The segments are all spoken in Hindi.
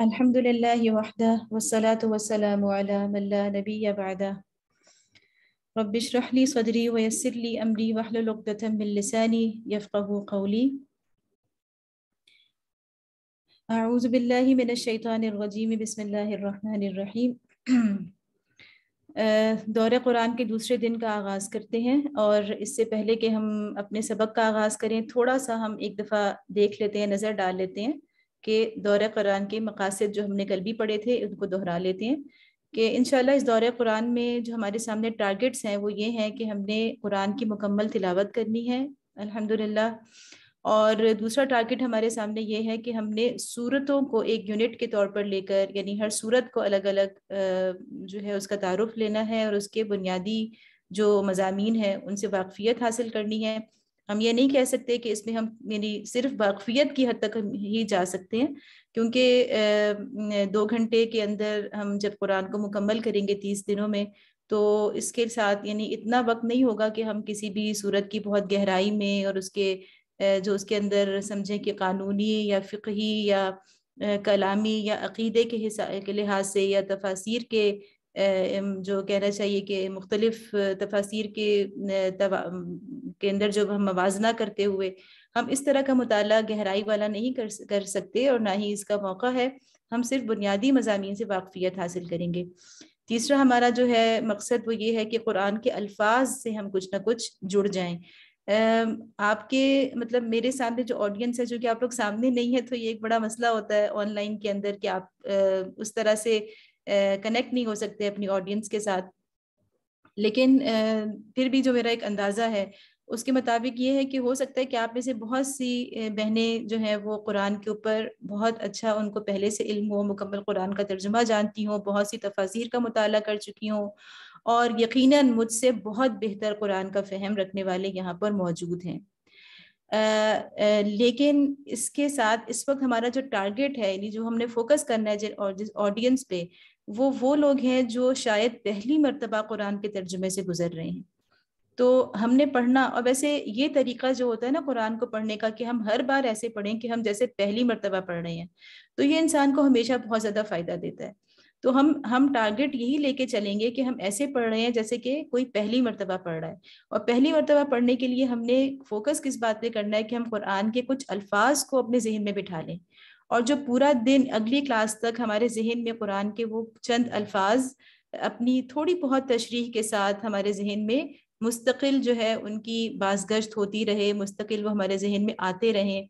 الحمد لله وحده والصلاة والسلام على من لا نبي بعده رب اشرح لي صدري ويسر لي أمري واحلل عقدة من لساني يفقه قولي أعوذ بالله من الشيطان الرجيم بسم الله الرحمن الرحيم दौरे कुरान के दूसरे दिन का आगाज़ करते हैं और इससे पहले कि हम अपने सबक का आगाज़ करें थोड़ा सा हम एक दफ़ा देख लेते हैं नज़र डाल लेते हैं के दौरे कुरान के मकासद जो हमने कल भी पढ़े थे उनको दोहरा लेते हैं कि इन इस दौरे कुरान में जो हमारे सामने टारगेट्स हैं वो ये हैं कि हमने कुरान की मुकम्मल तिलावत करनी है अल्हम्दुलिल्लाह और दूसरा टारगेट हमारे सामने ये है कि हमने सूरतों को एक यूनिट के तौर पर लेकर यानी हर सूरत को अलग अलग जो है उसका तारफ़ लेना है और उसके बुनियादी जो मजामी हैं उनसे वाकफियत हासिल करनी है हम ये नहीं कह सकते कि इसमें हम यानी सिर्फ बाकफियत की हद तक ही जा सकते हैं क्योंकि दो घंटे के अंदर हम जब कुरान को मुकम्मल करेंगे तीस दिनों में तो इसके साथ यानी इतना वक्त नहीं होगा कि हम किसी भी सूरत की बहुत गहराई में और उसके जो उसके अंदर समझें कि कानूनी या फ़िकी या कलामी या अकीदे के के लिहाज से या तफासिर के जो कहना चाहिए कि मुख्तलिफ तफासिर के के अंदर जब हम मवाजना करते हुए हम इस तरह का मताल गहराई वाला नहीं कर कर सकते और ना ही इसका मौका है हम सिर्फ बुनियादी मजामी से वाकफियत हासिल करेंगे तीसरा हमारा जो है मकसद वो ये है कि कुरान के अल्फाज से हम कुछ ना कुछ जुड़ जाएं आपके मतलब मेरे सामने जो ऑडियंस है जो कि आप लोग सामने नहीं है तो ये एक बड़ा मसला होता है ऑनलाइन के अंदर कि आप उस तरह से कनेक्ट नहीं हो सकते अपनी ऑडियंस के साथ लेकिन फिर भी जो मेरा एक अंदाज़ा है उसके मुताबिक ये है कि हो सकता है कि आप में से बहुत सी बहनें जो हैं वो कुरान के ऊपर बहुत अच्छा उनको पहले से इल्म हो मुकम्मल कुरान का तर्जुमा जानती हों बहुत सी तफाजीर का मुताला कर चुकी हों और यकीनन मुझसे बहुत बेहतर कुरान का फहम रखने वाले यहाँ पर मौजूद हैं आ, आ, लेकिन इसके साथ इस वक्त हमारा जो टारगेट है यानी जो हमने फोकस करना है जिस ऑडियंस पे वो वो लोग हैं जो शायद पहली मरतबा कुरान के तर्जुमे से गुजर रहे हैं तो हमने पढ़ना और वैसे ये तरीका जो होता है ना कुरान को पढ़ने का कि हम हर बार ऐसे पढ़ें कि हम जैसे पहली मरतबा पढ़ रहे हैं तो ये इंसान को हमेशा बहुत ज़्यादा फ़ायदा देता है तो हम हम टारगेट यही लेके चलेंगे कि हम ऐसे पढ़ रहे हैं जैसे कि कोई पहली मरतबा पढ़ रहा है और पहली मरतबा पढ़ने के लिए हमने फोकस किस बात पे करना है कि हम कुरान के कुछ अल्फाज को अपने जहन में बिठा लें और जो पूरा दिन अगली क्लास तक हमारे जहन में कुरान के वो चंद अल्फाज अपनी थोड़ी बहुत तशरी के साथ हमारे जहन में मुस्तकिल जो है उनकी बाजगश्त होती रहे मुस्तकिल वो हमारे जहन में आते रहें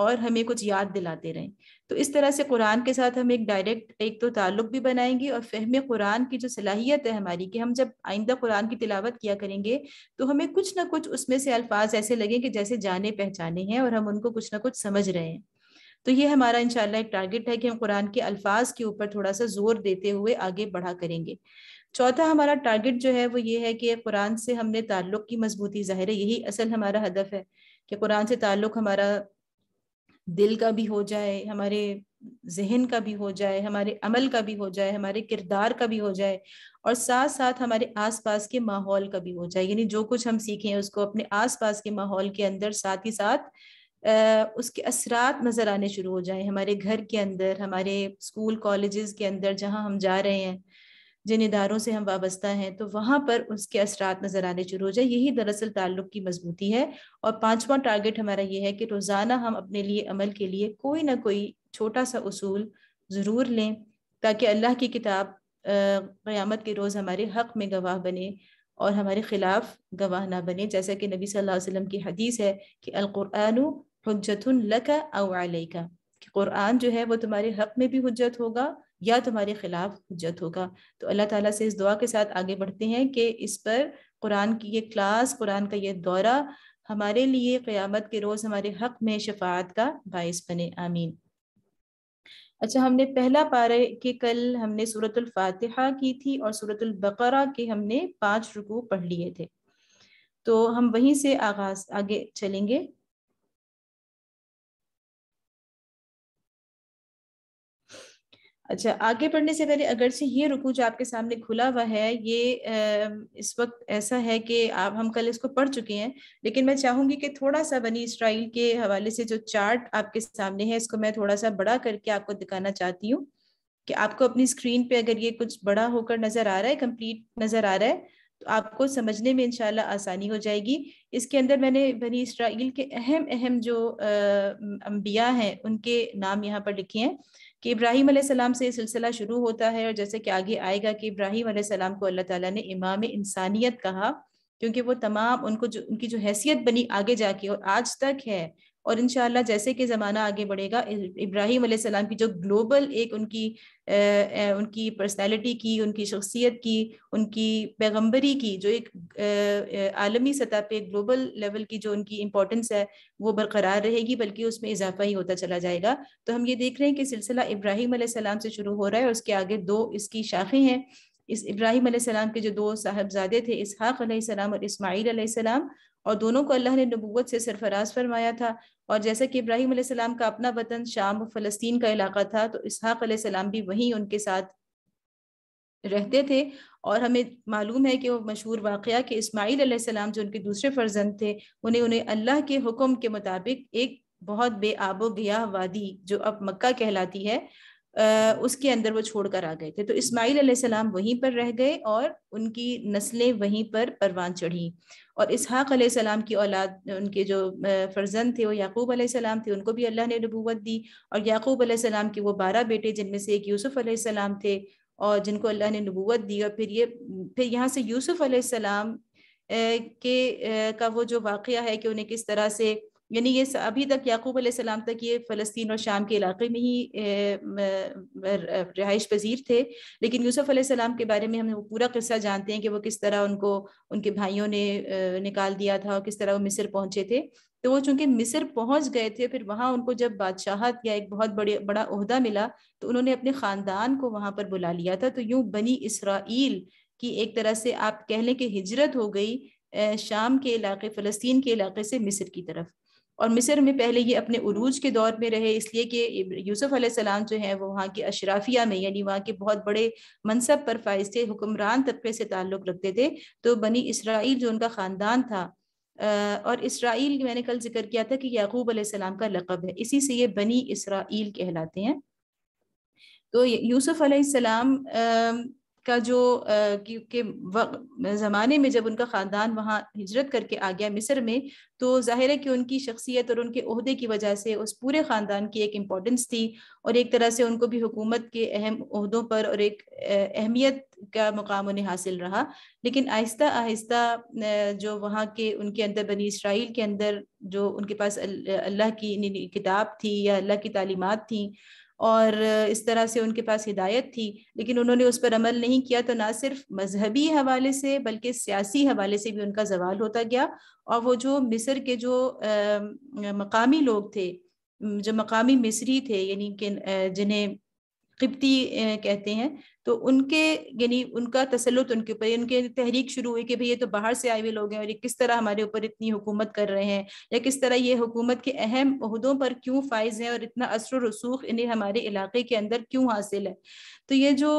और हमें कुछ याद दिलाते रहें तो इस तरह से कुरान के साथ हम एक डायरेक्ट एक तो ताल्लुक भी बनाएंगे और फहम कुरान की जो सलाहियत है हमारी कि हम जब आइंदा कुरान की तिलावत किया करेंगे तो हमें कुछ ना कुछ उसमें से अल्फाज ऐसे लगें कि जैसे जाने पहचाने हैं और हम उनको कुछ ना कुछ समझ रहे हैं तो ये हमारा इंशाल्लाह एक टारगेट है कि हम कुरान के अल्फाज के ऊपर थोड़ा सा जोर देते हुए आगे बढ़ा करेंगे चौथा हमारा टारगेट जो है वो ये है कि कुरान से हमने ताल्लुक की मजबूती ज़ाहिर है यही असल हमारा हदफ है कि कुरान से ताल्लुक हमारा दिल का भी हो जाए हमारे जहन का भी हो जाए हमारे अमल का भी हो जाए हमारे किरदार का भी हो जाए और साथ साथ हमारे आसपास के माहौल का भी हो जाए यानी जो कुछ हम सीखें उसको अपने आसपास के माहौल के अंदर साथ ही साथ उसके असरात नज़र आने शुरू हो जाएं हमारे घर के अंदर हमारे स्कूल कॉलेजेस के अंदर जहाँ हम जा रहे हैं जिन इदारों से हम वाबस्ता हैं तो वहां पर उसके असरात नज़र आने शुरू हो जाए यही दरअसल ताल्लुक की मजबूती है और पांचवा टारगेट हमारा ये है कि रोज़ाना हम अपने लिए अमल के लिए कोई ना कोई छोटा सा उसूल ज़रूर लें ताकि अल्लाह की किताब क़यामत के रोज़ हमारे हक़ में गवाह बने और हमारे ख़िलाफ़ गवाह ना बने जैसा कि नबी सल्लल्लाहु अलैहि वसल्लम की हदीस है कि अलकुरान हजतुन लका और का कि कुरान जो है वो तुम्हारे हक में भी हजत होगा या तुम्हारे खिलाफ हजत होगा तो अल्लाह ताला से इस दुआ के साथ आगे बढ़ते हैं कि इस पर कुरान की ये क्लास कुरान का ये दौरा हमारे लिए क़यामत के रोज़ हमारे हक में शफात का बायस बने आमीन अच्छा हमने पहला पारे के कल हमने सूरतुल फातिहा की थी और सूरतुल बकरा के हमने पांच रुकू पढ़ लिए थे तो हम वहीं से आगाज आगे चलेंगे अच्छा आगे पढ़ने से पहले अगर से ये रुकू जो आपके सामने खुला हुआ है ये इस वक्त ऐसा है कि आप हम कल इसको पढ़ चुके हैं लेकिन मैं चाहूंगी कि थोड़ा सा बनी इसराइल के हवाले से जो चार्ट आपके सामने है इसको मैं थोड़ा सा बड़ा करके आपको दिखाना चाहती हूँ कि आपको अपनी स्क्रीन पे अगर ये कुछ बड़ा होकर नजर आ रहा है कम्प्लीट नजर आ रहा है तो आपको समझने में इनशाला आसानी हो जाएगी इसके अंदर मैंने बनी इसराइल के अहम अहम जो अम्बिया हैं उनके नाम यहाँ पर लिखे हैं कि इब्राहिम सलाम से सिलसिला शुरू होता है और जैसे कि आगे आएगा कि इब्राहिम सलाम को अल्लाह ताला ने इमाम इंसानियत कहा क्योंकि वो तमाम उनको जो उनकी जो हैसियत बनी आगे जाके और आज तक है और इन जैसे कि ज़माना आगे बढ़ेगा इब्राहिम सलाम की जो ग्लोबल एक उनकी आ, आ, उनकी पर्सनैलिटी की उनकी शख्सियत की उनकी पैगम्बरी की जो एक आलमी सतह पर ग्लोबल लेवल की जो उनकी इम्पोर्टेंस है वो बरकरार रहेगी बल्कि उसमें इजाफा ही होता चला जाएगा तो हम ये देख रहे हैं कि सिलसिला इब्राहिम सलाम से शुरू हो रहा है और उसके आगे दो इसकी शाखें हैं इस इब्राहिम के जो दो साहबजादे थे इसहाक सलाम और इसमाईल सलाम और दोनों को अल्लाह ने नबूत से सरफराज फरमाया था और जैसा कि इब्राहिम सलाम का अपना वतन शाम फ़लस्तीन का इलाका था तो इसहाक़ सलाम भी वहीं उनके साथ रहते थे और हमें मालूम है कि वो मशहूर वाक़ कि इस्माईल सलाम जो उनके दूसरे फर्जंद थे उन्हें उन्हें अल्लाह के हुक्म के मुताबिक एक बहुत बेआबो गया वादी जो अब मक्का कहलाती है उसके अंदर वो छोड़कर आ गए थे तो इस्माइल सलाम वहीं पर रह गए और उनकी नस्लें वहीं पर परवान चढ़ी और इसहाक सलाम की औलाद उनके जो फर्जंद थे वो याकूब सलाम थे उनको भी अल्लाह ने नबूवत दी और याकूब सलाम के वो बारह बेटे जिनमें से एक यूसुफ सलाम थे और जिनको अल्लाह ने नबूवत दी और फिर ये फिर यहाँ से यूसुफ सलाम के का वो जो वाक़ है कि उन्हें किस तरह से यानी ये अभी तक याकूब सलाम तक ये फ़लस्तीन और शाम के इलाके में ही रहाइश पजीर थे लेकिन यूसुफ सलाम के बारे में हम वो पूरा किस्सा जानते हैं कि वो किस तरह उनको उनके भाइयों ने निकाल दिया था और किस तरह वो मिस्र पहुंचे थे तो वो चूंकि मिस्र पहुंच गए थे फिर वहाँ उनको जब बादशाहत या एक बहुत बड़े बड़ा अहदा मिला तो उन्होंने अपने ख़ानदान को वहाँ पर बुला लिया था तो यूँ बनी इसराइल की एक तरह से आप कह लें कि हिजरत हो गई शाम के इलाके फ़लस्तीन के इलाके से मिस्र की तरफ और मिस्र में पहले ये अपने उरूज के दौर में रहे इसलिए कि यूसुफ सलाम जो है वो वहाँ के अशराफिया में यानी वहाँ के बहुत बड़े मनसब पर फाइज थे हुक्मरान तबके से ताल्लुक़ रखते थे तो बनी इसराइल जो उनका ख़ानदान था और इसराइल मैंने कल जिक्र किया था कि याकूब सलाम का लक़ब है इसी से ये बनी इसराइल कहलाते हैं तो यूसुफ सलाम का जो क्योंकि ज़माने में जब उनका ख़ानदान वहाँ हिजरत करके आ गया मिस्र में तो जाहिर है कि उनकी शख्सियत और उनके अहदे की वजह से उस पूरे ख़ानदान की एक इम्पोर्टेंस थी और एक तरह से उनको भी हुकूमत के अहम अहदों पर और एक अहमियत का मुकाम उन्हें हासिल रहा लेकिन आहिस्ता आहिस्ता जो वहाँ के उनके अंदर बनी इसराइल के अंदर जो उनके पास अल्लाह की किताब थी या अल्लाह की तालीमत थी और इस तरह से उनके पास हिदायत थी लेकिन उन्होंने उस पर अमल नहीं किया तो ना सिर्फ मजहबी हवाले से बल्कि सियासी हवाले से भी उनका जवाल होता गया और वो जो मिस्र के जो मकामी लोग थे जो मकामी मिस्री थे यानी कि जिन्हें किब्ती कहते हैं तो उनके यानी उनका तसलुत उनके ऊपर उनके तहरीक शुरू हुई कि भाई ये तो बाहर से आए हुए लोग हैं और ये किस तरह हमारे ऊपर इतनी हुकूमत कर रहे हैं या किस तरह ये हुकूमत के अहम अहदों पर क्यों फायज है और इतना असर रसूख इन्हें हमारे इलाके के अंदर क्यों हासिल है तो ये जो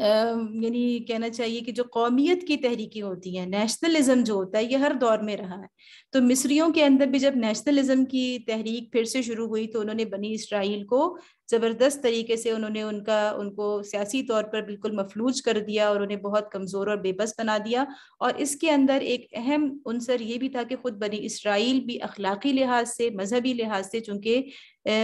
यानी कहना चाहिए कि जो कौमियत की तहरीकें होती हैं नेशनलिज्म जो होता है ये हर दौर में रहा है तो मिस्रियों के अंदर भी जब नेशनलिज्म की तहरीक फिर से शुरू हुई तो उन्होंने बनी इसराइल को ज़बरदस्त तरीके से उन्होंने उनका उनको सियासी तौर पर बिल्कुल मफलूज कर दिया और उन्हें बहुत कमज़ोर और बेबस बना दिया और इसके अंदर एक अहम अनसर ये भी था कि ख़ुद बनी इसराइल भी अखलाकी लिहाज से मजहबी लिहाज से चूंकि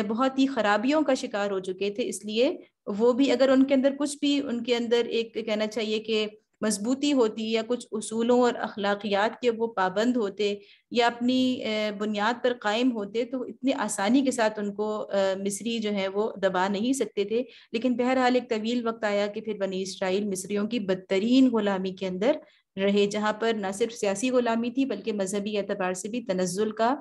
बहुत ही खराबियों का शिकार हो चुके थे इसलिए वो भी अगर उनके अंदर कुछ भी उनके अंदर एक कहना चाहिए कि मजबूती होती या कुछ असूलों और अखलाकियात के वो पाबंद होते या अपनी बुनियाद पर कायम होते तो इतनी आसानी के साथ उनको मिस्री जो है वो दबा नहीं सकते थे लेकिन बहरहाल एक तवील वक्त आया कि फिर बनी इसराइल मिस्रियों की बदतरीन गुलामी के अंदर रहे जहाँ पर ना सिर्फ सियासी गुलामी थी बल्कि मजहबी एतबार से भी तनजुल का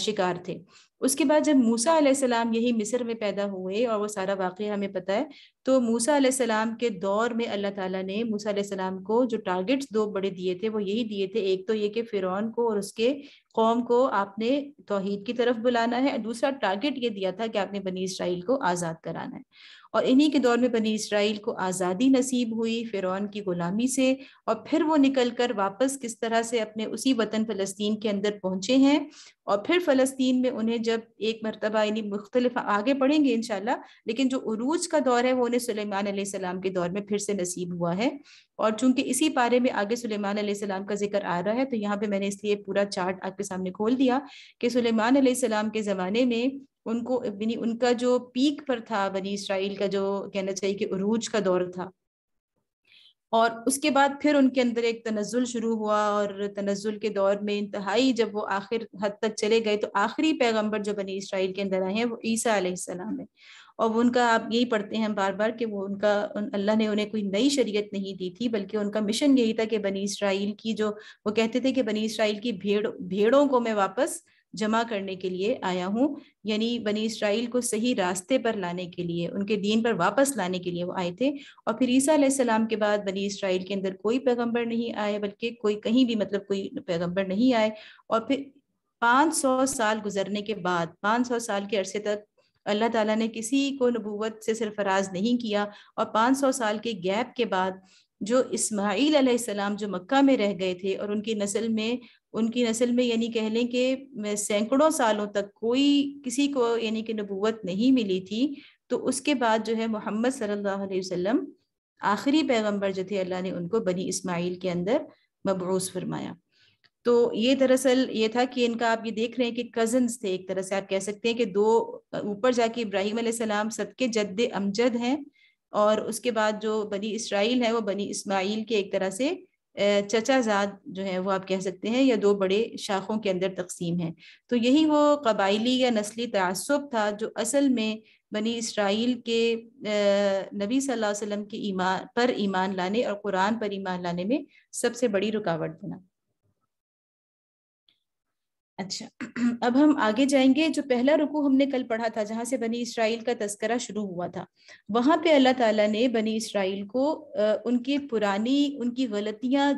शिकार थे उसके बाद जब मूसा आलाम यही मिस्र में पैदा हुए और वो सारा वाक़ हमें पता है तो मूसा आलाम के दौर में अल्लाह ताला ने मूसा सलाम को जो टारगेट्स दो बड़े दिए थे वो यही दिए थे एक तो ये कि फ़िरौन को और उसके कौम को आपने तोहहीद की तरफ बुलाना है दूसरा टारगेट ये दिया था कि आपने बनी इसराइल को आज़ाद कराना है और इन्हीं के दौर में बनी इसराइल को आज़ादी नसीब हुई फ़िरौन की ग़ुलामी से और फिर वो निकल कर वापस किस तरह से अपने उसी वतन फ़लस्तीन के अंदर पहुँचे हैं और फिर फ़लस्तीन में उन्हें जब एक मरतबा इन मुख्तलफ आगे बढ़ेंगे इन लेकिन जो अरूज का दौर है वो उन्हें सुलेमान सलेमान के दौर में फिर से नसीब हुआ है और चूंकि इसी पारे में आगे सुलेमान सलाम का जिक्र आ रहा है तो यहाँ पे मैंने इसलिए पूरा चार्ट आपके सामने खोल दिया कि सुलेमान सलाम के ज़माने में उनको यानी उनका जो पीक पर था बनी इसराइल का जो कहना चाहिए कि उरूज का दौर था और उसके बाद फिर उनके अंदर एक तनजुल शुरू हुआ और तनजुल के दौर में इंतहाई जब वो आखिर हद तक चले गए तो आखिरी पैगंबर जो बनी इसराइल के अंदर आए हैं वो ईसा आसमाम है और वो उनका आप यही पढ़ते हैं बार बार कि वो उनका उन अल्लाह ने उन्हें कोई नई शरीयत नहीं दी थी बल्कि उनका मिशन यही था कि बनी इसराइल की जो वो कहते थे कि बनी इसराइल की भेड़ भेड़ों को मैं वापस जमा करने के लिए आया हूँ यानी बनी इसराइल को सही रास्ते पर लाने के लिए उनके दीन पर वापस लाने के लिए वो आए थे और फिर ईसा सलाम के बाद बनी इसराइल के अंदर कोई पैगंबर नहीं आए बल्कि कोई कहीं भी मतलब कोई पैगंबर नहीं आए और फिर 500 साल गुजरने के बाद 500 साल के अरसे तक अल्लाह ताला ने किसी को नबूवत से सरफराज नहीं किया और 500 साल के गैप के बाद जो इस्माइल सलाम जो मक्का में रह गए थे और उनकी नस्ल में उनकी नस्ल में यानी कह लें कि सैकड़ों सालों तक कोई किसी को यानी कि नबूवत नहीं मिली थी तो उसके बाद जो है मोहम्मद सल्लल्लाहु अलैहि वसल्लम आखिरी पैगंबर जो थे अल्लाह ने उनको बनी इस्माइल के अंदर मबरूस फरमाया तो ये दरअसल ये था कि इनका आप ये देख रहे हैं कि कजन्स थे एक तरह से आप कह सकते हैं कि दो ऊपर जाके इब्राहिम सलाम सबके जद्द अमजद हैं और उसके बाद जो बनी इसराइल है वो बनी इसमाइल के एक तरह से चचाजाद जो है वो आप कह सकते हैं या दो बड़े शाखों के अंदर तकसीम है तो यही वो कबाइली या नस्ली तसब था जो असल में बनी इसराइल के नबी सल्लल्लाहु अलैहि वसल्लम के ईमान पर ईमान लाने और कुरान पर ईमान लाने में सबसे बड़ी रुकावट बना अच्छा अब हम आगे जाएंगे जो पहला रुकू हमने कल पढ़ा था जहां से बनी इसराइल का तस्करा शुरू हुआ था वहां पे अल्लाह ताला ने बनी इसराइल को उनकी पुरानी उनकी गलतियां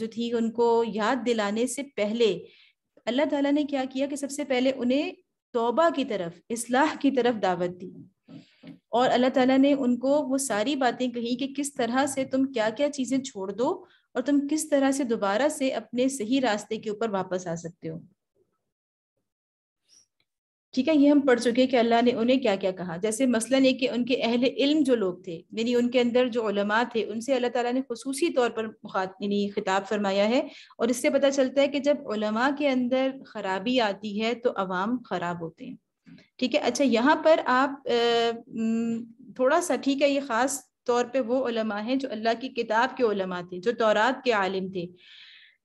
जो थी उनको याद दिलाने से पहले अल्लाह ताला ने क्या किया कि सबसे पहले उन्हें तौबा की तरफ इसलाह की तरफ दावत दी और अल्लाह ताला ने उनको वो सारी बातें कही कि किस तरह से तुम क्या क्या चीजें छोड़ दो और तुम किस तरह से दोबारा से अपने सही रास्ते के ऊपर वापस आ सकते हो ठीक है ये हम पढ़ चुके हैं कि अल्लाह ने उन्हें क्या क्या कहा जैसे मसलन ये कि उनके अहले इल्म जो लोग थे यानी उनके अंदर जो उलमा थे उनसे अल्लाह ताला ने खसूसी तौर पर यानी खिताब फरमाया है और इससे पता चलता है कि जब उलमा के अंदर खराबी आती है तो अवाम खराब होते हैं ठीक है अच्छा यहाँ पर आप थोड़ा सा ठीक है ये खास तौर पे वो उलमा हैं जो अल्लाह की किताब के उलमा थे जो तौरात के आलिम थे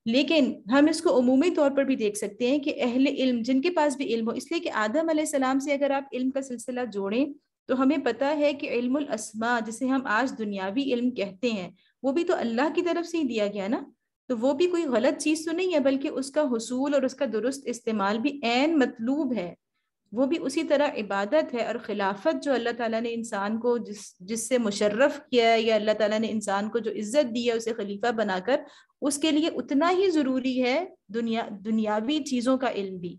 लेकिन हम इसको अमूमी तौर पर भी देख सकते हैं कि अहल इल्म जिनके पास भी इल्म हो इसलिए कि आदम सलाम से अगर आप इल्म का सिलसिला जोड़ें तो हमें पता है कि इल्मा जिसे हम आज दुनियावी इल्म कहते हैं वो भी तो अल्लाह की तरफ से ही दिया गया ना तो वो भी कोई गलत चीज़ तो नहीं है बल्कि उसका हसूल और उसका दुरुस्त इस्तेमाल भी एन मतलूब है वो भी उसी तरह इबादत है और खिलाफत जो अल्लाह ताला ने इंसान को जिस जिससे मुशर्रफ किया है या अल्लाह ताला ने इंसान को जो इज्जत दी है उसे खलीफा बनाकर उसके लिए उतना ही ज़रूरी है दुनिया दुनियावी चीज़ों का इल्म भी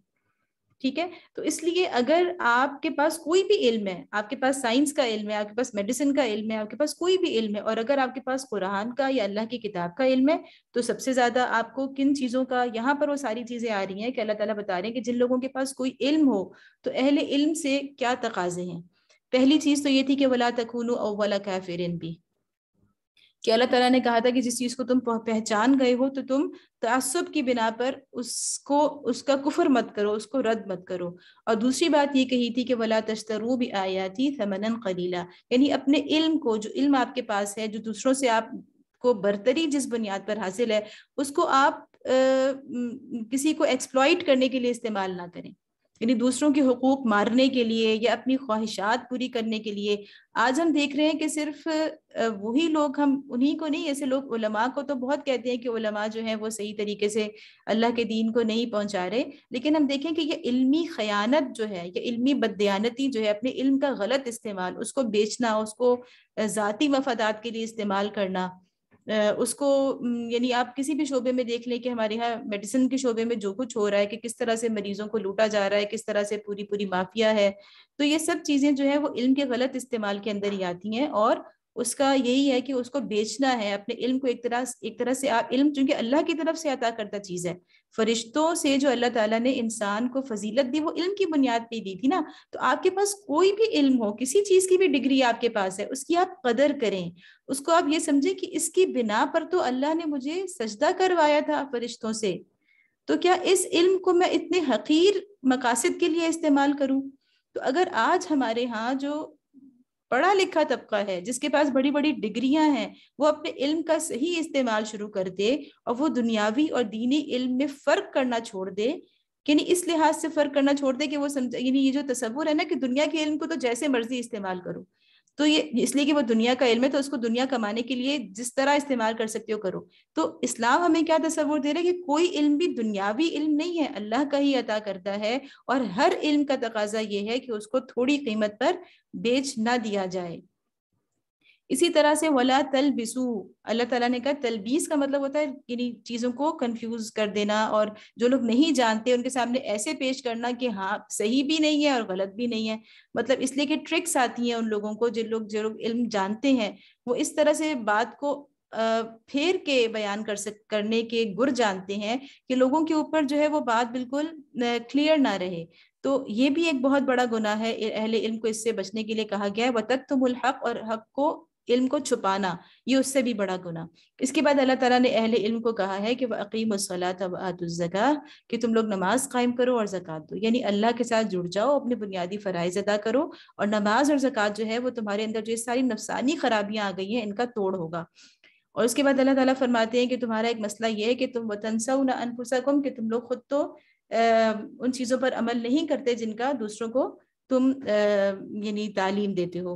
ठीक है तो इसलिए अगर आपके पास कोई भी इल्म है आपके पास साइंस का इल्म है आपके पास मेडिसिन का इल्म है आपके पास कोई भी इल्म है और अगर आपके पास कुरान का या अल्लाह की किताब का इल्म है तो सबसे ज्यादा आपको किन चीजों का यहाँ पर वो सारी चीजें आ रही हैं कि अल्लाह ताला बता रहे हैं कि जिन लोगों के पास कोई इल्म हो तो अहले इल्म से क्या तकाजे हैं पहली चीज तो ये थी कि वला तखून अवला काफिरन भी कि अल्लाह तला ने कहा था कि जिस चीज़ को तुम पहचान गए हो तो तुम तसब की बिना पर उसको उसका कुफर मत करो उसको रद्द मत करो और दूसरी बात ये कही थी कि वला तश्तरू भी आयाती थमनन खलीला यानी अपने इल्म को जो इल्म आपके पास है जो दूसरों से आप को बरतरी जिस बुनियाद पर हासिल है उसको आप आ, किसी को एक्सप्लॉइट करने के लिए इस्तेमाल ना करें यानी दूसरों के हकूक मारने के लिए या अपनी ख्वाहिशात पूरी करने के लिए आज हम देख रहे हैं कि सिर्फ वही लोग हम उन्हीं को नहीं ऐसे लोग उलमा को तो बहुत कहते हैं कि उलमा जो है वो सही तरीके से अल्लाह के दीन को नहीं पहुंचा रहे लेकिन हम देखें कि ये इल्मी खयानत जो है या इल्मी बदयानती जो है अपने इल्म का गलत इस्तेमाल उसको बेचना उसको ज़ाती मफादात के लिए इस्तेमाल करना उसको यानी आप किसी भी शोबे में देख लें कि हमारे यहाँ मेडिसिन के शोबे में जो कुछ हो रहा है कि किस तरह से मरीजों को लूटा जा रहा है किस तरह से पूरी पूरी माफिया है तो ये सब चीजें जो है वो इल्म के गलत इस्तेमाल के अंदर ही आती हैं और उसका यही है कि उसको बेचना है अपने इल्म को एक तरह एक तरह से आप इल्म चूंकि अल्लाह की तरफ से अता करता चीज़ है फरिश्तों से जो अल्लाह ताला ने इंसान को फजीलत दी वो इल्म की बुनियाद पे दी थी ना तो आपके पास कोई भी इल्म हो किसी चीज़ की भी डिग्री आपके पास है उसकी आप कदर करें उसको आप ये समझें कि इसकी बिना पर तो अल्लाह ने मुझे सजदा करवाया था फरिश्तों से तो क्या इस इल्म को मैं इतने हकीर मकासद के लिए इस्तेमाल करूँ तो अगर आज हमारे यहाँ जो पढ़ा लिखा तबका है जिसके पास बड़ी बड़ी डिग्रियां हैं वो अपने इल्म का सही इस्तेमाल शुरू कर दे और वो दुनियावी और दीनी इल्म में फर्क करना छोड़ दे यानी इस लिहाज से फर्क करना छोड़ दे कि वो समझ यानी ये जो तस्वुर है ना कि दुनिया के इल्म को तो जैसे मर्जी इस्तेमाल करो तो ये इसलिए कि वो दुनिया का इल्म है तो उसको दुनिया कमाने के लिए जिस तरह इस्तेमाल कर सकते हो करो तो इस्लाम हमें क्या तस्वुर दे रहा है कि कोई इल्म भी दुनियावी इल्म नहीं है अल्लाह का ही अता करता है और हर इल्म का तकाजा ये है कि उसको थोड़ी कीमत पर बेच ना दिया जाए इसी तरह से वला तल बिसू अल्लाह ताला ने कहा तलबीस का मतलब होता है यानी चीज़ों को कंफ्यूज कर देना और जो लोग नहीं जानते उनके सामने ऐसे पेश करना कि हाँ सही भी नहीं है और गलत भी नहीं है मतलब इसलिए कि ट्रिक्स आती हैं उन लोगों को जिन लोग जो लोग इल्म जानते हैं वो इस तरह से बात को फेर के बयान कर सक करने के गुर जानते हैं कि लोगों के ऊपर जो है वो बात बिल्कुल क्लियर ना रहे तो ये भी एक बहुत बड़ा गुना है अहले इल्म को इससे बचने के लिए कहा गया है वतत्तुमुल हक और हक को इल्म को छुपाना ये उससे भी बड़ा गुना इसके बाद अल्लाह ताला ने अहले इल्म को कहा है कि वकीम वसलातुज़का कि तुम लोग नमाज कायम करो और ज़क़़त दो यानी अल्लाह के साथ जुड़ जाओ अपने बुनियादी फ़रज़ अदा करो और नमाज और ज़क़़त जो है वो तुम्हारे अंदर जो सारी नफसानी खराबियाँ आ गई हैं इनका तोड़ होगा और उसके बाद अल्लाह ताला फरमाते हैं कि तुम्हारा एक मसला ये है कि तुम वतनसा न अनफुसकुम कि तुम लोग खुद तो आ, उन चीज़ों पर अमल नहीं करते जिनका दूसरों को तुम यानी तालीम देते हो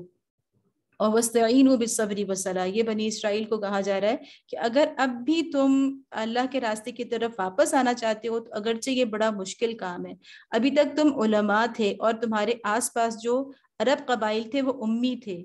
और वस्तन बिसबरी वसला ये बनी इसराइल को कहा जा रहा है कि अगर अब भी तुम अल्लाह के रास्ते की तरफ वापस आना चाहते हो तो अगरचे ये बड़ा मुश्किल काम है अभी तक तुम उलमा थे और तुम्हारे आसपास जो अरब कबाइल थे वो उम्मी थे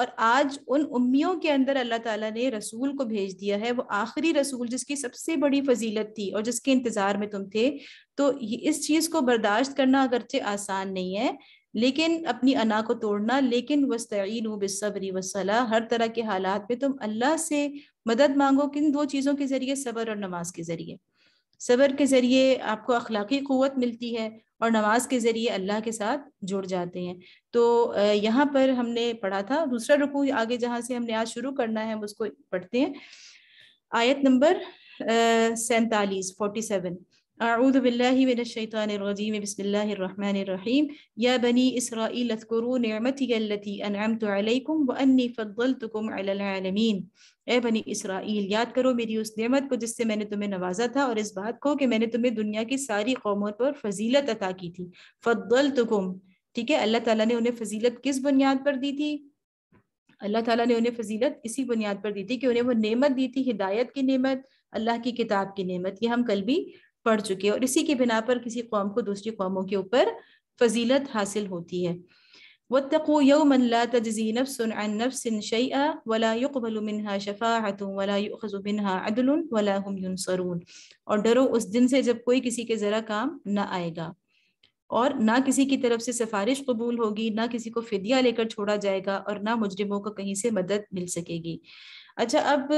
और आज उन उम्मियों के अंदर अल्लाह ताला ने रसूल को भेज दिया है वो आखिरी रसूल जिसकी सबसे बड़ी फजीलत थी और जिसके इंतज़ार में तुम थे तो इस चीज़ को बर्दाश्त करना अगरचे आसान नहीं है लेकिन अपनी अना को तोड़ना लेकिन वस्तीन बेसब्री वसला हर तरह के हालात में तुम अल्लाह से मदद मांगो किन दो चीज़ों के ज़रिए सबर और नमाज के ज़रिए सबर के ज़रिए आपको अखलाकी क़वत मिलती है और नमाज के ज़रिए अल्लाह के साथ जुड़ जाते हैं तो यहाँ पर हमने पढ़ा था दूसरा रुकू आगे जहाँ से हमने आज शुरू करना है हम उसको पढ़ते हैं आयत नंबर सैंतालीस फोर्टी सेवन أعوذ بالله من الشيطان الرجيم بسم الله الرحمن الرحيم يا بني إسرائيل اذكروا نعمتي التي أنعمت عليكم وأني فضلتكم على العالمين اے بنی اسرائیل یاد کرو میری اس نعمت کو جس سے میں نے تمہیں نوازا تھا اور اس بات کو کہ میں نے تمہیں دنیا کی ساری قوموں پر فضیلت عطا کی تھی فضلتکم ٹھیک ہے اللہ تعالیٰ نے انہیں فضیلت کس بنیاد پر دی تھی اللہ تعالیٰ نے انہیں فضیلت اسی بنیاد پر دی تھی کہ انہیں وہ نعمت دی تھی ہدایت کی نعمت اللہ کی کتاب کی نعمت یہ ہم کل بھی पढ़ चुके हैं और इसी के बिना पर किसी कौम को दूसरी कौमों के ऊपर फजीलत हासिल होती है نَفْسٌ عَن ला شَيْئًا وَلَا يُقْبَلُ مِنْهَا شَفَاعَةٌ وَلَا يُؤْخَذُ مِنْهَا عَدْلٌ وَلَا هُمْ يُنصَرُونَ اور ڈرو اس دن और डरो کوئی दिन से जब कोई किसी के ज़रा काम نہ आएगा और ना किसी की तरफ से सिफारिश कबूल होगी ना किसी को फिदिया लेकर छोड़ा जाएगा और ना मुजरिमों को कहीं से मदद मिल सकेगी अच्छा अब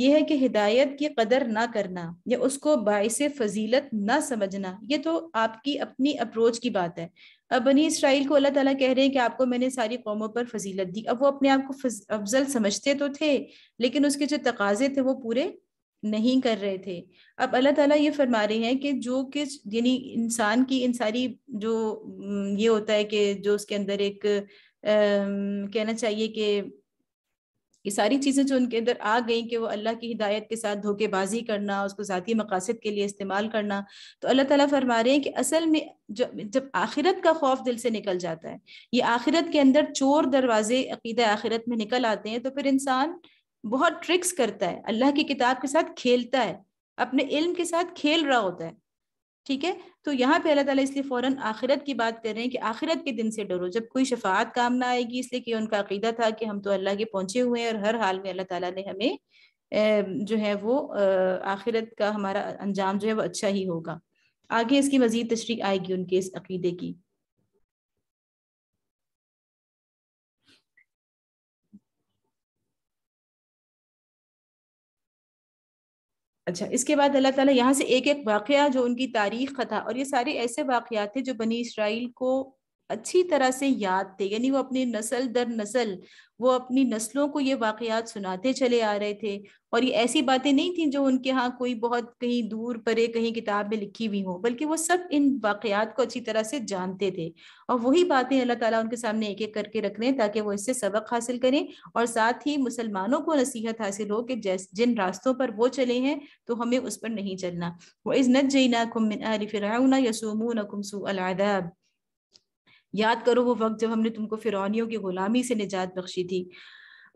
यह है कि हिदायत की कदर ना करना या उसको बायस फजीलत ना समझना ये तो आपकी अपनी अप्रोच की बात है अब बनी इसराइल को अल्लाह ताला कह रहे हैं कि आपको मैंने सारी कौमों पर फजीलत दी अब वो अपने आप को अफजल समझते तो थे लेकिन उसके जो तकाजे थे वो पूरे नहीं कर रहे थे अब अल्लाह ताला ये फरमा रहे हैं कि जो कि यानी इंसान की इन सारी जो ये होता है कि जो उसके अंदर एक आ, कहना चाहिए कि ये सारी चीज़ें जो उनके अंदर आ गई कि वो अल्लाह की हिदायत के साथ धोखेबाजी करना उसको ज़ाती मकासद के लिए इस्तेमाल करना तो अल्लाह ताला फरमा रहे हैं कि असल में जब जब आखिरत का खौफ दिल से निकल जाता है ये आखिरत के अंदर चोर दरवाजे अकीद आखिरत में निकल आते हैं तो फिर इंसान बहुत ट्रिक्स करता है अल्लाह की किताब के साथ खेलता है अपने इल्म के साथ खेल रहा होता है ठीक है तो यहाँ पे अल्लाह ताला इसलिए फ़ौरन आखिरत की बात कर रहे हैं कि आखिरत के दिन से डरो जब कोई शफात काम ना आएगी इसलिए कि उनका अकीदा था कि हम तो अल्लाह के पहुंचे हुए हैं और हर हाल में अल्लाह ताला ने हमें जो है वो आखिरत का हमारा अंजाम जो है वो अच्छा ही होगा आगे इसकी मजीद तशरी आएगी उनके इस अकीदे की अच्छा इसके बाद अल्लाह ताला यहाँ से एक एक वाक़ जो उनकी तारीख का था और ये सारे ऐसे वाक़ात थे जो बनी इसराइल को अच्छी तरह से याद थे यानी वो अपने नस्ल दर नस्ल वो अपनी नस्लों को ये वाकयात सुनाते चले आ रहे थे और ये ऐसी बातें नहीं थी जो उनके यहाँ कोई बहुत कहीं दूर परे कहीं किताब में लिखी हुई हो बल्कि वो सब इन वाकयात को अच्छी तरह से जानते थे और वही बातें अल्लाह ताला उनके सामने एक एक करके रख रहे हैं ताकि वो इससे सबक हासिल करें और साथ ही मुसलमानों को नसीहत हासिल हो कि जैस जिन रास्तों पर वो चले हैं तो हमें उस पर नहीं चलना वो इज़ नत जैना कुम फिर यसुमून कुमसू अलादाब याद करो वो वक्त जब हमने तुमको फिरौनियों की गुलामी से निजात बख्शी थी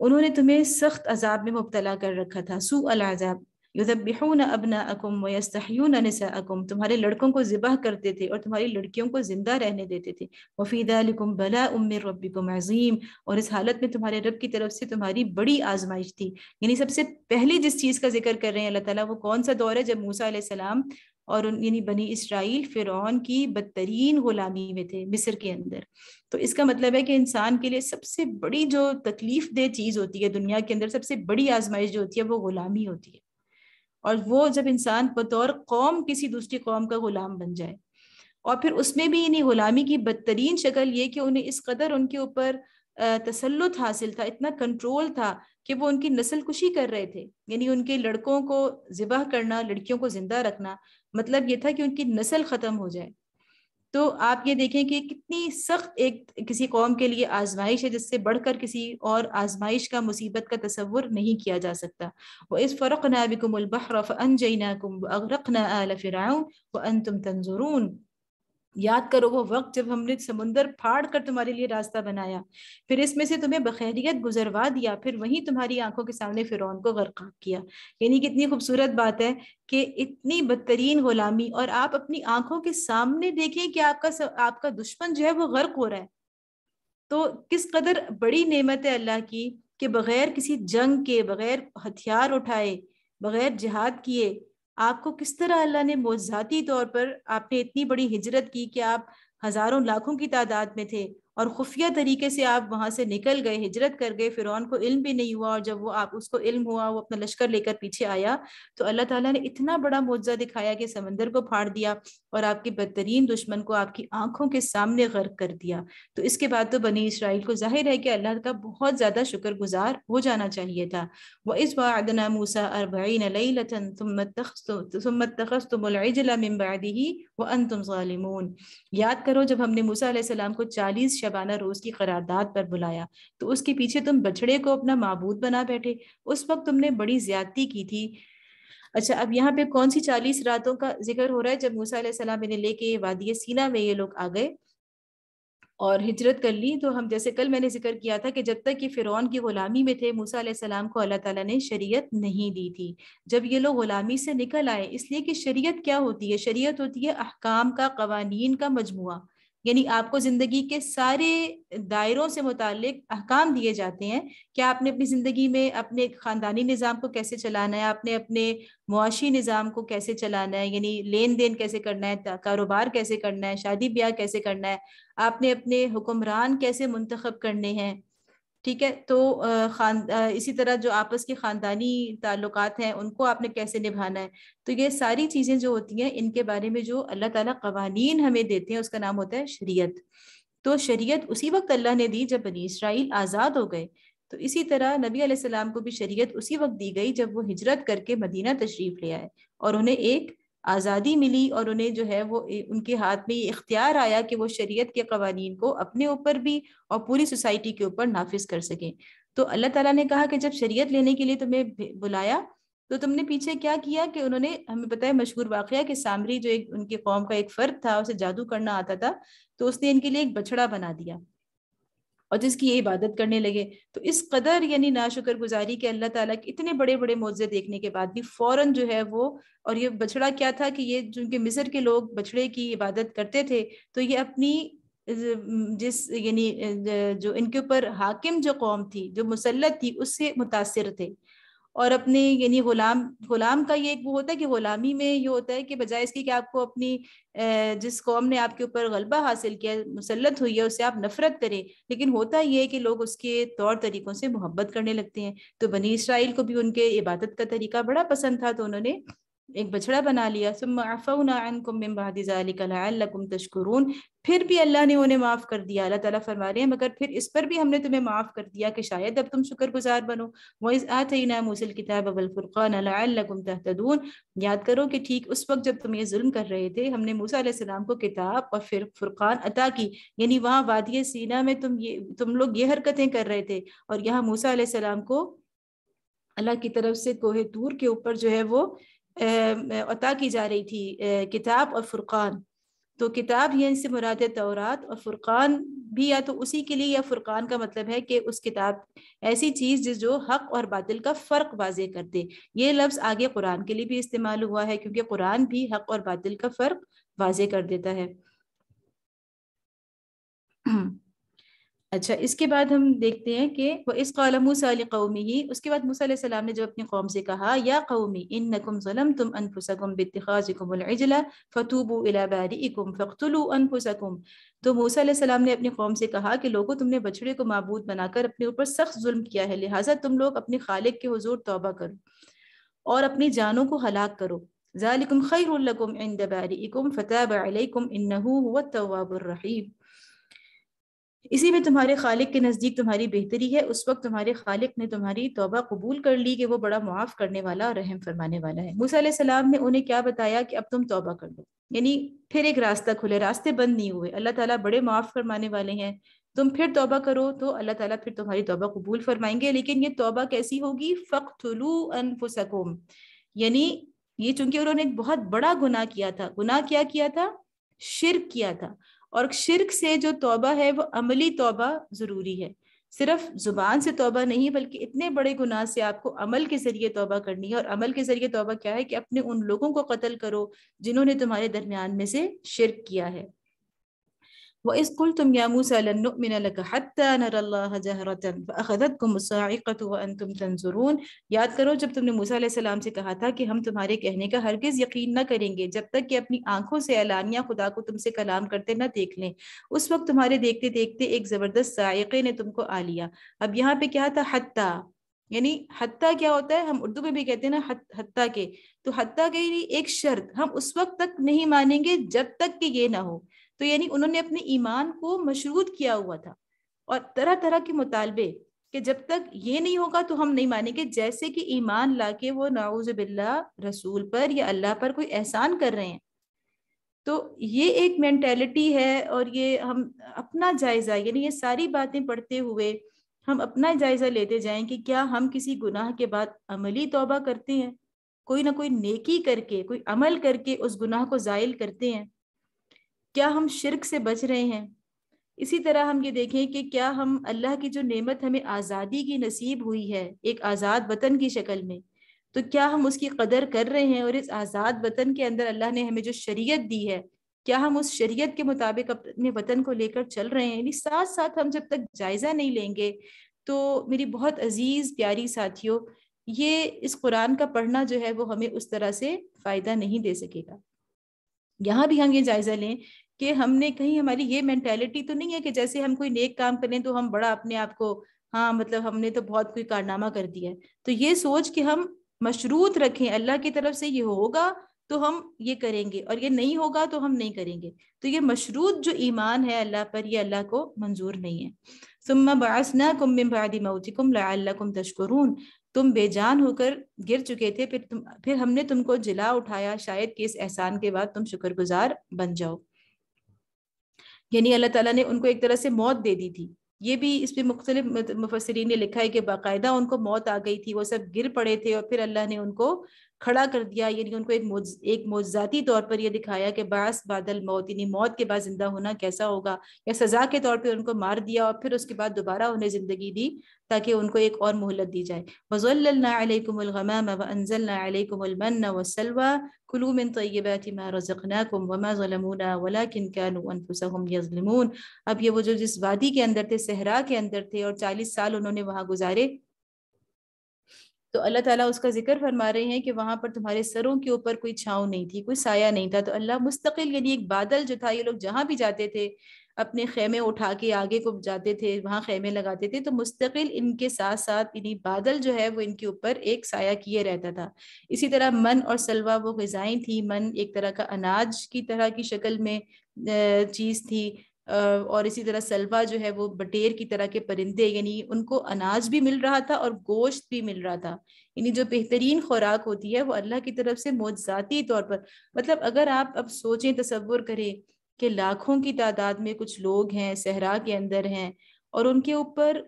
उन्होंने तुम्हें सख्त अजाब में मुबतला कर रखा था सू अलाजाब युदबिहून अबना अकुम वस्तून अनसा तुम्हारे लड़कों को ज़िबह करते थे और तुम्हारी लड़कियों को ज़िंदा रहने देते थे वफ़ीदाकुम बला उम रब्बिकुम अज़ीम और इस हालत में तुम्हारे रब की तरफ से तुम्हारी बड़ी आजमाइश थी यानी सबसे पहले जिस चीज़ का जिक्र कर रहे हैं अल्लाह ताला वो कौन सा दौर है जब मूसा सलाम और यानी बनी इसराइल फ़िरौन की बदतरीन गुलामी में थे मिस्र के अंदर तो इसका मतलब है कि इंसान के लिए सबसे बड़ी जो तकलीफ दे चीज़ होती है दुनिया के अंदर सबसे बड़ी आजमाइश जो होती है वो गुलामी होती है और वो जब इंसान बतौर कौम किसी दूसरी कौम का गुलाम बन जाए और फिर उसमें भी इन्हीं गुलामी की बदतरीन शक्ल ये कि उन्हें इस कदर उनके ऊपर तसलुत हासिल था इतना कंट्रोल था कि वो उनकी नस्ल कुशी कर रहे थे यानी उनके लड़कों को ज़िबा करना लड़कियों को ज़िंदा रखना मतलब ये था कि उनकी नस्ल ख़त्म हो जाए तो आप ये देखें कि कितनी सख्त एक किसी कौम के लिए आजमाइश है जिससे बढ़कर किसी और आजमाइश का मुसीबत का तस्वुर नहीं किया जा सकता व इस फ़र्क नाबिकुमबहरफ़ अनजना कुम अगरक नफ़राउन व अन तुम तंजुरून याद करो वो वक्त जब हमने समंदर फाड़ कर तुम्हारे लिए रास्ता बनाया फिर इसमें से तुम्हें बखैरियत गुजरवा दिया फिर वहीं तुम्हारी आंखों के सामने फिरौन को गरकाब किया यानी कितनी खूबसूरत बात है कि इतनी बदतरीन गुलामी और आप अपनी आंखों के सामने देखें कि आपका स, आपका दुश्मन जो है वो गर्क हो रहा है तो किस कदर बड़ी नमत है अल्लाह की कि बगैर किसी जंग के बगैर हथियार उठाए बगैर जिहाद किए आपको किस तरह अल्लाह ने मोजाती तौर पर आपने इतनी बड़ी हिजरत की कि आप हजारों लाखों की तादाद में थे और खुफिया तरीके से आप वहाँ से निकल गए हिजरत कर गए फिर को इल्म भी नहीं हुआ और जब वो आप उसको इल्म हुआ वो अपना लश्कर लेकर पीछे आया तो अल्लाह ताला ने इतना बड़ा मुआवजा दिखाया कि समंदर को फाड़ दिया और आपके बदतरीन दुश्मन को आपकी आंखों के सामने गर्क कर दिया तो इसके बाद तो बनी इसराइल को जाहिर है कि अल्लाह का बहुत ज़्यादा शुक्रगुजार हो जाना चाहिए था वह इस बदना मूसा अरबीन लतन तुम तखस्तुमल अन तुम ालिमून याद करो जब हमने मूसा सलाम को चालीस शबाना रोज़ की करारदाद पर बुलाया तो उसके पीछे तुम बछड़े को अपना मबूद बना बैठे उस वक्त तुमने बड़ी ज्यादती की थी अच्छा अब यहाँ पे कौन सी चालीस रातों का जिक्र हो रहा है जब मूसा सलाम इन्हें लेके वादिय सीना में ये लोग आ गए और हिजरत कर ली तो हम जैसे कल मैंने जिक्र किया था कि जब तक ये फ़िरौन की ग़ुलामी में थे मूसा सलाम को अल्लाह ताला ने शरीयत नहीं दी थी जब ये लोग ग़ुलामी से निकल आए इसलिए कि शरीयत क्या होती है शरीयत होती है अहकाम का कवानीन का मजमु यानी आपको ज़िंदगी के सारे दायरों से मुतक अहकाम दिए जाते हैं कि आपने अपनी ज़िंदगी में अपने ख़ानदानी निज़ाम को कैसे चलाना है आपने अपने मुआशी निज़ाम को कैसे चलाना है यानी लेन देन कैसे करना है कारोबार कैसे करना है शादी ब्याह कैसे करना है आपने अपने हुक्मरान कैसे मुंतखब करने हैं ठीक है तो खान इसी तरह जो आपस के ख़ानदानी ताल्लुक हैं उनको आपने कैसे निभाना है तो ये सारी चीज़ें जो होती हैं इनके बारे में जो अल्लाह ताला कवानीन हमें देते हैं उसका नाम होता है शरीयत तो शरीयत उसी वक्त अल्लाह ने दी जब बनी इसराइल आज़ाद हो गए तो इसी तरह नबी आसमाम को भी शरीय उसी वक्त दी गई जब वो हिजरत करके मदीना तशरीफ़ ले आए और उन्हें एक आज़ादी मिली और उन्हें जो है वो उनके हाथ में ये इख्तियार आया कि वो शरीयत के कवानीन को अपने ऊपर भी और पूरी सोसाइटी के ऊपर नाफिज कर सकें तो अल्लाह ताला ने कहा कि जब शरीयत लेने के लिए तुम्हें बुलाया तो तुमने पीछे क्या किया कि उन्होंने हमें पता है मशहूर वाक़ा कि सामरी जो एक उनके कौम का एक फ़र्द था उसे जादू करना आता था तो उसने इनके लिए एक बछड़ा बना दिया और जिसकी ये इबादत करने लगे तो इस कदर यानी ना शुक्र गुजारी के अल्लाह ताला के इतने बड़े बड़े मौजे देखने के बाद भी फौरन जो है वो और ये बछड़ा क्या था कि ये चूंकि मिस्र के लोग बछड़े की इबादत करते थे तो ये अपनी जिस यानी जो इनके ऊपर हाकिम जो कौम थी जो मुसलत थी उससे मुतासर थे और अपने यानी गुलाम गुलाम का ये एक वो होता है कि गुलामी में ये होता है कि बजाय इसके कि आपको अपनी जिस कौम ने आपके ऊपर गलबा हासिल किया मुसलत हुई है उससे आप नफरत करें लेकिन होता ये है कि लोग उसके तौर तरीकों से मोहब्बत करने लगते हैं तो बनी इसराइल को भी उनके इबादत का तरीका बड़ा पसंद था तो उन्होंने एक बछड़ा बना लिया सुम्माफ़ुनाकुम तशकुरून फिर भी अल्लाह ने उन्हें माफ़ कर दिया अल्लाह ताला फरमा रहे हैं मगर फिर इस पर भी हमने तुम्हें माफ़ कर दिया कि शायद अब तुम शुक्रगुजार बनो वइस आतना किताब अबलफ़ुरक़ानकुम तहतदून याद करो कि ठीक उस वक्त जब तुम ये जुल्म कर रहे थे हमने मूसा सलाम को किताब और फिर फुरक़ान अता की यानी वहाँ वादिय सीना में तुम ये तुम लोग ये हरकतें कर रहे थे और यहाँ मूसा सलाम को अल्लाह की तरफ से कोहे तूर के ऊपर जो है वो अता की जा रही थी किताब और फुरक़ान तो किताब ये इनसे मुराद तौरात और फुरक़ान भी या तो उसी के लिए या फुरक़ान का मतलब है कि उस किताब ऐसी चीज़ जिस जो हक और बातिल का फ़र्क वाजे कर दे ये लफ्ज़ आगे कुरान के लिए भी इस्तेमाल हुआ है क्योंकि कुरान भी हक और बातिल का फ़र्क वाजे कर देता है अच्छा इसके बाद हम देखते हैं कि वो इस कौला मूसा अली कौमी ही उसके बाद मूसा सलाम ने जब अपनी कौम से कहा या कौमी इन नकुम ज़लम तुम अनफुसकुम बितखाजला फ़तूबू इलाबारिकुम फ़ख्तलु अनफुसकुम तो मूसा सलाम ने अपनी कौम से कहा कि लोगों तुमने बछड़े को मबूद बनाकर अपने ऊपर सख्त जुल्म किया है लिहाजा तुम लोग अपने खालिक के हुजूर तोबा करो और अपनी जानों को हलाक करो ज़ालिकुम खैरुलकुम इन दबारिकुम फ़ताब अलैकुम इन्नहु हुवा तवाबुर रहीम इसी में तुम्हारे खालिक के नज़दीक तुम्हारी बेहतरी है उस वक्त तुम्हारे खालिक ने तुम्हारी तोबा कबूल कर ली कि वो बड़ा मुआफ़ करने वाला और रहम फरमाने वाला है मूसा सलाम ने उन्हें क्या बताया कि अब तुम तोबा कर लो यानी फिर एक रास्ता खुले रास्ते बंद नहीं हुए अल्लाह ताला बड़े मुआफ फरमाने वाले हैं तुम फिर तोबा करो तो अल्लाह ताला फिर तुम्हारी तोबा कबूल फरमाएंगे लेकिन ये तोबा कैसी होगी फ़ख्तलू अनफुसकुम यानी ये चूंकि उन्होंने एक बहुत बड़ा गुनाह किया था गुनाह क्या किया था शिर किया था और शिरक से जो तौबा है वो अमली तौबा ज़रूरी है सिर्फ जुबान से तौबा नहीं बल्कि इतने बड़े गुनाह से आपको अमल के जरिए तौबा करनी है और अमल के जरिए तौबा क्या है कि अपने उन लोगों को कत्ल करो जिन्होंने तुम्हारे दरमियान में से शिरक किया है وإذ قلتم يا موسى لن نؤمن لك حتى نرى الله جهرة فأخذتكم الصاعقة وأنتم تنظرون याद करो जब तुमने मूसा सलाम से कहा था कि हम तुम्हारे कहने का हरगिज यकीन न करेंगे जब तक कि अपनी आंखों से अलानिया खुदा को तुमसे कलाम करते न देख लें उस वक्त तुम्हारे देखते देखते एक ज़बरदस्त सायक़े ने तुमको आ लिया अब यहाँ पे क्या था हत्ता यानी हत्ता क्या होता है हम उर्दू में भी कहते हैं ना हत, हत्ता के तो हत्ता के एक शर्त हम उस वक्त तक नहीं मानेंगे जब तक कि ये ना हो तो यानी उन्होंने अपने ईमान को मशरूद किया हुआ था और तरह तरह के मुतालबे कि जब तक ये नहीं होगा तो हम नहीं मानेंगे जैसे कि ईमान ला के वो नाउज बिल्ला रसूल पर या अल्लाह पर कोई एहसान कर रहे हैं तो ये एक मैंटेलिटी है और ये हम अपना जायज़ा यानी ये सारी बातें पढ़ते हुए हम अपना जायज़ा लेते जाएं कि क्या हम किसी गुनाह के बाद अमली तोबा करते हैं कोई ना कोई नेकी करके कोई अमल करके उस गुनाह को जायल करते हैं क्या हम शिरक से बच रहे हैं इसी तरह हम ये देखें कि क्या हम अल्लाह की जो नेमत हमें आज़ादी की नसीब हुई है एक आज़ाद वतन की शक्ल में तो क्या हम उसकी कदर कर रहे हैं और इस आज़ाद वतन के अंदर अल्लाह ने हमें जो शरीयत दी है क्या हम उस शरीयत के मुताबिक अपने वतन को लेकर चल रहे हैं यानी साथ साथ हम जब तक जायज़ा नहीं लेंगे तो मेरी बहुत अजीज़ प्यारी साथियों ये इस कुरान का पढ़ना जो है वो हमें उस तरह से फ़ायदा नहीं दे सकेगा यहाँ भी हम ये जायज़ा लें कि हमने कहीं हमारी ये मैंटेलिटी तो नहीं है कि जैसे हम कोई नेक काम करें तो हम बड़ा अपने आप को हाँ मतलब हमने तो बहुत कोई कारनामा कर दिया है तो ये सोच के हम मशरूत रखें अल्लाह की तरफ से ये होगा तो हम ये करेंगे और ये नहीं होगा तो हम नहीं करेंगे तो ये मशरूत जो ईमान है अल्लाह पर ये अल्लाह को मंजूर नहीं है सुम्मा बासना कुम बिम्बादी मऊतिकुम लाकुम तशकरून तुम बेजान होकर गिर चुके थे फिर तुम फिर हमने तुमको जिला उठाया शायद कि इस एहसान के बाद तुम शुक्रगुजार बन जाओ यानी अल्लाह ताला ने उनको एक तरह से मौत दे दी थी ये भी इस पर मुख्तलि मुफसरीन ने लिखा है कि बाकायदा उनको मौत आ गई थी वो सब गिर पड़े थे और फिर अल्लाह ने उनको खड़ा कर दिया यानी उनको एक मोज एक मोजाती तौर पर यह दिखाया कि बास बादल मौत यानी मौत के बाद जिंदा होना कैसा होगा या सजा के तौर पर उनको मार दिया और फिर उसके बाद दोबारा उन्हें ज़िंदगी दी ताकि उनको एक और मोहलत दी जाए अब ये वो जो जिस वादी के अंदर थे सहरा के अंदर थे और चालीस साल उन्होंने वहां गुजारे तो अल्लाह ताला उसका जिक्र फरमा रहे हैं कि वहां पर तुम्हारे सरों के ऊपर कोई छाव नहीं थी कोई साया नहीं था तो अल्लाह मुस्तकिल यानी एक बादल जो था ये लोग जहाँ भी जाते थे अपने खेमे उठा के आगे को जाते थे वहाँ खेमे लगाते थे तो मुस्तकिल इनके साथ साथ यानी बादल जो है वो इनके ऊपर एक साया किए रहता था इसी तरह मन और सलवा वो गजाएं थी मन एक तरह का अनाज की तरह की शक्ल में चीज़ थी और इसी तरह सलवा जो है वो बटेर की तरह के परिंदे यानी उनको अनाज भी मिल रहा था और गोश्त भी मिल रहा था यानी जो बेहतरीन खुराक होती है वो अल्लाह की तरफ से मोजाती तौर पर मतलब अगर आप अब सोचें तस्वुर करें कि लाखों की तादाद में कुछ लोग हैं सहरा के अंदर हैं और उनके ऊपर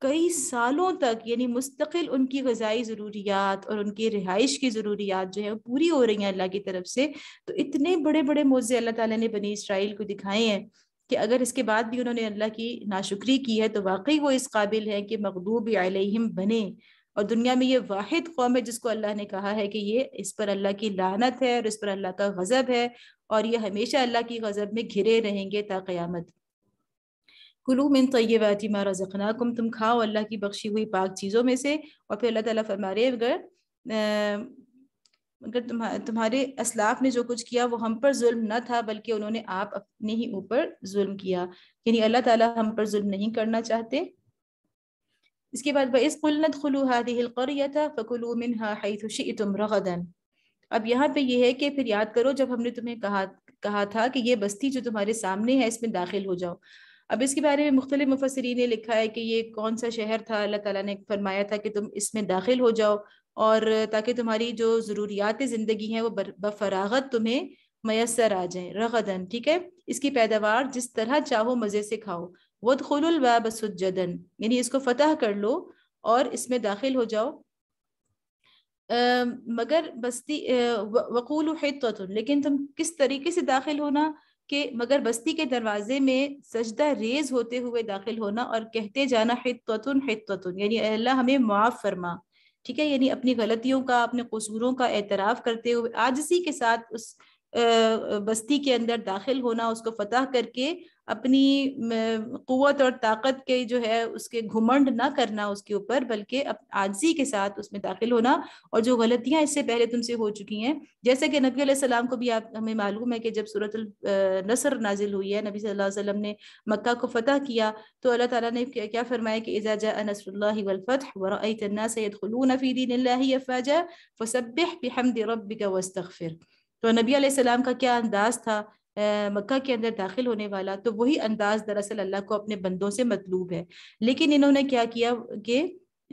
कई सालों तक यानी मुस्तकिल उनकी गजाई ज़रूरियात और उनकी रिहाइश की ज़रूरियात जो है वो पूरी हो रही हैं अल्लाह की तरफ से तो इतने बड़े बड़े मौजे अल्लाह ताला ने बनी इसराइल को दिखाए हैं कि अगर इसके बाद भी उन्होंने अल्लाह की नाशुक्री की है तो वाकई वो इस काबिल है कि मकदूब आलिम बने और दुनिया में ये वाहिद कौम है जिसको अल्लाह ने कहा है कि ये इस पर अल्लाह की लानत है और इस पर अल्लाह का गज़ब है और ये हमेशा अल्लाह की गज़ब में घिरे रहेंगे ता कुलूम कुलू मिन वातिमा मारा जखनाकुम तुम खाओ अल्लाह की बख्शी हुई पाक चीज़ों में से और फिर अल्लाह ताला फरमा रहे अगर मगर तुम्हा, तुम्हारे असलाफ ने जो कुछ किया वो हम पर जुल्म न था बल्कि उन्होंने आप अपने ही ऊपर जुल्म किया यानी अल्लाह ताला हम पर जुल्म नहीं करना चाहते इसके बाद बस कुलनत खलू हादिलता फ़कुलू मिन हाइतुम रगदन अब यहाँ पे ये है कि फिर याद करो जब हमने तुम्हें कहा कहा था कि ये बस्ती जो तुम्हारे सामने है इसमें दाखिल हो जाओ अब इसके बारे में मुख्तलि मुफसरी ने लिखा है कि ये कौन सा शहर था अल्लाह ताला ने फरमाया था कि तुम इसमें दाखिल हो जाओ और ताकि तुम्हारी जो ज़रूरियात ज़िंदगी हैं वो बफरागत तुम्हें मैसर आ जाए रगदन ठीक है इसकी पैदावार जिस तरह चाहो मज़े से खाओ वद खुलबाब सुजदन यानी इसको फतह कर लो और इसमें दाखिल हो जाओ आ, मगर बस्ती वकूल हितुन लेकिन तुम किस तरीके से दाखिल होना कि मगर बस्ती के दरवाजे में सजदा रेज होते हुए दाखिल होना और कहते जाना हितुन हितुन यानी अल्लाह हमें माफ़ फरमा ठीक है यानी अपनी गलतियों का अपने कसूरों का एतराफ़ करते हुए आजसी के साथ उस बस्ती के अंदर दाखिल होना उसको फतह करके अपनी क़वत और ताकत के जो है उसके घुमंड ना करना उसके ऊपर बल्कि आजी के साथ उसमें दाखिल होना और जो गलतियां इससे पहले तुमसे हो चुकी हैं जैसे कि नबी सलाम को भी आप हमें मालूम है कि जब सूरत नसर नाजिल हुई है नबी सल्लल्लाहु वसल्लम ने मक्का को फ़तह किया तो अल्लाह ताला ने क्या फरमाया कि एजाजा नसरल्लाफ़त सैदी फसब रब का वस्तफ़िर तो नबी सलाम का क्या अंदाज था मक्का के अंदर दाखिल होने वाला तो वही अंदाज दरअसल अल्लाह को अपने बंदों से मतलूब है लेकिन इन्होंने क्या किया कि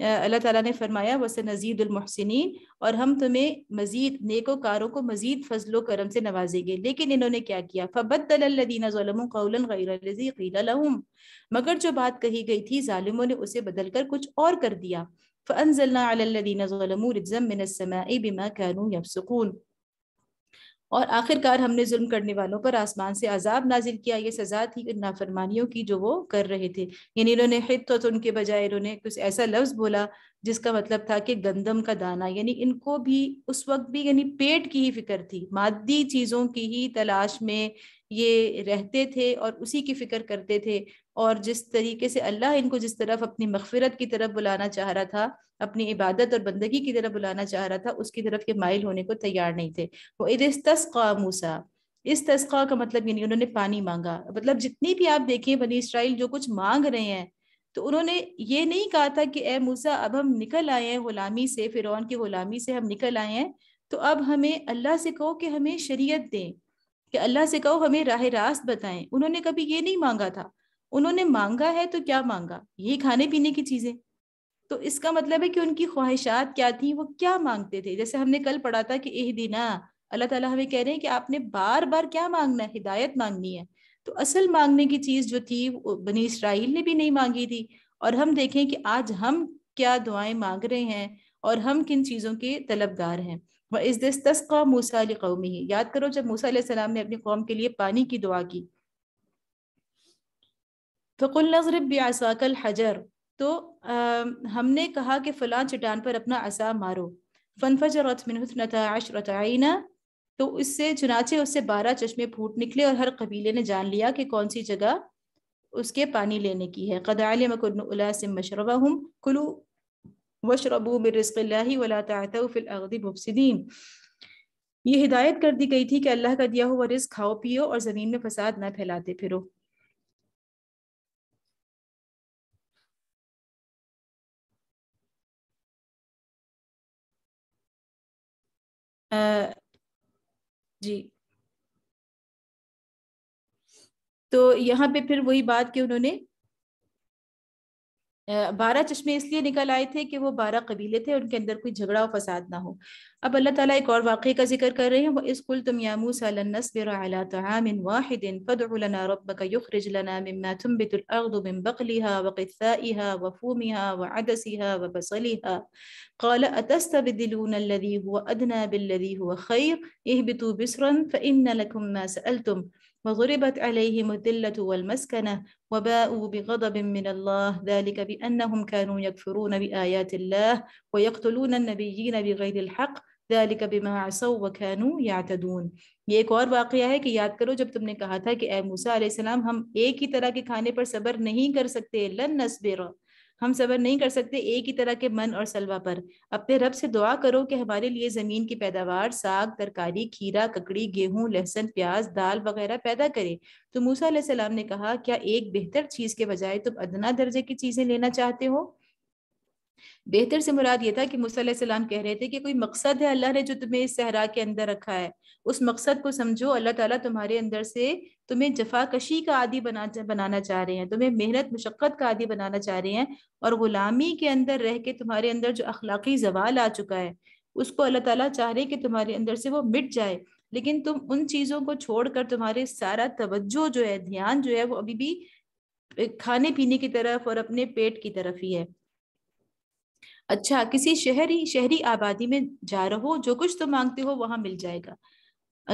अल्लाह ताला ने फरमाया वसन नजीदुलमहसिन और हम तुम्हें मजीद नेको कारों को मजीद फजलो करम से नवाजेंगे लेकिन इन्होंने क्या किया फ़बदीनाज़ीम मगर जो बात कही गई थी ालिमों ने उसे बदल कर कुछ और कर दिया फ़नज़ल्लादीनाज़लम रजम बिमा कानू यफसकून और आखिरकार हमने जुल्म करने वालों पर आसमान से अजाब नाजिल किया ये सजा थी इन नाफरमानियों की जो वो कर रहे थे यानी इन्होंने हित तो उनके बजाय इन्होंने कुछ ऐसा लफ्ज बोला जिसका मतलब था कि गंदम का दाना यानी इनको भी उस वक्त भी यानी पेट की ही फिक्र थी मादी चीज़ों की ही तलाश में ये रहते थे और उसी की फिक्र करते थे और जिस तरीके से अल्लाह इनको जिस तरफ अपनी मगफरत की तरफ बुलाना चाह रहा था अपनी इबादत और बंदगी की तरफ बुलाना चाह रहा था उसकी तरफ के माइल होने को तैयार नहीं थे वो इदिस तस्का मूसा इस तस्का का मतलब यानी उन्होंने पानी मांगा मतलब जितनी भी आप देखें बनी इसराइल जो कुछ मांग रहे हैं तो उन्होंने ये नहीं कहा था कि ए मूसा अब हम निकल आए हैं गुलामी से फिरौन की गुलामी से हम निकल आए हैं तो अब हमें अल्लाह से कहो कि हमें शरीयत दें कि अल्लाह से कहो हमें राह रास्त बताएं उन्होंने कभी ये नहीं मांगा था उन्होंने मांगा है तो क्या मांगा ये खाने पीने की चीजें तो इसका मतलब है कि उनकी ख्वाहिशात क्या थी वो क्या मांगते थे जैसे हमने कल पढ़ा था कि एह दिना अल्लाह ताला हमें कह रहे हैं कि आपने बार बार क्या मांगना है हिदायत मांगनी है तो असल मांगने की चीज जो थी बनी इसराइल ने भी नहीं मांगी थी और हम देखें कि आज हम क्या दुआएं मांग रहे हैं और हम किन चीज़ों के तलबगार हैं व इस दिस तस्का मूसा कौमी ही याद करो जब मूसा सलाम ने अपनी कौम के लिए पानी की दुआ की फ़कुल नजरब बसाकल हजर तो आ, हमने कहा कि फलां चटान पर अपना असा मारो फ़नफजरत मिनता अशरतना तो उससे चुनाचे उससे बारह चश्मे फूट निकले और हर कबीले ने जान लिया कि कौन सी जगह उसके पानी लेने की है कदाल मकुन से मशरबा हूँ कुलू वशरबू बिरज़्क़िल्लाहि वला ये हिदायत कर दी गई थी कि अल्लाह का दिया हुआ रिस्क खाओ पियो और ज़मीन में फसाद ना फैलाते फिरो आ, जी तो यहाँ पे फिर वही बात कि उन्होंने बारह चश्मे इसलिए निकल आए थे कि वो बारह कबीले थे उनके अंदर कोई झगड़ा और फसाद ना हो अब अल्लाह ताला एक और वाक़े का जिक्र कर रहे हैं वो इस कुल तुम यामूस नसबिन वाहिदिन फ़दना रबक युखरज लना मिम्मा तुम बितुलअर्द मिन बकलिहा व क़िस्साइहा व फूमिहा व अदसिहा व बसलिहा قال أتستبدلون الذي هو أدنى بالذي هو خير اهبطوا بسرا فإن لكم ما سألتم وضربت عليهم الذلة والمسكنة وباءوا بغضب من الله ذلك بأنهم كانوا يكفرون بآيات الله ويقتلون النبيين بغير الحق ذلك بما عصوا وكانوا يعتدون واقعہ ہے کہ یاد کرو جب تم نے کہا تھا کہ اے موسیٰ علیہ السلام ہم ایک ہی طرح کے کھانے پر صبر نہیں کر سکتے لن نصبر हम सबर नहीं कर सकते एक ही तरह के मन और सलवा पर अपने रब से दुआ करो कि हमारे लिए ज़मीन की पैदावार साग तरकारी खीरा ककड़ी गेहूं लहसुन प्याज दाल वगैरह पैदा करे तो मूसा सलाम ने कहा क्या एक बेहतर चीज़ के बजाय तुम अदना दर्जे की चीज़ें लेना चाहते हो बेहतर से मुराद ये था कि मूसम कह रहे थे कि कोई मकसद है अल्लाह ने जो तुम्हें इस सहरा के अंदर रखा है उस मकसद को समझो अल्लाह ताला तुम्हारे अंदर से तुम्हें जफाकशी का आदि बना बनाना चाह रहे हैं तुम्हें मेहनत मशक्क़त का आदि बनाना चाह रहे हैं और ग़ुलामी के अंदर रह के तुम्हारे अंदर जो अखलाकी जवाल आ चुका है उसको अल्लाह ताला चाह रहे कि तुम्हारे अंदर से वो मिट जाए लेकिन तुम उन चीज़ों को छोड़कर तुम्हारे सारा तवज्जो जो है ध्यान जो है वो अभी भी खाने पीने की तरफ और अपने पेट की तरफ ही है अच्छा किसी शहरी शहरी आबादी में जा रहे हो जो कुछ तुम मांगते हो वहां मिल जाएगा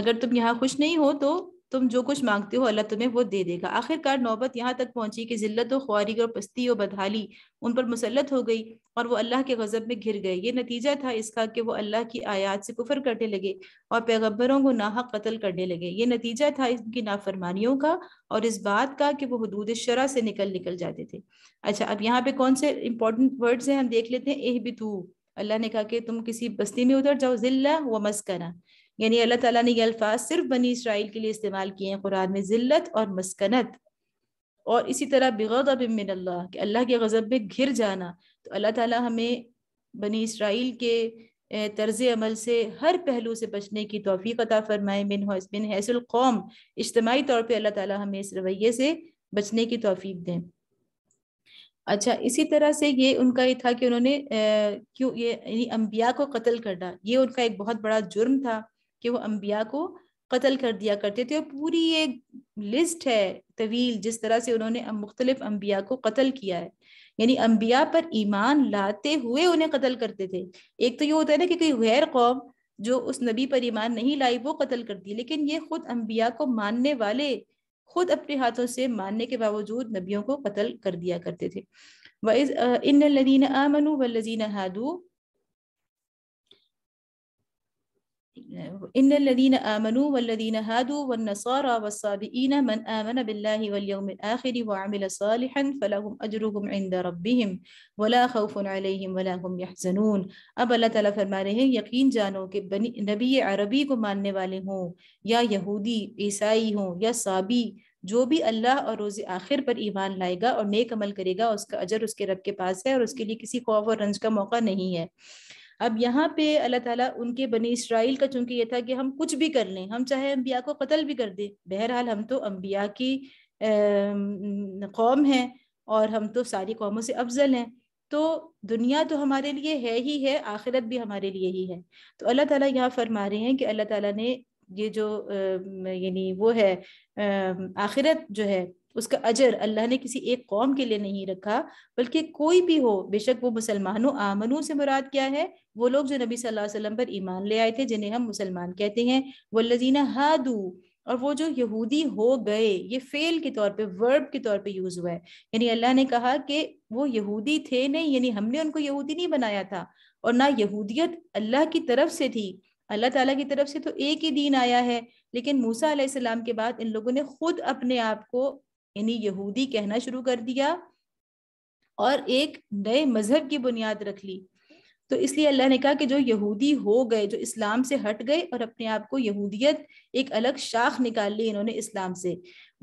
अगर तुम यहाँ खुश नहीं हो तो तुम जो कुछ मांगते हो अल्लाह तुम्हें वो दे देगा आखिरकार नौबत यहाँ तक पहुंची कि जिल्लत व ख्वारी और पस्ती और बदहाली उन पर मुसलत हो गई और वो अल्लाह के गजब में घिर गए ये नतीजा था इसका कि वो अल्लाह की आयात से कुफर करने लगे और पैगम्बरों को नाहक कत्ल करने लगे ये नतीजा था इनकी नाफरमानियों का और इस बात का कि वो हदूद शरह से निकल निकल जाते थे अच्छा अब यहाँ पे कौन से इंपॉर्टेंट वर्ड्स हैं हम देख लेते हैं एह बितू अल्लाह ने कहा कि तुम किसी बस्ती में उतर जाओ जिल्ला व मस्करा यानी अल्लाह ताला ने ये अल्फाज सिर्फ बनी इसराइल के लिए इस्तेमाल किए हैं कुरान में ज़िल्लत और मस्कनत और इसी तरह बेगब मिन अल्लाह अल्लाह के गज़ब में घिर जाना तो अल्लाह ताला हमें बनी इसराइल के तर्ज अमल से हर पहलू से बचने की तोफ़ी अता फ़रमाए मिन बिन हैसल कौम तौर पर अल्लाह ताला हमें इस रवैये से बचने की तोफ़ी दें अच्छा इसी तरह से ये उनका ये था कि उन्होंने क्यों ये अम्बिया को कत्ल करना ये उनका एक बहुत बड़ा जुर्म था कि वो अम्बिया को कत्ल कर दिया करते थे और पूरी एक लिस्ट है तवील जिस तरह से उन्होंने मुख्तलिफ अम्बिया को कत्ल किया है यानी अम्बिया पर ईमान लाते हुए उन्हें कत्ल करते थे एक तो ये होता है ना कि कोई गैर कौम जो उस नबी पर ईमान नहीं लाई वो कत्ल कर दी लेकिन ये खुद अम्बिया को मानने वाले खुद अपने हाथों से मानने के बावजूद नबियों को कत्ल कर दिया करते थे वज़ इन लदीन आमनु वजीन हादू إن الذين آمنوا والذين هادوا والنصارى والصابئين من آمن بالله واليوم الآخر وعمل صالحا فلهم أجرهم عند ربهم ولا خوف عليهم ولا هم يحزنون अब अल्लाह ताला फरमा रहे हैं यकीन जानो कि बनी नबी अरबी को मानने वाले हों या यहूदी ईसाई हों या साबी जो भी अल्लाह और रोज़ आखिर पर ईमान लाएगा और नेक अमल करेगा उसका अजर उसके रब के पास है और उसके लिए किसी खौफ और रंज का मौका नहीं है अब यहाँ पे अल्लाह ताला उनके बनी इसराइल का चूंकि ये था कि हम कुछ भी कर लें हम चाहे अम्बिया को कत्ल भी कर दें बहरहाल हम तो अम्बिया की कौम है और हम तो सारी कौमों से अफजल हैं तो दुनिया तो हमारे लिए है ही है आखिरत भी हमारे लिए ही है तो अल्लाह ताला यहाँ फरमा रहे हैं कि अल्लाह ताला ने ये जो यानी वो है आखिरत जो है उसका अजर अल्लाह ने किसी एक कौम के लिए नहीं रखा बल्कि कोई भी हो बेशक वो मुसलमानों आमनों से मुराद क्या है वो लोग जो नबी सल्लल्लाहु अलैहि वसल्लम पर ईमान ले आए थे जिन्हें हम मुसलमान कहते हैं वो लजीना हादू और वो जो यहूदी हो गए ये फेल के तौर पे वर्ब के तौर पे यूज हुआ है यानी अल्लाह ने कहा कि वो यहूदी थे नहीं यानी हमने उनको यहूदी नहीं बनाया था और ना यहूदियत अल्लाह की तरफ से थी अल्लाह ताला की तरफ से तो एक ही दीन आया है लेकिन मूसा अलैहिस्सलाम के बाद इन लोगों ने खुद अपने आप को यानी यहूदी कहना शुरू कर दिया और एक नए मजहब की बुनियाद रख ली तो इसलिए अल्लाह ने कहा कि जो यहूदी हो गए जो इस्लाम से हट गए और अपने आप को यहूदियत एक अलग शाख निकाल ली इन्होंने इस्लाम से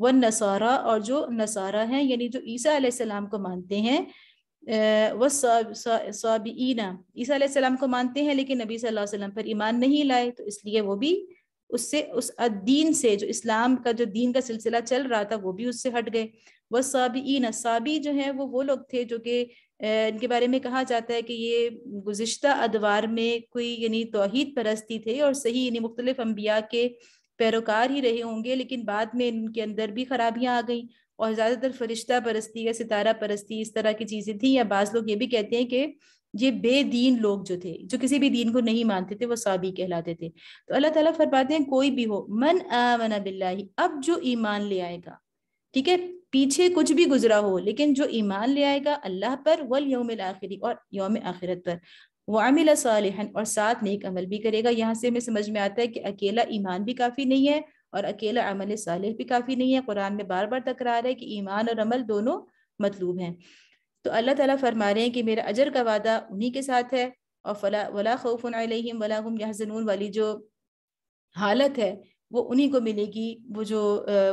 वह नसारा और जो नसारा हैं यानी जो ईसा आसमाम को मानते हैं वह सौबीना ईसा आसमाम को मानते हैं लेकिन नबी सल्लल्लाहु अलैहि वसल्लम पर ईमान नहीं लाए तो इसलिए वो भी उससे उस दीन से जो इस्लाम का जो दीन का सिलसिला चल रहा था वो भी उससे हट गए वह इन सबी जो है वो वो लोग थे जो कि इनके बारे में कहा जाता है कि ये गुज्त अदवार में कोई यानी तोहद परस्ती थे और सही यानी मुख्तलिफ अम्बिया के पैरोकार ही रहे होंगे लेकिन बाद में इनके अंदर भी खराबियां आ गई और ज़्यादातर फरिश्ता परस्ती या सितारा परस्ती इस तरह की चीज़ें थी या बाज़ लोग ये भी कहते हैं कि ये बेदीन लोग जो थे जो किसी भी दीन को नहीं मानते थे वो साबी कहलाते थे तो अल्लाह ताला फरमाते हैं कोई भी हो मन आमना बिल्लाही अब जो ईमान ले आएगा ठीक है पीछे कुछ भी गुजरा हो लेकिन जो ईमान ले आएगा अल्लाह पर वल यौम आखिरी और यौम आखिरत पर वामिल सालहन और साथ नेक अमल भी करेगा यहाँ से हमें समझ में आता है कि अकेला ईमान भी काफ़ी नहीं है और अकेला अमल साल भी काफ़ी नहीं है कुरान में बार बार तकरार है कि ईमान और अमल दोनों मतलूब हैं तो अल्लाह ताला फरमा रहे हैं कि मेरा अजर का वादा उन्हीं के साथ है और फला वला खौफन अलहम वला हम यहजनून वाली जो हालत है वो उन्हीं को मिलेगी वो जो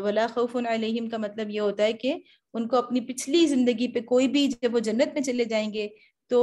वला खौफ अलहम का मतलब ये होता है कि उनको अपनी पिछली ज़िंदगी पे कोई भी जब वो जन्नत में चले जाएंगे तो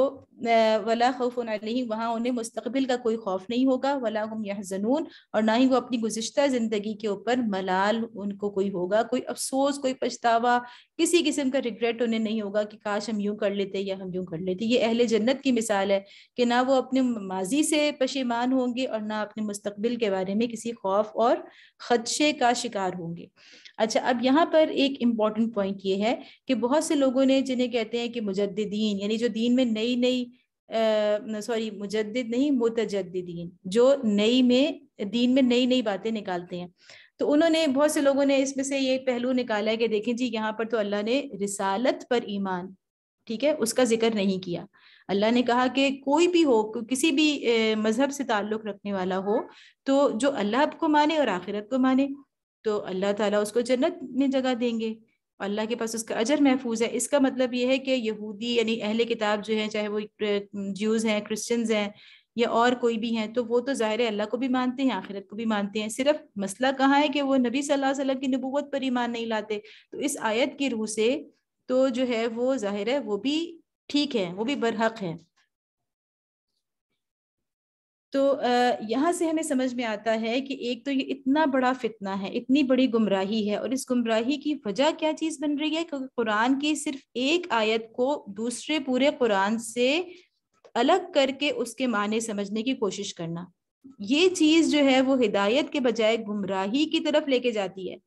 वला खौफ अलही वहाँ उन्हें मुस्तबिल का कोई खौफ नहीं होगा वला हम यहजनून और ना ही वो अपनी गुज्तर ज़िंदगी के ऊपर मलाल उनको कोई होगा कोई अफसोस कोई पछतावा किसी किस्म का रिग्रेट उन्हें नहीं होगा कि काश हम यूं कर लेते या हम यूं कर लेते ये अहले जन्नत की मिसाल है कि ना वो अपने माजी से पशेमान होंगे और ना अपने मुस्तबिल के बारे में किसी खौफ और खदशे का शिकार होंगे अच्छा अब यहाँ पर एक इम्पॉर्टेंट पॉइंट ये है कि बहुत से लोगों ने जिन्हें कहते हैं कि मुजद्दीन यानी जो दीन में नई नई सॉरी मुजद नहीं मुतजदीन जो नई में दीन में नई नई बातें निकालते हैं तो उन्होंने बहुत से लोगों ने इसमें से ये पहलू निकाला है कि देखें जी यहाँ पर तो अल्लाह ने रिसालत पर ईमान ठीक है उसका जिक्र नहीं किया अल्लाह ने कहा कि कोई भी हो किसी भी मजहब से ताल्लुक रखने वाला हो तो जो अल्लाह को माने और आखिरत को माने तो अल्लाह ताला उसको जन्नत में जगह देंगे अल्लाह के पास उसका अजर महफूज है इसका मतलब यह है कि यहूदी यानी अहले किताब जो है चाहे वो ज्यूज हैं क्रिश्चियंस हैं या और कोई भी हैं तो वो तो ज़ाहिर अल्लाह को भी मानते हैं आखिरत को भी मानते हैं सिर्फ मसला कहाँ है कि वो नबी सल्लल्लाहु अलैहि वसल्लम की नबूवत पर ईमान नहीं लाते तो इस आयत की रूह से तो जो है वो ज़ाहिर है वो भी ठीक है वो भी बरहक है तो यहाँ से हमें समझ में आता है कि एक तो ये इतना बड़ा फितना है इतनी बड़ी गुमराही है और इस गुमराही की वजह क्या चीज़ बन रही है क्योंकि कुरान की सिर्फ एक आयत को दूसरे पूरे कुरान से अलग करके उसके माने समझने की कोशिश करना ये चीज़ जो है वो हिदायत के बजाय गुमराही की तरफ लेके जाती है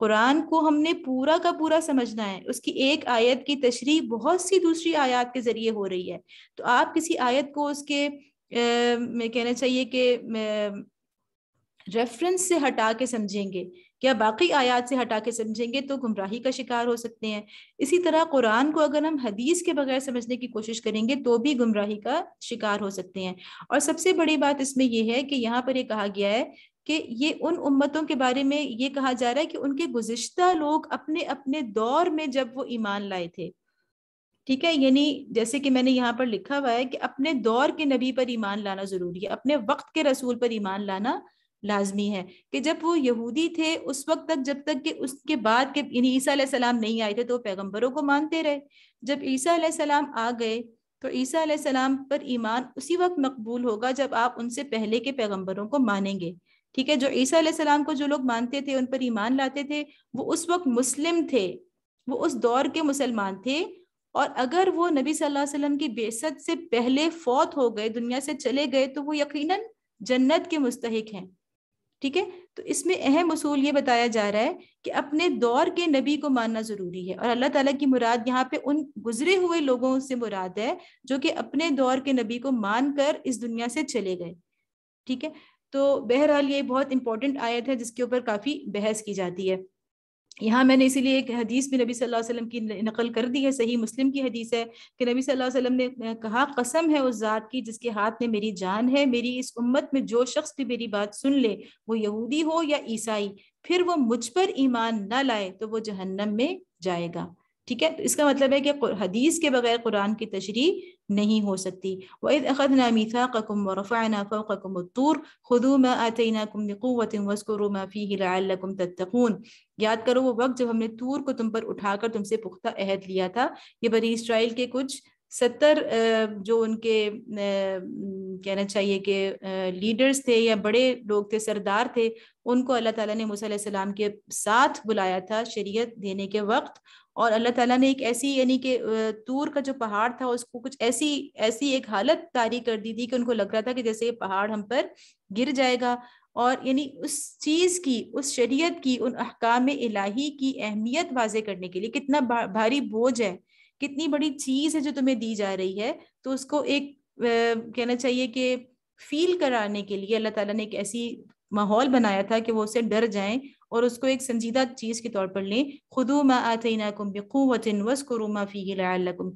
कुरान को हमने पूरा का पूरा समझना है उसकी एक आयत की तशरी बहुत सी दूसरी आयत के जरिए हो रही है तो आप किसी आयत को उसके कहना चाहिए कि रेफरेंस से हटा के समझेंगे या बाकी आयात से हटा के समझेंगे तो गुमराही का शिकार हो सकते हैं इसी तरह कुरान को अगर हम हदीस के बगैर समझने की कोशिश करेंगे तो भी गुमराही का शिकार हो सकते हैं और सबसे बड़ी बात इसमें यह है कि यहाँ पर यह कहा गया है कि ये उन उम्मतों के बारे में ये कहा जा रहा है कि उनके गुजश्ता लोग अपने अपने दौर में जब वो ईमान लाए थे ठीक है यानी जैसे कि मैंने यहाँ पर लिखा हुआ है कि अपने दौर के नबी पर ईमान लाना जरूरी है अपने वक्त के रसूल पर ईमान लाना लाजमी है कि जब वो यहूदी थे उस वक्त तक जब तक कि उसके बाद के यानी ईसा सलाम नहीं आए थे तो पैगम्बरों को मानते रहे जब ईसा सलाम आ गए तो ईसा सलाम पर ईमान उसी वक्त मकबूल होगा जब आप उनसे पहले के पैगम्बरों को मानेंगे ठीक है जो ईसा सलाम को जो लोग मानते थे उन पर ईमान लाते थे वो उस वक्त मुस्लिम थे वो उस दौर के मुसलमान थे और अगर वो नबी सल्लल्लाहु अलैहि वसल्लम की बेसत से पहले फौत हो गए दुनिया से चले गए तो वो यकीनन जन्नत के मुस्तक हैं ठीक है तो इसमें अहम असूल ये बताया जा रहा है कि अपने दौर के नबी को मानना ज़रूरी है और अल्लाह ताला की मुराद यहाँ पे उन गुजरे हुए लोगों से मुराद है जो कि अपने दौर के नबी को मानकर इस दुनिया से चले गए ठीक है तो बहरहाल ये बहुत इंपॉर्टेंट आयत है जिसके ऊपर काफ़ी बहस की जाती है यहाँ मैंने इसीलिए एक हदीस भी नबी सल्लल्लाहु अलैहि वसल्लम की नकल कर दी है सही मुस्लिम की हदीस है कि नबी सल्लल्लाहु अलैहि वसल्लम ने कहा कसम है उस ज़ात की जिसके हाथ में मेरी जान है मेरी इस उम्मत में जो शख्स भी मेरी बात सुन ले वो यहूदी हो या ईसाई फिर वो मुझ पर ईमान ना लाए तो वो जहन्नम में जाएगा ठीक है तो इसका मतलब है कि हदीस के बगैर कुरान की तशरी नहीं हो सकती वद अखद नामीथा ककुम वरफ़ाना फ़ौकमतूर खुदू में आतना कुम निकुवत वस्कुर माफ़ी हिलाकुम तत्तकून याद करो वो वक्त जब हमने तूर को तुम पर उठाकर तुमसे पुख्ता अहद लिया था ये बड़ी इसराइल के कुछ सत्तर जो उनके कहना चाहिए कि लीडर्स थे या बड़े लोग थे सरदार थे उनको अल्लाह ताला ने मूसा सलाम के साथ बुलाया था शरीयत देने के वक्त और अल्लाह ताला ने एक ऐसी यानी कि तूर का जो पहाड़ था उसको कुछ ऐसी ऐसी एक हालत तारी कर दी थी कि उनको लग रहा था कि जैसे ये पहाड़ हम पर गिर जाएगा और यानी उस चीज़ की उस शरीयत की उन अहकाम इलाही की अहमियत वाजे करने के लिए कितना भारी बोझ है कितनी बड़ी चीज है जो तुम्हें दी जा रही है तो उसको एक कहना चाहिए कि फील कराने के लिए अल्लाह ताला ने एक ऐसी माहौल बनाया था कि वो उससे डर जाएं और उसको एक संजीदा चीज़ के तौर पर लें खुदू मा आतना मा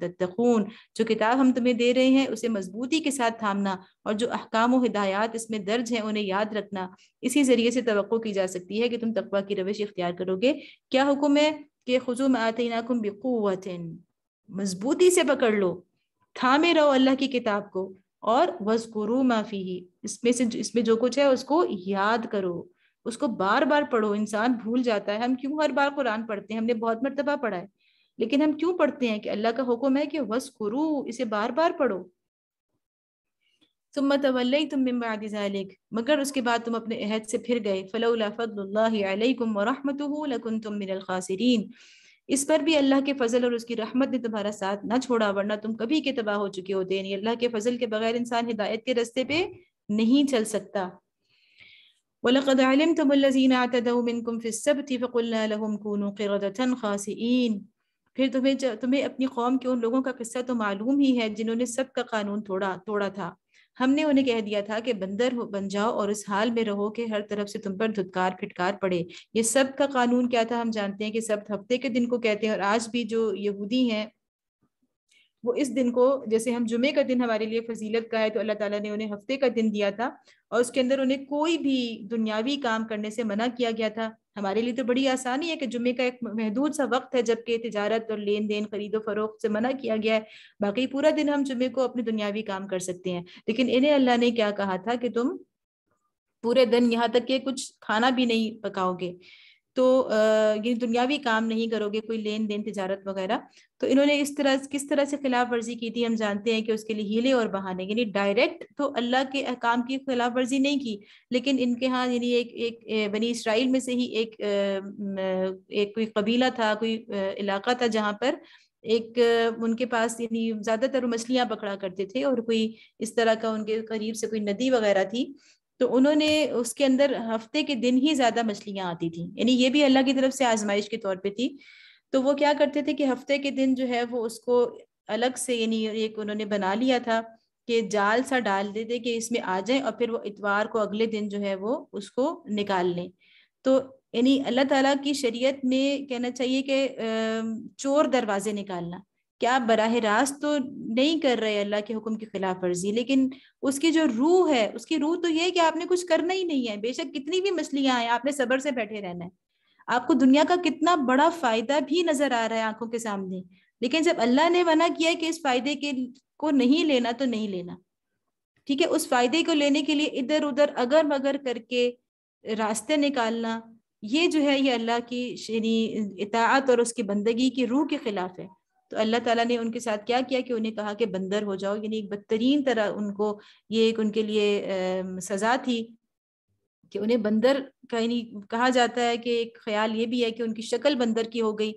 तत्तखून जो किताब हम तुम्हें दे रहे हैं उसे मजबूती के साथ थामना और जो अहकाम व हिदायत इसमें दर्ज हैं उन्हें याद रखना इसी ज़रिए से तो की जा सकती है कि तुम तकवा की रविश इख्तियार करोगे क्या हुक्म है कि खुजू मा आतना कुम मजबूती से पकड़ लो थामे रहो अल्लाह की किताब को और वजकुरु माफी ही इसमें से इसमें जो कुछ है उसको याद करो उसको बार बार पढ़ो इंसान भूल जाता है हम क्यों हर बार कुरान पढ़ते हैं हमने बहुत मरतबा पढ़ा है लेकिन हम क्यों पढ़ते हैं कि अल्लाह का हुक्म है कि वस करो इसे बार बार पढ़ो तुम मतवल तुम मिम्बादिक मगर उसके बाद तुम अपने अहद से फिर गए फ़लाफ़ल्लाकुम वरहमत लकुन तुम मिनल खासरीन इस पर भी अल्लाह के फजल और उसकी रहमत ने तुम्हारा साथ ना छोड़ा वरना तुम कभी के तबाह हो चुके होते यानी अल्लाह के फजल के बगैर इंसान हिदायत के रस्ते पे नहीं चल सकता علمتم الذين اعتدوا منكم في السبت فقلنا لهم كونوا قردة خاسئين फिर तुम्हें तुम्हें अपनी कौम के उन लोगों का किस्सा तो मालूम ही है जिन्होंने सब का कानून थोड़ा तोड़ा था हमने उन्हें कह दिया था कि बंदर हो बन जाओ और उस हाल में रहो कि हर तरफ से तुम पर धुतकार फिटकार पड़े ये सब का कानून क्या था हम जानते हैं कि सब हफ्ते के दिन को कहते हैं और आज भी जो यहूदी हैं वो इस दिन को जैसे हम जुमे का दिन हमारे लिए फजीलत का है तो अल्लाह ताला ने उन्हें हफ्ते का दिन दिया था और उसके अंदर उन्हें कोई भी दुनियावी काम करने से मना किया गया था हमारे लिए तो बड़ी आसानी है कि जुमे का एक महदूद सा वक्त है जबकि तजारत और लेन देन खरीदो फरोख्त से मना किया गया है बाकी पूरा दिन हम जुमे को अपने दुनियावी काम कर सकते हैं लेकिन इन्हें अल्लाह ने क्या कहा था कि तुम पूरे दिन यहाँ तक के कुछ खाना भी नहीं पकाओगे तो ये दुनियावी काम नहीं करोगे कोई लेन देन तजारत वगैरह तो इन्होंने इस तरह किस तरह से खिलाफ वर्जी की थी हम जानते हैं कि उसके लिए हीले और बहाने यानी डायरेक्ट तो अल्लाह के अहकाम की खिलाफ वर्जी नहीं की लेकिन इनके यहाँ यानी एक एक बनी इसराइल में से ही एक एक कोई कबीला था कोई इलाका था जहाँ पर एक उनके पास यानी ज्यादातर मछलियां पकड़ा करते थे और कोई इस तरह का उनके करीब से कोई नदी वगैरह थी तो उन्होंने उसके अंदर हफ्ते के दिन ही ज्यादा मछलियां आती थी यानी ये भी अल्लाह की तरफ से आजमाइश के तौर पे थी तो वो क्या करते थे कि हफ्ते के दिन जो है वो उसको अलग से यानी एक उन्होंने बना लिया था कि जाल सा डाल देते कि इसमें आ जाए और फिर वो इतवार को अगले दिन जो है वो उसको निकाल लें तो यानी अल्लाह ताला की शरीयत में कहना चाहिए कि चोर दरवाजे निकालना क्या बराह रास्त तो नहीं कर रहे अल्लाह के हुक्म की खिलाफ वर्जी लेकिन उसकी जो रूह है उसकी रूह तो यह है कि आपने कुछ करना ही नहीं है बेशक कितनी भी मछलियां आए आपने सबर से बैठे रहना है आपको दुनिया का कितना बड़ा फायदा भी नजर आ रहा है आंखों के सामने लेकिन जब अल्लाह ने मना किया है कि इस फायदे के को नहीं लेना तो नहीं लेना ठीक है उस फायदे को लेने के लिए इधर उधर अगर मगर करके रास्ते निकालना ये जो है ये अल्लाह की शेरी इतात और उसकी बंदगी की रूह के खिलाफ है तो अल्लाह ताला ने उनके साथ क्या किया कि उन्हें कहा कि बंदर हो जाओ यानी एक बदतरीन तरह उनको ये एक उनके लिए सजा थी कि उन्हें बंदर यानी कहा जाता है कि एक ख्याल ये भी है कि उनकी शक्ल बंदर की हो गई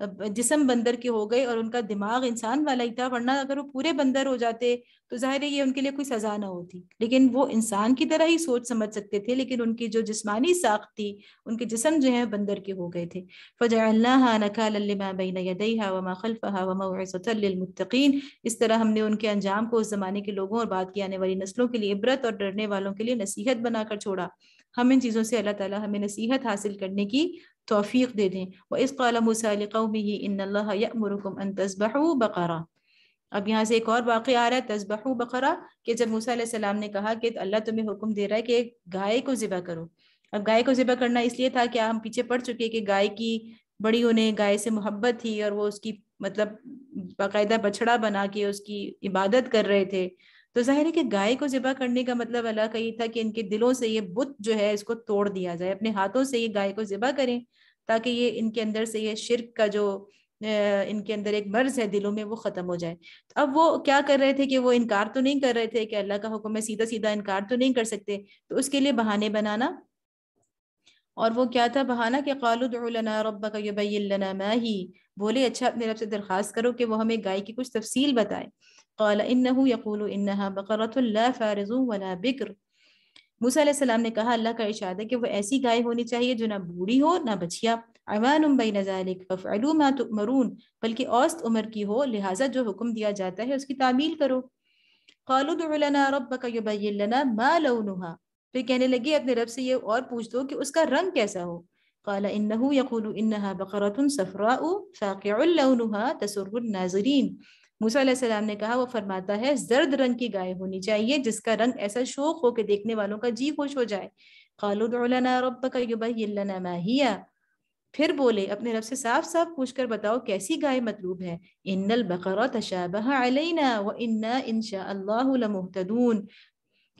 जिसम बंदर के हो गए और उनका दिमाग इंसान वाला ही था वरना अगर वो पूरे बंदर हो जाते तो जाहिर है ये उनके लिए कोई सजा ना होती लेकिन वो इंसान की तरह ही सोच समझ सकते थे लेकिन उनकी जो जिस्मानी साख थी उनके जिसम जो है बंदर के हो गए थे फ़जाल्लाकालमतकीन इस तरह हमने उनके अंजाम को उस जमाने के लोगों और बाद की आने वाली नस्लों के लिए इबरत और डरने वालों के लिए नसीहत बनाकर छोड़ा हम इन चीज़ों से अल्लाह ताला हमें नसीहत हासिल करने की तोफ़ीक दे दें व इस कला मुसालकौमी इनमरकम अन तस्बह बकरा अब यहाँ से एक और वाक़ आ रहा है तस्बह बकरा कि जब मूसा सलाम ने कहा कि अल्लाह तुम्हें हुक्म दे रहा है कि गाय को ज़िबा करो अब गाय को ज़िबा करना इसलिए था कि हम पीछे पड़ चुके कि गाय की बड़ी उन्हें गाय से मोहब्बत थी और वो उसकी मतलब बाकायदा बछड़ा बना के उसकी इबादत कर रहे थे तो जाहिर है कि गाय को जिबा करने का मतलब अल्लाह का ये था कि इनके दिलों से ये बुत जो है इसको तोड़ दिया जाए अपने हाथों से ये गाय को जिबा करें ताकि ये इनके अंदर से ये शिरक का जो इनके अंदर एक मर्ज है दिलों में वो ख़त्म हो जाए तो अब वो क्या कर रहे थे कि वो इनकार तो नहीं कर रहे थे कि अल्लाह का हुक्म है सीधा सीधा इनकार तो नहीं कर सकते तो उसके लिए बहाने बनाना और वो क्या था बहाना कि कालुदना रब्बा का ही बोले अच्छा अपने रब से दरख्वास्त करो कि वो हमें गाय की कुछ तफसील बताए قال إنه يقول إنها بقرة لا فارز ولا بكر موسى علیہ السلام نے کہا اللہ کا اشارت ہے کہ وہ ایسی گائے ہونی چاہیے جو نہ بوڑی ہو نہ بچیا عوان بین ذالک ففعلو ما تؤمرون بلکہ اوست عمر کی ہو لہٰذا جو حکم دیا جاتا ہے اس کی تعمیل کرو قالو دعو لنا ربك يبين لنا ما لونها پھر کہنے لگی اپنے رب سے یہ اور پوچھ دو کہ اس کا رنگ کیسا ہو قال انه يقول انها بقره صفراء فاقع لونها تسر الناظرين मूसा ने कहा वो फरमाता है जर्द रंग की गाय होनी चाहिए जिसका रंग ऐसा शोक हो के देखने वालों का जी खुश हो जाए खालुदना माहिया फिर बोले अपने रब से साफ साफ पूछ कर बताओ कैसी गाय मतलूब है इन्नल बकर तशाबहना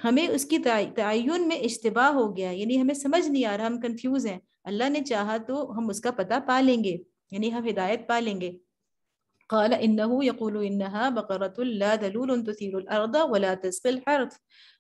हमें उसकी तयन में इश्तबा हो गया यानी हमें समझ नहीं आ रहा हम कंफ्यूज हैं अल्लाह ने चाहा तो हम उसका पता पा लेंगे यानी हम हिदायत पा लेंगे قال إنه يقول إنها بقرة لا ذلول تثير الأرض ولا تسقي الحرث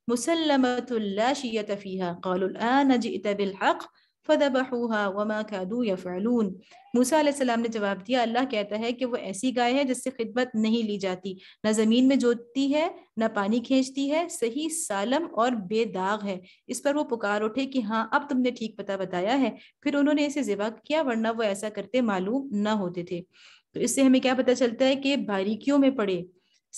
مسلمة لا شية فيها قالوا الآن جئت بالحق فذبحوها وما كادوا يفعلون موسیٰ علیہ السلام نے جواب دیا اللہ کہتا ہے کہ وہ ایسی گائے ہے جس سے خدمت نہیں لی جاتی نہ زمین میں جوتی ہے نہ پانی کھینچتی ہے صحیح سالم اور بے داغ ہے اس پر وہ پکار اٹھے کہ ہاں اب تم نے ٹھیک پتہ بتایا ہے پھر انہوں نے اسے زبا کیا ورنہ وہ ایسا کرتے معلوم نہ ہوتے تھے तो इससे हमें क्या पता चलता है कि बारीकियों में पड़े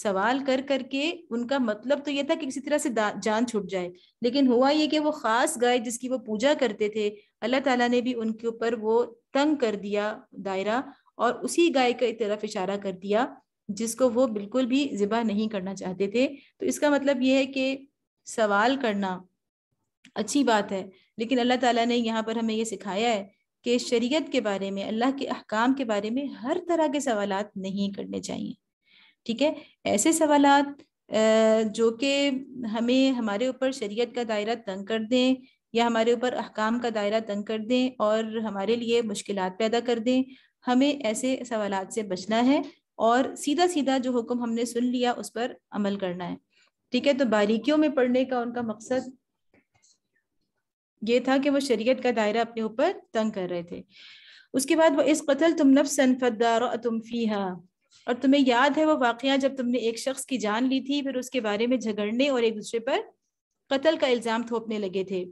सवाल कर करके उनका मतलब तो यह था कि किसी तरह से जान छूट जाए लेकिन हुआ ये कि वो खास गाय जिसकी वो पूजा करते थे अल्लाह ताला ने भी उनके ऊपर वो तंग कर दिया दायरा और उसी गाय की तरफ इशारा कर दिया जिसको वो बिल्कुल भी ज़िबा नहीं करना चाहते थे तो इसका मतलब ये है कि सवाल करना अच्छी बात है लेकिन अल्लाह ताला ने यहाँ पर हमें ये सिखाया है कि शरीयत के बारे में अल्लाह के अहकाम के बारे में हर तरह के सवाल नहीं करने चाहिए ठीक है ऐसे सवाल जो कि हमें हमारे ऊपर शरीयत का दायरा तंग कर दें या हमारे ऊपर अहकाम का दायरा तंग कर दें और हमारे लिए मुश्किल पैदा कर दें हमें ऐसे सवाल से बचना है और सीधा सीधा जो हुक्म हमने सुन लिया उस पर अमल करना है ठीक है तो बारीकियों में पढ़ने का उनका मकसद ये था कि वो शरीयत का दायरा अपने ऊपर तंग कर रहे थे उसके बाद वो इस कतल तुम नफ्सन तुम और तुम्हें याद है वो वाकया जब तुमने एक शख्स की जान ली थी फिर उसके बारे में झगड़ने और एक दूसरे पर कत्ल का इल्ज़ाम थोपने लगे थे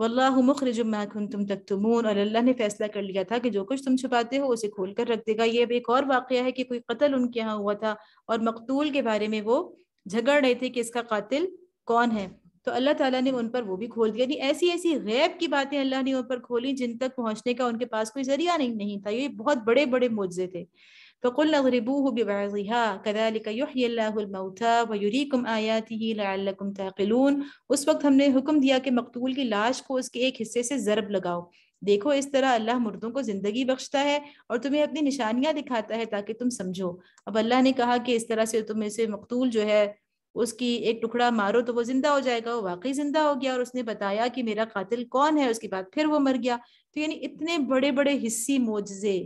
वल्लाह मुखरजुमा तुम तक तुमून और अल्लाह ने फैसला कर लिया था कि जो कुछ तुम छुपाते हो उसे खोल कर रख देगा ये अब एक और वाक़ है कि कोई कत्ल उनके यहाँ हुआ था और मकतूल के बारे में वो झगड़ रहे थे कि इसका कातिल कौन है तो अल्लाह ताला ने उन पर वो भी खोल दिया ऐसी ऐसी गैब की बातें अल्लाह ने उन पर खोली जिन तक पहुंचने का उनके पास कोई जरिया नहीं, नहीं था ये बहुत बड़े बड़े मुआवजे थे उस वक्त हमने हुक्म दिया कि मकतूल की लाश को उसके एक हिस्से से ज़रब लगाओ देखो इस तरह अल्लाह मुर्दों को ज़िंदगी बख्शता है और तुम्हें अपनी निशानियाँ दिखाता है ताकि तुम समझो अब अल्लाह ने कहा कि इस तरह से तुम्हें से मकतूल जो है उसकी एक टुकड़ा मारो तो वो जिंदा हो जाएगा वो वाकई जिंदा हो गया और उसने बताया कि मेरा कातिल कौन है उसके बाद फिर वो मर गया तो यानी इतने बड़े बड़े हिस्सी मोजे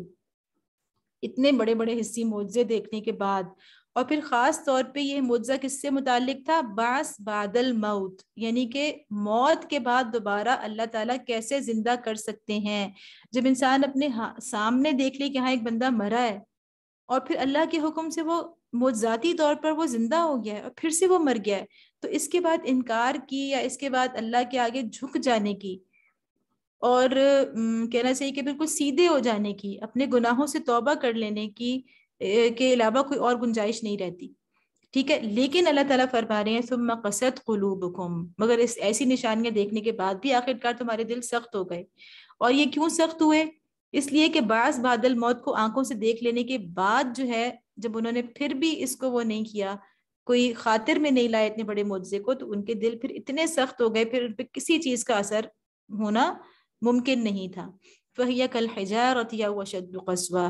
इतने बड़े बड़े हिस्से मोजे देखने के बाद और फिर खास तौर पे ये मुआवजा किससे मुतालिक था बास बादल मौत यानी कि मौत के बाद दोबारा अल्लाह ताला कैसे जिंदा कर सकते हैं जब इंसान अपने हाँ, सामने देख ले कि हाँ एक बंदा मरा है और फिर अल्लाह के हुक्म से वो वो ज़ाती तौर पर वो ज़िंदा हो गया है और फिर से वो मर गया है तो इसके बाद इनकार की या इसके बाद अल्लाह के आगे झुक जाने की और कहना चाहिए कि बिल्कुल सीधे हो जाने की अपने गुनाहों से तोबा कर लेने की के अलावा कोई और गुंजाइश नहीं रहती ठीक है लेकिन अल्लाह ताला फरमा रहे हैं सुम कसत कलूबकुम मगर इस ऐसी निशानियां देखने के बाद भी आखिरकार तुम्हारे दिल सख्त हो गए और ये क्यों सख्त हुए इसलिए कि बास बादल मौत को आंखों से देख लेने के बाद जो है जब उन्होंने फिर भी इसको वो नहीं किया कोई खातिर में नहीं लाया इतने बड़े मुआवजे को तो उनके दिल फिर इतने सख्त हो गए फिर उन पर किसी चीज़ का असर होना मुमकिन नहीं था फहिया कल हज़ार और या वशदवा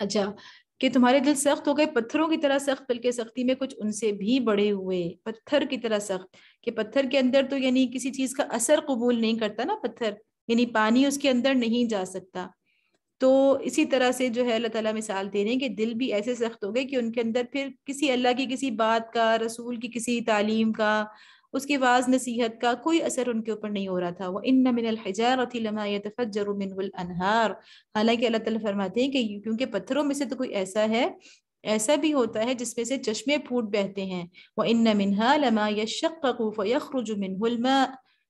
अच्छा कि तुम्हारे दिल सख्त हो गए पत्थरों की तरह सख्त बल्कि सख्ती में कुछ उनसे भी बड़े हुए पत्थर की तरह सख्त कि पत्थर के अंदर तो यानी किसी चीज़ का असर कबूल नहीं करता ना पत्थर यानी पानी उसके अंदर नहीं जा सकता तो इसी तरह से जो है अल्लाह ताला मिसाल दे रहे हैं कि दिल भी ऐसे सख्त हो गए कि उनके अंदर फिर किसी अल्लाह की किसी बात का रसूल की किसी तालीम का उसके वाज नसीहत का कोई असर उनके ऊपर नहीं हो रहा था वह इन मिनलहजारफजरमिनहार हालांकि अल्लाह ताला फरमाते हैं कि क्योंकि पत्थरों में से तो कोई ऐसा है ऐसा भी होता है जिसमें से चश्मे फूट बहते हैं वह इन मिनहा लमा यशक्कू फ़यखरुज मिनहुलमा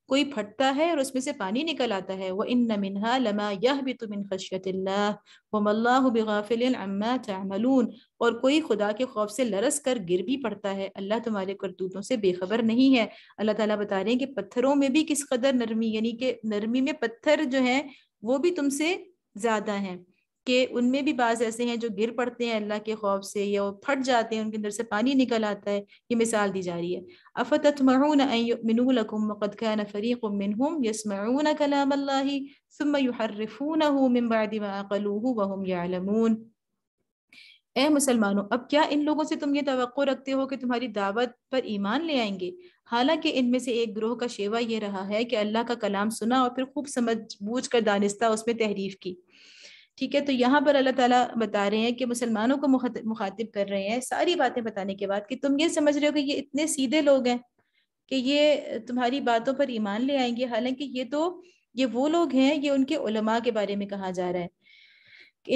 कोई फटता है और उसमें से पानी निकल आता है वह इन मिनहा लमा यह भी तुम खशियतल्लाफ़िल्मा तमलून और कोई खुदा के खौफ से लरस कर गिर भी पड़ता है अल्लाह तुम्हारे करतूतों से बेखबर नहीं है अल्लाह ताला बता रहे हैं कि पत्थरों में भी किस कदर नरमी यानी कि नरमी में पत्थर जो है वो भी तुमसे ज़्यादा हैं कि उनमें भी बाज ऐसे हैं जो गिर पड़ते हैं अल्लाह के खौफ से या वो फट जाते हैं उनके अंदर से पानी निकल आता है ये मिसाल दी जा रही है अफ़तमूनकुम मकदन फ़रीक़ुम कलाम ए मुसलमानों अब क्या इन लोगों से तुम ये तो रखते हो कि तुम्हारी दावत पर ईमान ले आएंगे हालांकि इनमें से एक ग्रोह का शेवा यह रहा है कि अल्लाह का कलाम सुना और फिर खूब समझ बूझ कर दानिस्ता उसमें तहरीफ की ठीक है तो यहाँ पर अल्लाह ताला बता रहे हैं कि मुसलमानों को मुखातिब कर रहे हैं सारी बातें बताने के बाद कि तुम ये समझ रहे हो कि ये इतने सीधे लोग हैं कि ये तुम्हारी बातों पर ईमान ले आएंगे हालांकि ये तो ये वो लोग हैं ये उनके उलमा के बारे में कहा जा रहा है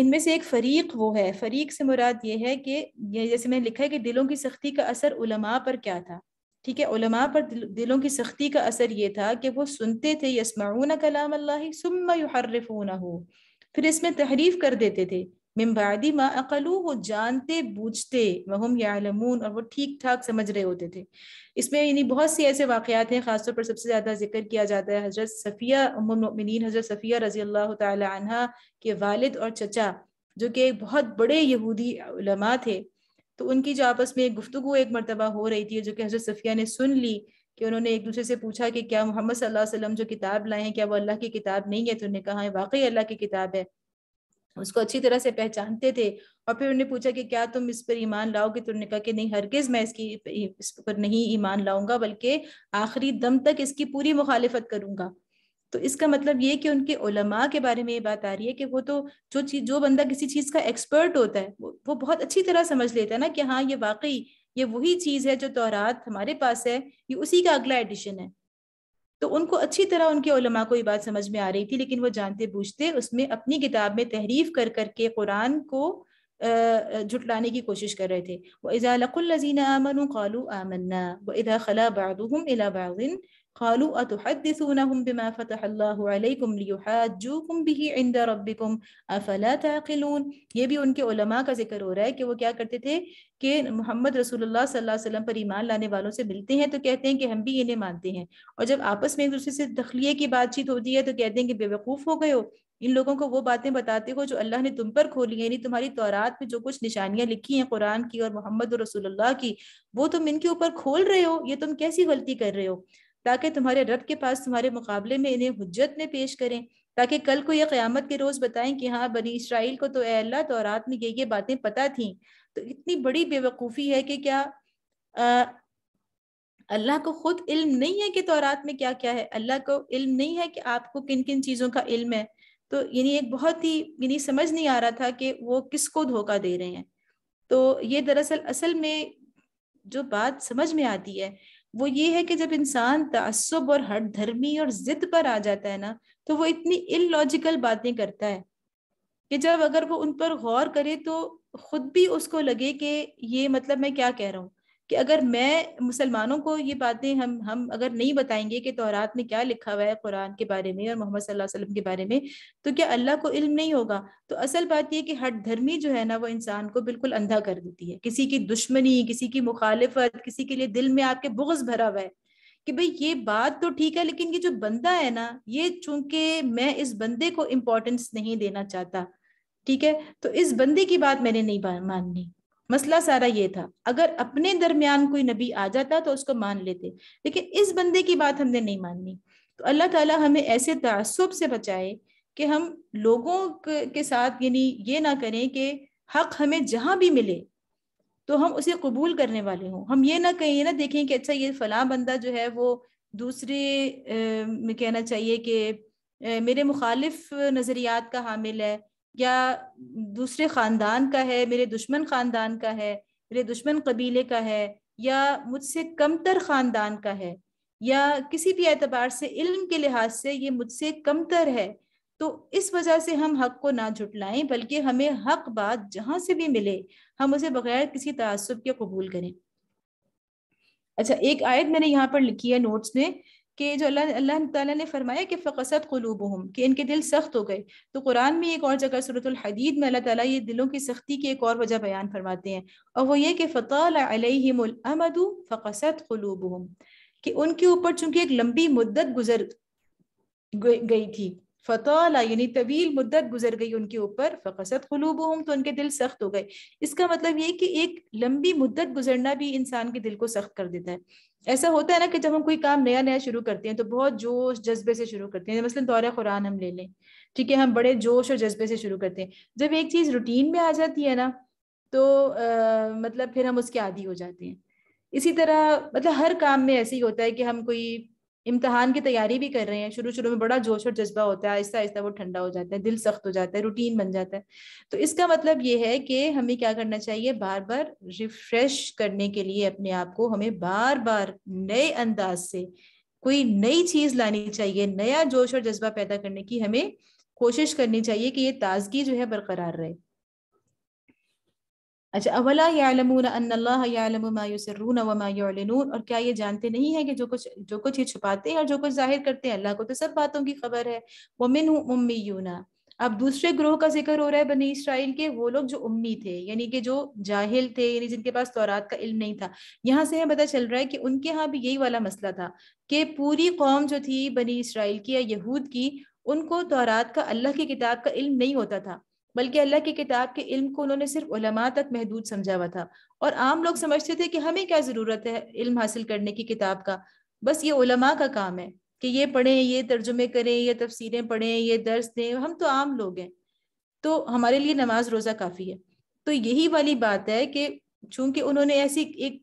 इनमें से एक फरीक वो है फरीक से मुराद ये है कि ये जैसे मैंने लिखा है कि दिलों की सख्ती का असर उलमा पर क्या था ठीक है उलमा पर दिल, दिलों की सख्ती का असर ये था कि वो सुनते थे यसमाऊन कलाम अल्लाह सुम्मा युहर्रफून हो फिर इसमें तहरीफ कर देते थे मिम्बादी मा अकलू वो जानते बूझते महम यामून और वो ठीक ठाक समझ रहे होते थे इसमें यानी बहुत से ऐसे वाक़ात हैं ख़ासतौर पर सबसे ज़्यादा जिक्र किया जाता है हज़रत सफ़िया उमिन हज़रत सफ़िया रज़ी अल्लाह तह के वालिद और चचा जो कि एक बहुत बड़े यहूदी थे तो उनकी जो आपस में एक गुफ्तु एक मरतबा हो रही थी जो कि हज़रत सफ़िया ने सुन ली कि उन्होंने एक दूसरे से पूछा कि क्या मोहम्मद सल्लल्लाहु अलैहि वसल्लम जो किताब लाए हैं क्या वो अल्लाह की किताब नहीं है तो उन्होंने कहा है वाकई अल्लाह की किताब है उसको अच्छी तरह से पहचानते थे और फिर उन्होंने पूछा कि क्या तुम इस पर ईमान लाओगे तो उन्होंने कहा कि नहीं हरगिज मैं इसकी इस पर नहीं ईमान लाऊंगा बल्कि आखिरी दम तक इसकी पूरी मुखालिफत करूंगा तो इसका मतलब ये कि उनके उलमा के बारे में ये बात आ रही है कि वो तो जो चीज जो बंदा किसी चीज का एक्सपर्ट होता है वो, वो बहुत अच्छी तरह समझ लेता है ना कि हाँ ये वाकई ये वही चीज है जो तोरात हमारे पास है ये उसी का अगला एडिशन है तो उनको अच्छी तरह उनके उलमा को ये बात समझ में आ रही थी लेकिन वो जानते बूझते उसमें अपनी किताब में तहरीफ कर करके कुरान को जुटलाने की कोशिश कर रहे थे वज़ालक़ीन आमन खालू आमन्ना वज़ा खला قالوا أتحدثونهم بما فتح الله عليكم ليحاجوكم به عند ربكم أفلا تعقلون ये भी उनके उलमा का जिक्र हो रहा है कि वो क्या करते थे कि मोहम्मद रसूलुल्लाह सल्लल्लाहु अलैहि वसल्लम पर ईमान लाने वालों से मिलते हैं तो कहते हैं कि हम भी इन्हें मानते हैं और जब आपस में एक दूसरे से तखलिए की बातचीत होती है तो कहते हैं कि बेवकूफ़ हो गए हो इन लोगों को वो बातें बताते हो जो अल्लाह ने तुम पर खोली यानी तुम्हारी तौरात में जो कुछ निशानियां लिखी हैं कुरान की और मोहम्मद रसूलुल्लाह की वो तुम इनके ऊपर खोल रहे हो ये तुम कैसी गलती कर रहे हो ताकि तुम्हारे रब के पास तुम्हारे मुकाबले में इन्हें हजत में पेश करें ताकि कल को यह क़्यामत के रोज़ बताएं कि हाँ बनी इसराइल को तो अल्लाह तो रात में ये ये बातें पता थी तो इतनी बड़ी बेवकूफ़ी है कि क्या अल्लाह को खुद इल्म नहीं है कि तौरात में क्या क्या है अल्लाह को इल्म नहीं है कि आपको किन किन चीज़ों का इल्म है तो यानी एक बहुत ही यानी समझ नहीं आ रहा था कि वो किसको धोखा दे रहे हैं तो ये दरअसल असल में जो बात समझ में आती है वो ये है कि जब इंसान तसब और हट धर्मी और जिद पर आ जाता है ना तो वो इतनी इलॉजिकल बातें करता है कि जब अगर वो उन पर गौर करे तो खुद भी उसको लगे कि ये मतलब मैं क्या कह रहा हूँ कि अगर मैं मुसलमानों को ये बातें हम हम अगर नहीं बताएंगे कि तोरात में क्या लिखा हुआ है कुरान के बारे में और मोहम्मद सल्लल्लाहु अलैहि वसल्लम के बारे में तो क्या अल्लाह को इल्म नहीं होगा तो असल बात यह कि हट धर्मी जो है ना वो इंसान को बिल्कुल अंधा कर देती है किसी की दुश्मनी किसी की मुखालफत किसी के लिए दिल में आपके बुग्ज भरा हुआ है कि भाई ये बात तो ठीक है लेकिन ये जो बंदा है ना ये चूंकि मैं इस बंदे को इम्पोर्टेंस नहीं देना चाहता ठीक है तो इस बंदे की बात मैंने नहीं माननी मसला सारा ये था अगर अपने दरमियान कोई नबी आ जाता तो उसको मान लेते लेकिन इस बंदे की बात हमने नहीं माननी तो अल्लाह ताला हमें ऐसे तसब से बचाए कि हम लोगों के साथ यानी ये ना करें कि हक हमें जहाँ भी मिले तो हम उसे कबूल करने वाले हों हम ये ना कहें ये ना देखें कि अच्छा ये फला बंदा जो है वो दूसरे में कहना चाहिए कि मेरे मुखालिफ नज़रियात का हामिल है या दूसरे ख़ानदान का है मेरे दुश्मन ख़ानदान का है मेरे दुश्मन कबीले का है या मुझसे कमतर ख़ानदान का है या किसी भी एतबार से इल्म के लिहाज से ये मुझसे कमतर है तो इस वजह से हम हक को ना झुटलाएं बल्कि हमें हक बात जहां से भी मिले हम उसे बगैर किसी तसब के कबूल करें अच्छा एक आयत मैंने यहाँ पर लिखी है नोट्स में कि जो अल्लाह अल्लाह ने फरमाया कि फ़कसत कलूब हम कि इनके दिल सख्त हो गए तो कुरान में एक और जगह सूरतलहदीद में अल्लाह ताला ये दिलों की सख्ती की एक और वजह बयान फरमाते हैं और वो ये कि फ़तःमदू फ़कसत कलूब हम कि उनके ऊपर चूंकि एक लंबी मुद्दत गुजर गई थी फ़तःला यानी तवील मुद्दत गुजर गई उनके ऊपर फ़कसत खलूब हम तो उनके दिल सख्त हो गए इसका मतलब ये कि एक लंबी मुद्दत गुजरना भी इंसान के दिल को सख्त कर देता है ऐसा होता है ना कि जब हम कोई काम नया नया शुरू करते हैं तो बहुत जोश जज्बे से शुरू करते हैं मसलन दौरा कुरान हम ले लें ठीक है हम बड़े जोश और जज्बे से शुरू करते हैं जब एक चीज़ रूटीन में आ जाती है ना तो आ, मतलब फिर हम उसके आदि हो जाते हैं इसी तरह मतलब हर काम में ऐसे ही होता है कि हम कोई इम्तहान की तैयारी भी कर रहे हैं शुरू शुरू में बड़ा जोश और जज्बा होता है आहिस्ता आहिस्ता वो ठंडा हो जाता है दिल सख्त हो जाता है रूटीन बन जाता है तो इसका मतलब ये है कि हमें क्या करना चाहिए बार बार रिफ्रेश करने के लिए अपने आप को हमें बार बार नए अंदाज से कोई नई चीज लानी चाहिए नया जोश और जज्बा पैदा करने की हमें कोशिश करनी चाहिए कि ये ताजगी जो है बरकरार रहे अच्छा और क्या ये जानते नहीं है कि जो कुछ जो कुछ ये छुपाते हैं और जो कुछ जाहिर करते हैं अल्लाह को तो सब बातों की खबर है वो मिन उम्मी यूना अब दूसरे ग्रोह का जिक्र हो रहा है बनी इसराइल के वो लोग जो उम्मी थे यानी कि जो जाहिल थे यानी जिनके पास तौरात का इल्म नहीं था यहाँ से हमें पता चल रहा है कि उनके यहाँ भी यही वाला मसला था कि पूरी कौम जो थी बनी इसराइल की या यहूद की उनको तौरात का अल्लाह की किताब का इल्म नहीं होता था बल्कि अल्लाह की किताब के इल्म को उन्होंने सिर्फ उलमा तक महदूद समझा हुआ था और आम लोग समझते थे कि हमें क्या ज़रूरत है इल्म हासिल करने की किताब का बस ये उलमा का काम है कि ये पढ़ें ये तर्जुमे करें ये तफसीरें पढ़ें ये दर्स दें हम तो आम लोग हैं तो हमारे लिए नमाज रोज़ा काफ़ी है तो यही वाली बात है कि चूंकि उन्होंने ऐसी एक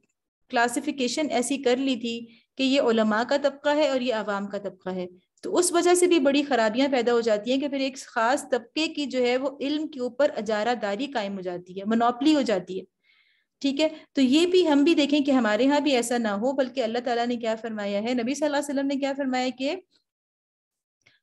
क्लासिफिकेशन ऐसी कर ली थी कि ये उलमा का तबका है और ये आवाम का तबका है तो उस वजह से भी बड़ी खराबियां पैदा हो जाती हैं कि फिर एक खास तबके की जो है वो इल्म के ऊपर अजारादारी कायम हो जाती है मनोपली हो जाती है ठीक है तो ये भी हम भी देखें कि हमारे यहाँ भी ऐसा ना हो बल्कि अल्लाह ताला ने क्या फरमाया है नबी सल्लल्लाहु ने क्या फरमाया कि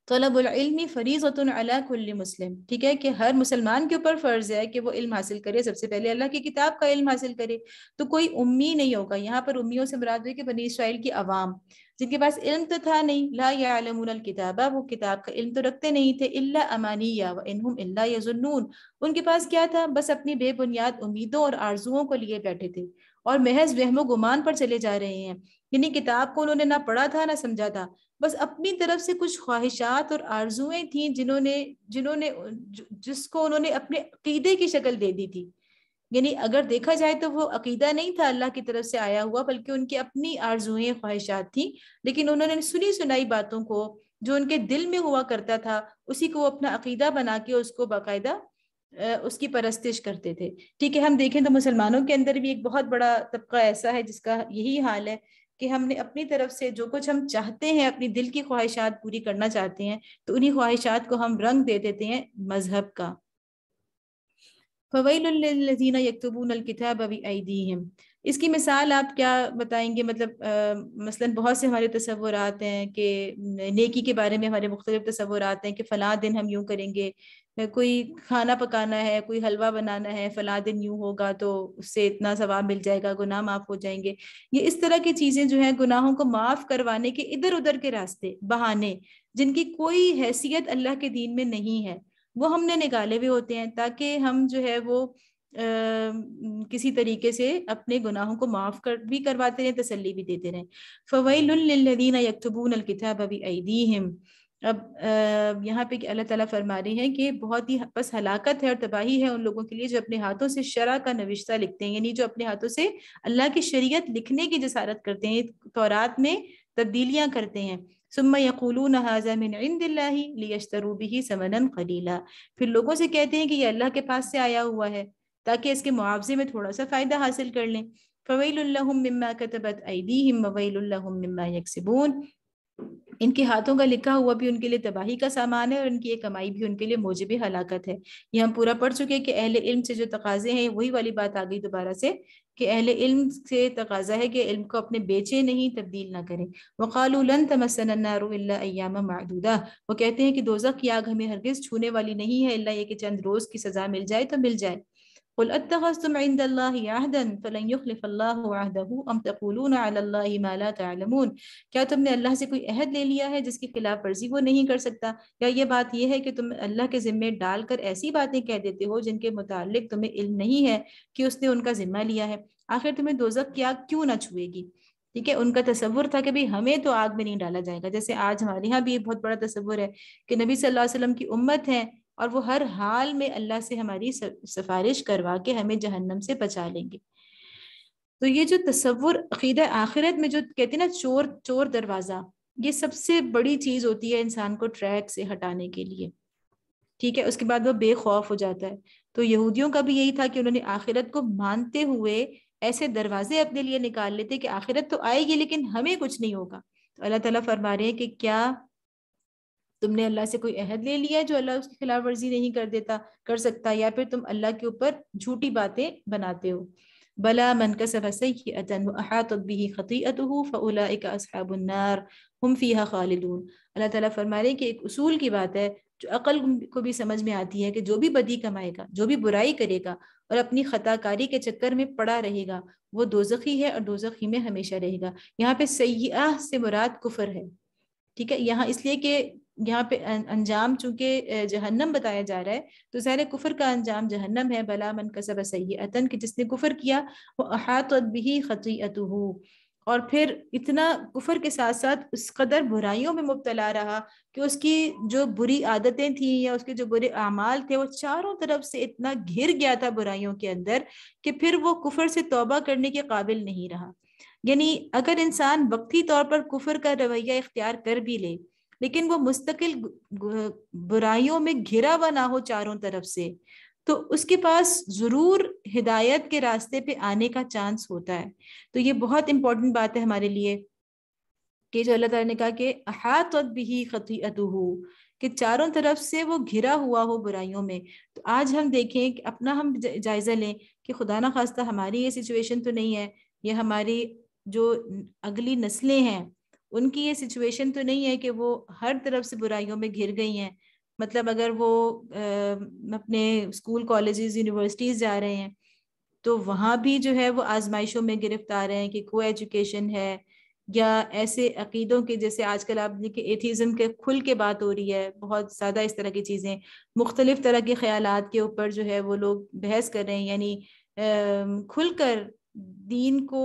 तलबी फरीज़तुल्ल मुस्लिम ठीक है कि हर मुसलमान के ऊपर फ़र्ज है कि वो इल्म हासिल करे सबसे पहले अल्लाह की किताब का इल्म हासिल करे तो कोई उम्मी नहीं होगा यहाँ पर उम्मीदों से मुराद है कि बनी इसराइल की आवाम जिनके पास इल्म तो था नहीं ला यालमूनल किताबा वो किताब का इल्म तो रखते नहीं थे इल्ला अमानिया व इनहुम इल्ला उनके पास क्या था बस अपनी बेबुनियाद उम्मीदों और आरजुओं को लिए बैठे थे और महज वहमो गुमान पर चले जा रहे हैं यानी किताब को उन्होंने ना पढ़ा था ना समझा था बस अपनी तरफ से कुछ ख्वाहिशात और आरजुएं थी जिन्होंने जिन्होंने जिसको उन्होंने अपने अकीदे की शक्ल दे दी थी यानी अगर देखा जाए तो वो अकीदा नहीं था अल्लाह की तरफ से आया हुआ बल्कि उनकी अपनी आरजुएं ख्वाहिशात थी लेकिन उन्होंने सुनी सुनाई बातों को जो उनके दिल में हुआ करता था उसी को वो अपना अकीदा बना के उसको बाकायदा उसकी परस्तिश करते थे ठीक है हम देखें तो मुसलमानों के अंदर भी एक बहुत बड़ा तबका ऐसा है जिसका यही हाल है कि हमने अपनी तरफ से जो कुछ हम चाहते हैं अपनी दिल की ख्वाहिशात पूरी करना चाहते हैं तो उन्हीं ख्वाहिशात को हम रंग दे देते हैं मजहब का फ़वैलजीना यकतबून अलकिताब इसकी मिसाल आप क्या बताएंगे मतलब आ, मसलन बहुत से हमारे आते हैं कि नेकी के बारे में हमारे मुख्तलिफ आते हैं कि फ़लाँ दिन हम यूँ करेंगे कोई खाना पकाना है कोई हलवा बनाना है फ़लाँ दिन यूँ होगा तो उससे इतना सवाब मिल जाएगा गुनाह माफ़ हो जाएंगे ये इस तरह की चीज़ें जो हैं गुनाहों को माफ़ करवाने के इधर उधर के रास्ते बहाने जिनकी कोई हैसियत अल्लाह के दीन में नहीं है वो हमने निकाले हुए होते हैं ताकि हम जो है वो आ, किसी तरीके से अपने गुनाहों को माफ कर भी करवाते रहें तसल्ली भी देते रहें फ़वैलदीन यकतबून अलकिताब अबी हिम अब यहाँ पे अल्लाह ताला फरमा रहे हैं कि बहुत ही बस हलाकत है और तबाही है उन लोगों के लिए जो अपने हाथों से शरा का नविश्ता लिखते हैं यानी जो अपने हाथों से अल्लाह की शरीयत लिखने की जसारत करते हैं तौरात में तब्दीलियां करते हैं सुम्मा यकूलून हाजा मिन इंदिल्लाही लियश्तरू बिही समनन कलीला फिर लोगों से कहते हैं कि ये अल्लाह के पास से आया हुआ है ताकि इसके मुआवजे में थोड़ा सा फ़ायदा हासिल कर लें फ़वैल्लम्मा कतबत ऐदीम वैल्लम्मा यकसिबून इनके हाथों का लिखा हुआ भी उनके लिए तबाही का सामान है और इनकी ये कमाई भी उनके लिए मोजब हलाकत है ये हम पूरा पढ़ चुके हैं कि अहले इल्म से जो तकाजे हैं वही वाली बात आ गई दोबारा से कि अहल इल्म से तकाजा है कि इल्म को अपने बेचे नहीं तब्दील ना करें वक़ालन तमसनायाम महदूदा वो कहते हैं कि दोजक की आग हमें हरगिज़ छूने वाली नहीं है अल्लाह ये कि चंद रोज़ की सज़ा मिल जाए तो मिल जाए قل أتخذتم عند الله عهدا فलन يخلف अल्लाह عهده أم تقولون على الله ما لا تعلمون क्या तुमने अल्लाह से कोई अहद ले लिया है जिसकी खिलाफ वर्जी वो नहीं कर सकता या ये बात यह है कि तुम अल्लाह के ज़िम्मे डालकर ऐसी बातें कह देते हो जिनके मुतालिक तुम्हें इल्म नहीं है कि उसने उनका ज़िम्मा लिया है आखिर तुम्हें दोजक की आग क्यों ना छुएगी ठीक है उनका तस्वुर था कि भाई हमें तो आग में नहीं डाला जाएगा जैसे आज हमारे यहाँ भी बहुत बड़ा तस्वुर है कि नबी सल्लल्लाहु अलैहि वसल्लम की उम्मत है और वो हर हाल में अल्लाह से हमारी सिफारिश करवा के हमें जहन्नम से बचा लेंगे तो ये जो तस्वुर अकीद आखिरत में जो कहते हैं ना चोर चोर दरवाज़ा ये सबसे बड़ी चीज़ होती है इंसान को ट्रैक से हटाने के लिए ठीक है उसके बाद वो बेखौफ हो जाता है तो यहूदियों का भी यही था कि उन्होंने आखिरत को मानते हुए ऐसे दरवाजे अपने लिए निकाल लेते कि आखिरत तो आएगी लेकिन हमें कुछ नहीं होगा तो अल्लाह तला फरमा रहे हैं कि क्या तुमने अल्लाह से कोई अहद ले लिया है जो अल्लाह उसकी खिलाफ वर्जी नहीं कर देता कर सकता या फिर तुम अल्लाह के ऊपर झूठी बातें बनाते हो बला मन कसब सही हम फ़ीहा खालिदून अल्लाह ताला फरमा रहे कि एक उसूल की बात है जो अकल को भी समझ में आती है कि जो भी बदी कमाएगा जो भी बुराई करेगा और अपनी खताकारी के चक्कर में पड़ा रहेगा वो दोजखी है और दोजखी में हमेशा रहेगा यहाँ पे सयाह से मुराद कुफर है ठीक है यहाँ इसलिए कि यहाँ पे अं-, अंजाम चूंकि जहन्नम बताया जा रहा है तो जहर कुफर का अंजाम जहन्नम है भला मन कसब सही अतन कि जिसने कुफर किया वो अहात भी खती और फिर इतना कुफर के साथ साथ उस कदर बुराइयों में मुबतला रहा कि उसकी जो बुरी आदतें थी या उसके जो बुरे अमाल थे वो चारों तरफ से इतना घिर गया था बुराइयों के अंदर कि फिर वो कुफर से तोबा करने के काबिल नहीं रहा यानी अगर इंसान वक्ती तौर पर कुफर का रवैया इख्तियार कर भी ले लेकिन वो मुस्तकिल बुराइयों में घिरा हुआ ना हो चारों तरफ से तो उसके पास जरूर हिदायत के रास्ते पे आने का चांस होता है तो ये बहुत इंपॉर्टेंट बात है हमारे लिए कि जो अल्लाह ताला ने कहा कि अहात भी खती कि चारों तरफ से वो घिरा हुआ हो बुराइयों में तो आज हम देखें कि अपना हम जायज़ा लें कि खुदा ना खास्ता हमारी ये सिचुएशन तो नहीं है ये हमारी जो अगली नस्लें हैं उनकी ये सिचुएशन तो नहीं है कि वो हर तरफ से बुराइयों में घिर गई हैं मतलब अगर वो अपने स्कूल कॉलेजेस यूनिवर्सिटीज जा रहे हैं तो वहाँ भी जो है वो आजमाइशों में गिरफ्तार हैं कि को एजुकेशन है या ऐसे अकीदों के जैसे आजकल आप देखिए एथिज्म के खुल के बात हो रही है बहुत ज़्यादा इस तरह की चीज़ें मुख्तलिफ तरह के ख्याल के ऊपर जो है वो लोग बहस कर रहे हैं यानी खुल कर दीन को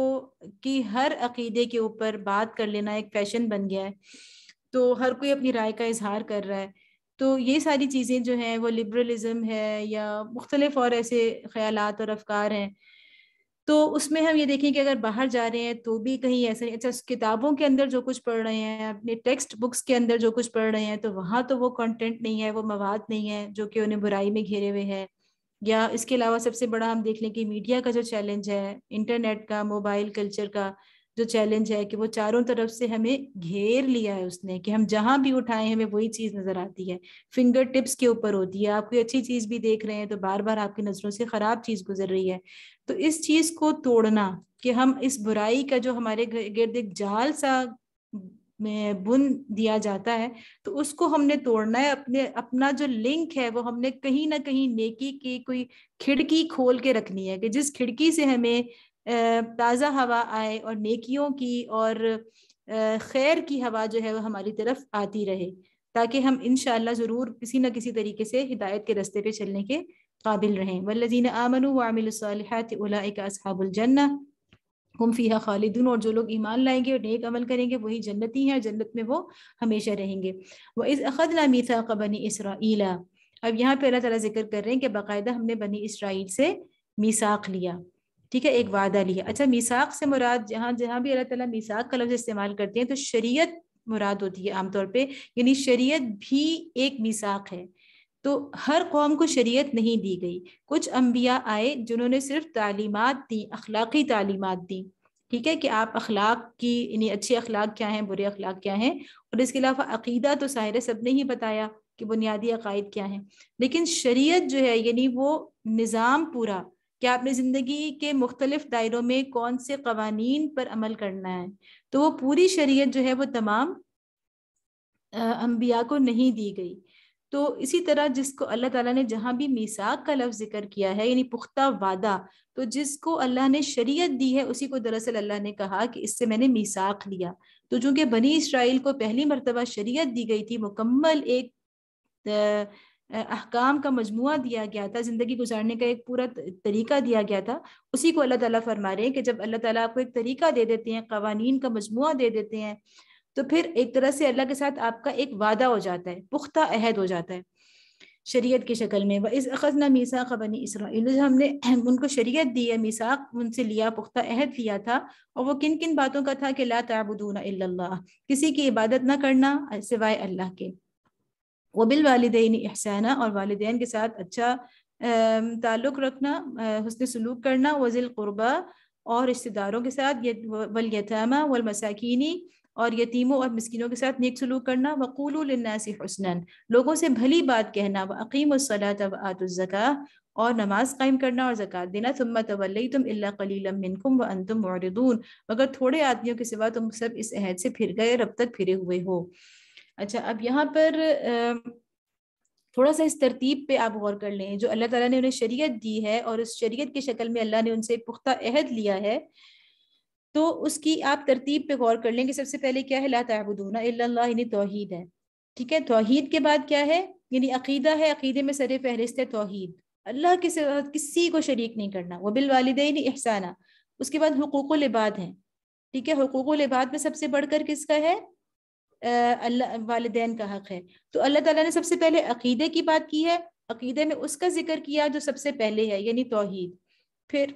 की हर अकीदे के ऊपर बात कर लेना एक फैशन बन गया है तो हर कोई अपनी राय का इजहार कर रहा है तो ये सारी चीज़ें जो हैं वो लिबरलिज्म है या मुख्तलिफ और ऐसे ख्याल और अफकार हैं तो उसमें हम ये देखें कि अगर बाहर जा रहे हैं तो भी कहीं ऐसे अच्छा किताबों के अंदर जो कुछ पढ़ रहे हैं अपने टेक्स्ट बुक्स के अंदर जो कुछ पढ़ रहे हैं तो वहाँ तो वो कंटेंट नहीं है वो मवाद नहीं है जो कि उन्हें बुराई में घेरे हुए हैं या इसके अलावा सबसे बड़ा हम देख लें कि मीडिया का जो चैलेंज है इंटरनेट का मोबाइल कल्चर का जो चैलेंज है कि वो चारों तरफ से हमें घेर लिया है उसने कि हम जहां भी उठाएं हमें वही चीज नजर आती है फिंगर टिप्स के ऊपर होती है आप कोई अच्छी चीज भी देख रहे हैं तो बार बार आपकी नजरों से खराब चीज गुजर रही है तो इस चीज को तोड़ना कि हम इस बुराई का जो हमारे गिर्द एक जाल सा बुन दिया जाता है तो उसको हमने तोड़ना है अपने अपना जो लिंक है वो हमने कहीं ना कहीं नेकी की कोई खिड़की खोल के रखनी है कि जिस खिड़की से हमें ताज़ा हवा आए और नेकियों की और खैर की हवा जो है वो हमारी तरफ आती रहे ताकि हम इन ज़रूर किसी न किसी तरीके से हिदायत के रस्ते पे चलने के काबिल रहें वल्लिन आमनु वामिल असहाबुलजन्ना हम हा खालिदन और जो लोग ईमान लाएंगे और नेक अमल करेंगे वही जन्नती हैं जन्नत में वो हमेशा रहेंगे वह इस अखदला मीसा बनी इसराइला अब यहाँ पे अल्लाह तला जिक्र कर रहे हैं कि बाकायदा हमने बनी इसराइल से मीसाक लिया ठीक है एक वादा लिया अच्छा मीसाक से मुराद जहाँ जहाँ भी अल्लाह तला मीसाक का लफ्ज़ इस्तेमाल करते हैं तो शरीयत मुराद होती है आमतौर पे यानी शरीयत भी एक मिसाक है तो हर कौम को शरीयत नहीं दी गई कुछ अम्बिया आए जिन्होंने सिर्फ तालीमत दी अखलाकी तालीमत दी ठीक है कि आप अखलाक की यानी अच्छे अखलाक क्या हैं बुरे अखलाक क्या हैं और इसके अलावा अकीदा तो साहिर सब ने ही बताया कि बुनियादी अकायद क्या हैं लेकिन शरीयत जो है यानी वो निज़ाम पूरा कि आपने ज़िंदगी के मुख्तलिफ दायरों में कौन से कवानीन पर अमल करना है तो वो पूरी शरीयत जो है वो तमाम अम्बिया को नहीं दी गई तो इसी तरह जिसको अल्लाह ताला ने जहाँ भी मीसाक का लफ्ज जिक्र किया है यानी पुख्ता वादा तो जिसको अल्लाह ने शरीयत दी है उसी को दरअसल अल्लाह ने कहा कि इससे मैंने मीसाक लिया तो चूंकि बनी इसराइल को पहली मरतबा शरीयत दी गई थी मुकम्मल एक अहकाम का मजमु दिया गया था ज़िंदगी गुजारने का एक पूरा तरीका दिया गया था उसी को अल्लाह ताला फरमा रहे हैं कि जब अल्लाह ताला आपको एक तरीका दे देते हैं कवानीन का मजमु दे देते हैं तो फिर एक तरह से अल्लाह के साथ आपका एक वादा हो जाता है पुख्ता अहद हो जाता है शरीयत की शक्ल में व इस अखज ना मीसाक बनी इसराइल हमने उनको शरीयत दी है मीसाख उनसे लिया पुख्ता अहद लिया था और वो किन किन बातों का था कि ला तबुदूना किसी की इबादत ना करना सिवाय अल्लाह के बिल वालदेन एहसाना और वालदेन के साथ अच्छा ताल्लुक़ रखना हसन सलूक करना वज़िल क़ुरबा और रिश्तेदारों के साथ वल वलमसाकिनी और यतीमों और मस्किनों के साथ नेक सलूक करना वक़ूलनासी हसनन लोगों से भली बात कहना व अकीम सलात व आतुज़का और नमाज कायम करना और जक़ात देना तुम तवल्लई तुम अल्ला कलीलमिनकुम व अनतुम मरदून मगर थोड़े आदमियों के सिवा तुम सब इस अहद से फिर गए रब तक फिरे हुए हो अच्छा अब यहाँ पर थोड़ा सा इस तरतीब पे आप गौर कर लें जो अल्लाह ताला ने उन्हें शरीयत दी है और उस शरीयत की शक्ल में अल्लाह ने उनसे पुख्ता अहद लिया है तो उसकी आप तरतीब पे गौर कर लेंगे सबसे पहले क्या है ला यानी तोहहीद है ठीक है तोहहीद के बाद क्या है यानी अकीदा है अकीदे में सर फहरिस्त है तोहहीद अल्लाह के साथ किसी को शरीक नहीं करना बिल वालदेन एहसाना उसके बाद हकूक लिबाद है ठीक है हकूक लिबाद में सबसे बढ़कर किसका है अल्लाह वालदेन का हक है तो अल्लाह ताला ने सबसे पहले अकीदे की बात की है अकीदे में उसका जिक्र किया जो सबसे पहले है यानी तोहहीद फिर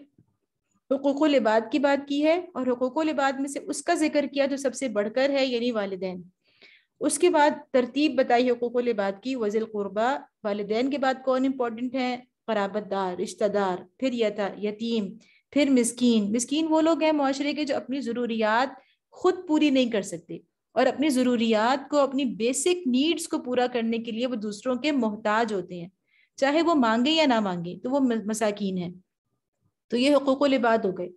हकूक़ लिबाद की बात की है और हकूक़ लिबाद में से उसका जिक्र किया जो सबसे बढ़कर है यानी वालदेन उसके बाद तरतीब बताई हकूक़ लिबाद की वजल क़ुरबा वालदेन के बाद कौन इम्पोर्टेंट हैं कराबतदार रिश्तेदार फिर यतीम फिर मस्किन मस्किन वो लोग हैं माशरे के जो अपनी ज़रूरियात खुद पूरी नहीं कर सकते और अपनी ज़रूरियात को अपनी बेसिक नीड्स को पूरा करने के लिए वो दूसरों के मोहताज होते हैं चाहे वो मांगे या ना मांगे तो वो मसाकिन है तो ये हकूक़ लिबाद हो गए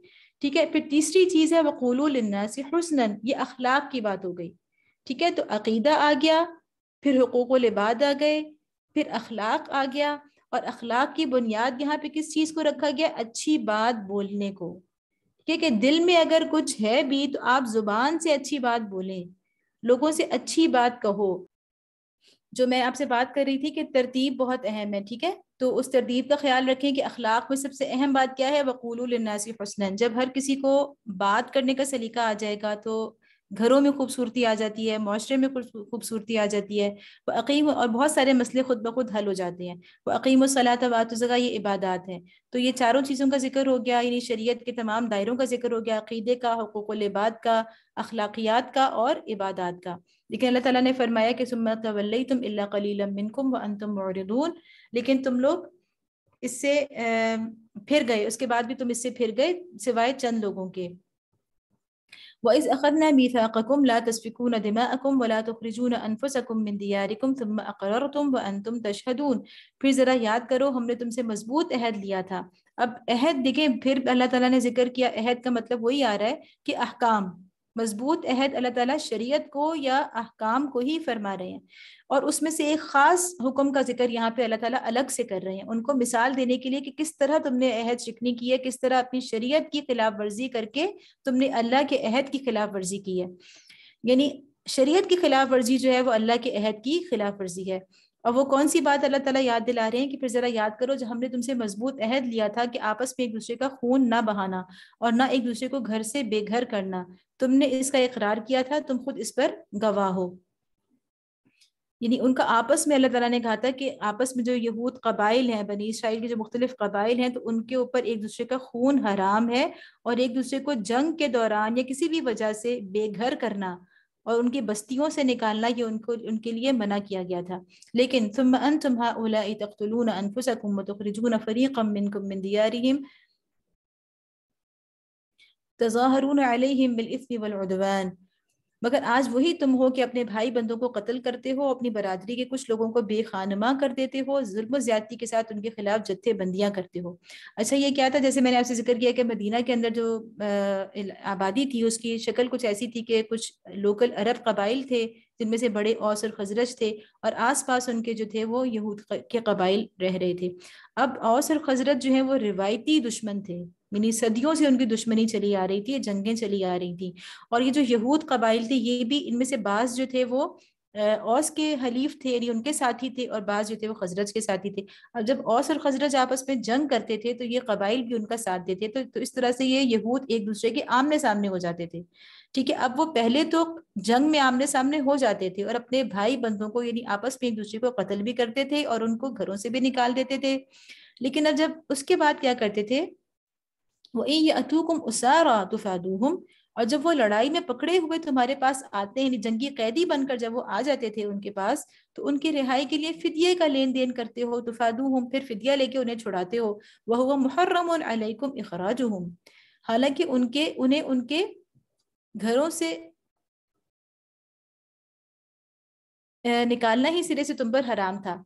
ठीक है फिर तीसरी चीज़ है वक़ूलनासी हसन ये अखलाक की बात हो गई ठीक है तो अकीदा आ गया फिर हकूक़ लिबाद आ गए फिर अखलाक आ गया और अखलाक की बुनियाद यहाँ पे किस चीज़ को रखा गया अच्छी बात बोलने को ठीक है दिल में अगर कुछ है भी तो आप जुबान से अच्छी बात बोलें लोगों से अच्छी बात कहो जो मैं आपसे बात कर रही थी कि तरतीब बहुत अहम है ठीक है तो उस तरदीब का ख्याल रखें कि अखलाक में सबसे अहम बात क्या है वकूलनासी हसन जब हर किसी को बात करने का सलीका आ जाएगा तो घरों में खूबसूरती आ जाती है माशरे में खूबसूरती आ जाती है वह अकीम और बहुत सारे मसले खुद ब खुद हल हो जाते हैं वह अकीम सलात वात जगह ये इबादत है तो ये चारों चीज़ों का जिक्र हो गया यानी शरीयत के तमाम दायरों का जिक्र हो गया अकीदे का हकूक़ लिबाद का अखलाकियात का और इबादत का लेकिन अल्लाह ताला ने फरमाया कि सुम्मा तवल्लई तुम अल्ला कलीलम मिनकुम معرضون لیکن تم لوگ اس سے پھر گئے اس کے بعد بھی تم اس سے پھر گئے سوائے چند لوگوں کے وإذ أخذنا ميثاقكم لا تسفكون دماءكم ولا تخرجون أنفسكم من دياركم ثم أقررتم وأنتم تشهدون یاد کرو ہم نے تم سے مضبوط अहद لیا تھا اب अहद دیکھیں پھر اللہ تعالیٰ نے ذکر کیا अहद کا مطلب وہی آ رہا ہے کہ احکام मजबूत अहद अल्लाह ताला शरीयत को या अहकाम को ही फरमा रहे हैं और उसमें से एक ख़ास हुक्म का जिक्र यहाँ पे अल्लाह ताला अलग से कर रहे हैं उनको मिसाल देने के लिए कि किस तरह तुमने अहद शिकनी की है किस तरह अपनी शरीयत की खिलाफ वर्जी करके तुमने अल्लाह के अहद की खिलाफ वर्जी की है यानी शरीयत की खिलाफ वर्जी जो है वो अल्लाह के अहद की खिलाफ वर्जी है और वो कौन सी बात अल्लाह ताला याद दिला रहे हैं कि फिर जरा याद करो जब हमने तुमसे मजबूत अहद लिया था कि आपस में एक दूसरे का खून ना बहाना और ना एक दूसरे को घर से बेघर करना तुमने इसका इकरार किया था तुम खुद इस पर गवाह हो यानी उनका आपस में अल्लाह ताला ने कहा था कि आपस में जो यहूद कबाइल हैं बनी इसराइल के जो मुख्तलिफ कबाइल हैं तो उनके ऊपर एक दूसरे का खून हराम है और एक दूसरे को जंग के दौरान या किसी भी वजह से बेघर करना और उनकी बस्तियों से निकालना ये उनको उनके लिए मना किया गया था लेकिन तुम अन तुम्हा उला तख्तलून अनफुसकुम तखरजून फरीकम मिनकुम तजाहरून अलैहिम बिल इस्म वल मगर आज वही तुम हो कि अपने भाई बंदों को कत्ल करते हो अपनी बरादरी के कुछ लोगों को बेखानमा कर देते हो जुल्म ज्यादती के साथ उनके खिलाफ जत्थेबंदियां करते हो अच्छा ये क्या था जैसे मैंने आपसे जिक्र किया कि मदीना के अंदर जो आबादी थी उसकी शक्ल कुछ ऐसी थी कि कुछ लोकल अरब कबाइल थे जिनमें से बड़े औस और खजरज थे और आसपास उनके जो थे वो यहूद के कबाइल रह रहे थे अब औस और खजरत जो है वो रिवायती दुश्मन थे मिनी सदियों से उनकी दुश्मनी चली आ रही थी जंगें चली आ रही थी और ये जो यहूद कबाइल थे ये भी इनमें से बास जो थे वो औस के हलीफ थे यानी उनके साथी थे और बाज जो थे वो खजरज के साथी थे अब जब औस और खजरज आपस में जंग करते थे तो ये कबाइल भी उनका साथ देते तो, तो इस तरह से ये यहूद एक दूसरे के आमने सामने हो जाते थे ठीक है अब वो पहले तो जंग में आमने सामने हो जाते थे और अपने भाई बंधुओं को यानी आपस में एक दूसरे को कत्ल भी करते थे और उनको घरों से भी निकाल देते थे लेकिन अब जब उसके बाद क्या करते थे वही उसारा तुफादूहम और जब वो लड़ाई में पकड़े हुए तुम्हारे पास आते हैं जंगी कैदी बनकर जब वो आ जाते थे उनके पास तो उनकी रिहाई के लिए फिदिये का लेन देन करते हो तुफादू हम फिर फिदिया लेके उन्हें छुड़ाते हो वह हुआ मुहर्रम अलैकुम इखराज हालांकि उनके उन्हें उनके घरों से निकालना ही सिरे से तुम पर हराम था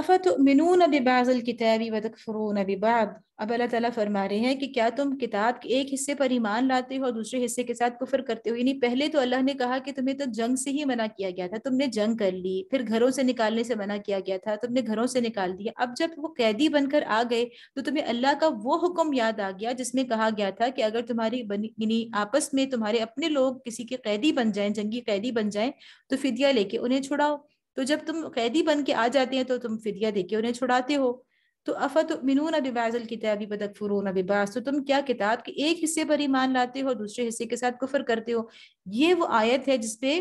अफ़तमिनून बाज़ल किताबी व तकफरून बिबाद अब अल्लाह ताला फरमा रहे हैं कि क्या तुम किताब के एक हिस्से पर ईमान लाते हो और दूसरे हिस्से के साथ कुफर करते हो यानी पहले तो अल्लाह ने कहा कि तुम्हें तो जंग से ही मना किया गया था तुमने जंग कर ली फिर घरों से निकालने से मना किया गया था तुमने घरों से निकाल दिया अब जब वो कैदी बनकर आ गए तो तुम्हें अल्लाह का वो हुक्म याद आ गया जिसमें कहा गया था कि अगर तुम्हारी बनी आपस में तुम्हारे अपने लोग किसी के कैदी बन जाए जंगी कैदी बन जाए तो फिदिया लेके उन्हें छुड़ाओ तो जब तुम कैदी बन के आ जाते हैं तो तुम फिदिया देके उन्हें छुड़ाते हो तो अफत मिनून अबिबाजल किताबी बदकफरून अबिबाज तो तुम क्या किताब के एक हिस्से पर ईमान लाते हो दूसरे हिस्से के साथ कुफर करते हो ये वो आयत है जिसपे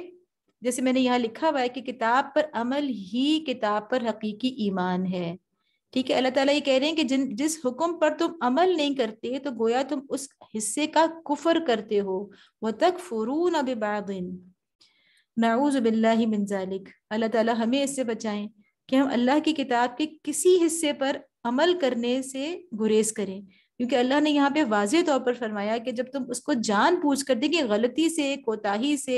जैसे मैंने यहाँ लिखा हुआ है कि किताब पर अमल ही किताब पर हकीकी ईमान है ठीक है अल्लाह ताला ये कह रहे हैं कि जिन जिस हुक्म पर तुम अमल नहीं करते तो गोया तुम उस हिस्से का कुफर करते हो वह तक फरून अबिबादिन नाऊज़ बिल्लाजालिक अल्लाह ताला हमें इससे बचाएं कि हम अल्लाह की किताब के किसी हिस्से पर अमल करने से गुरेज करें क्योंकि अल्लाह ने यहाँ पे वाज तौर पर फरमाया कि जब तुम उसको जान पूछ कर कि गलती से कोताही से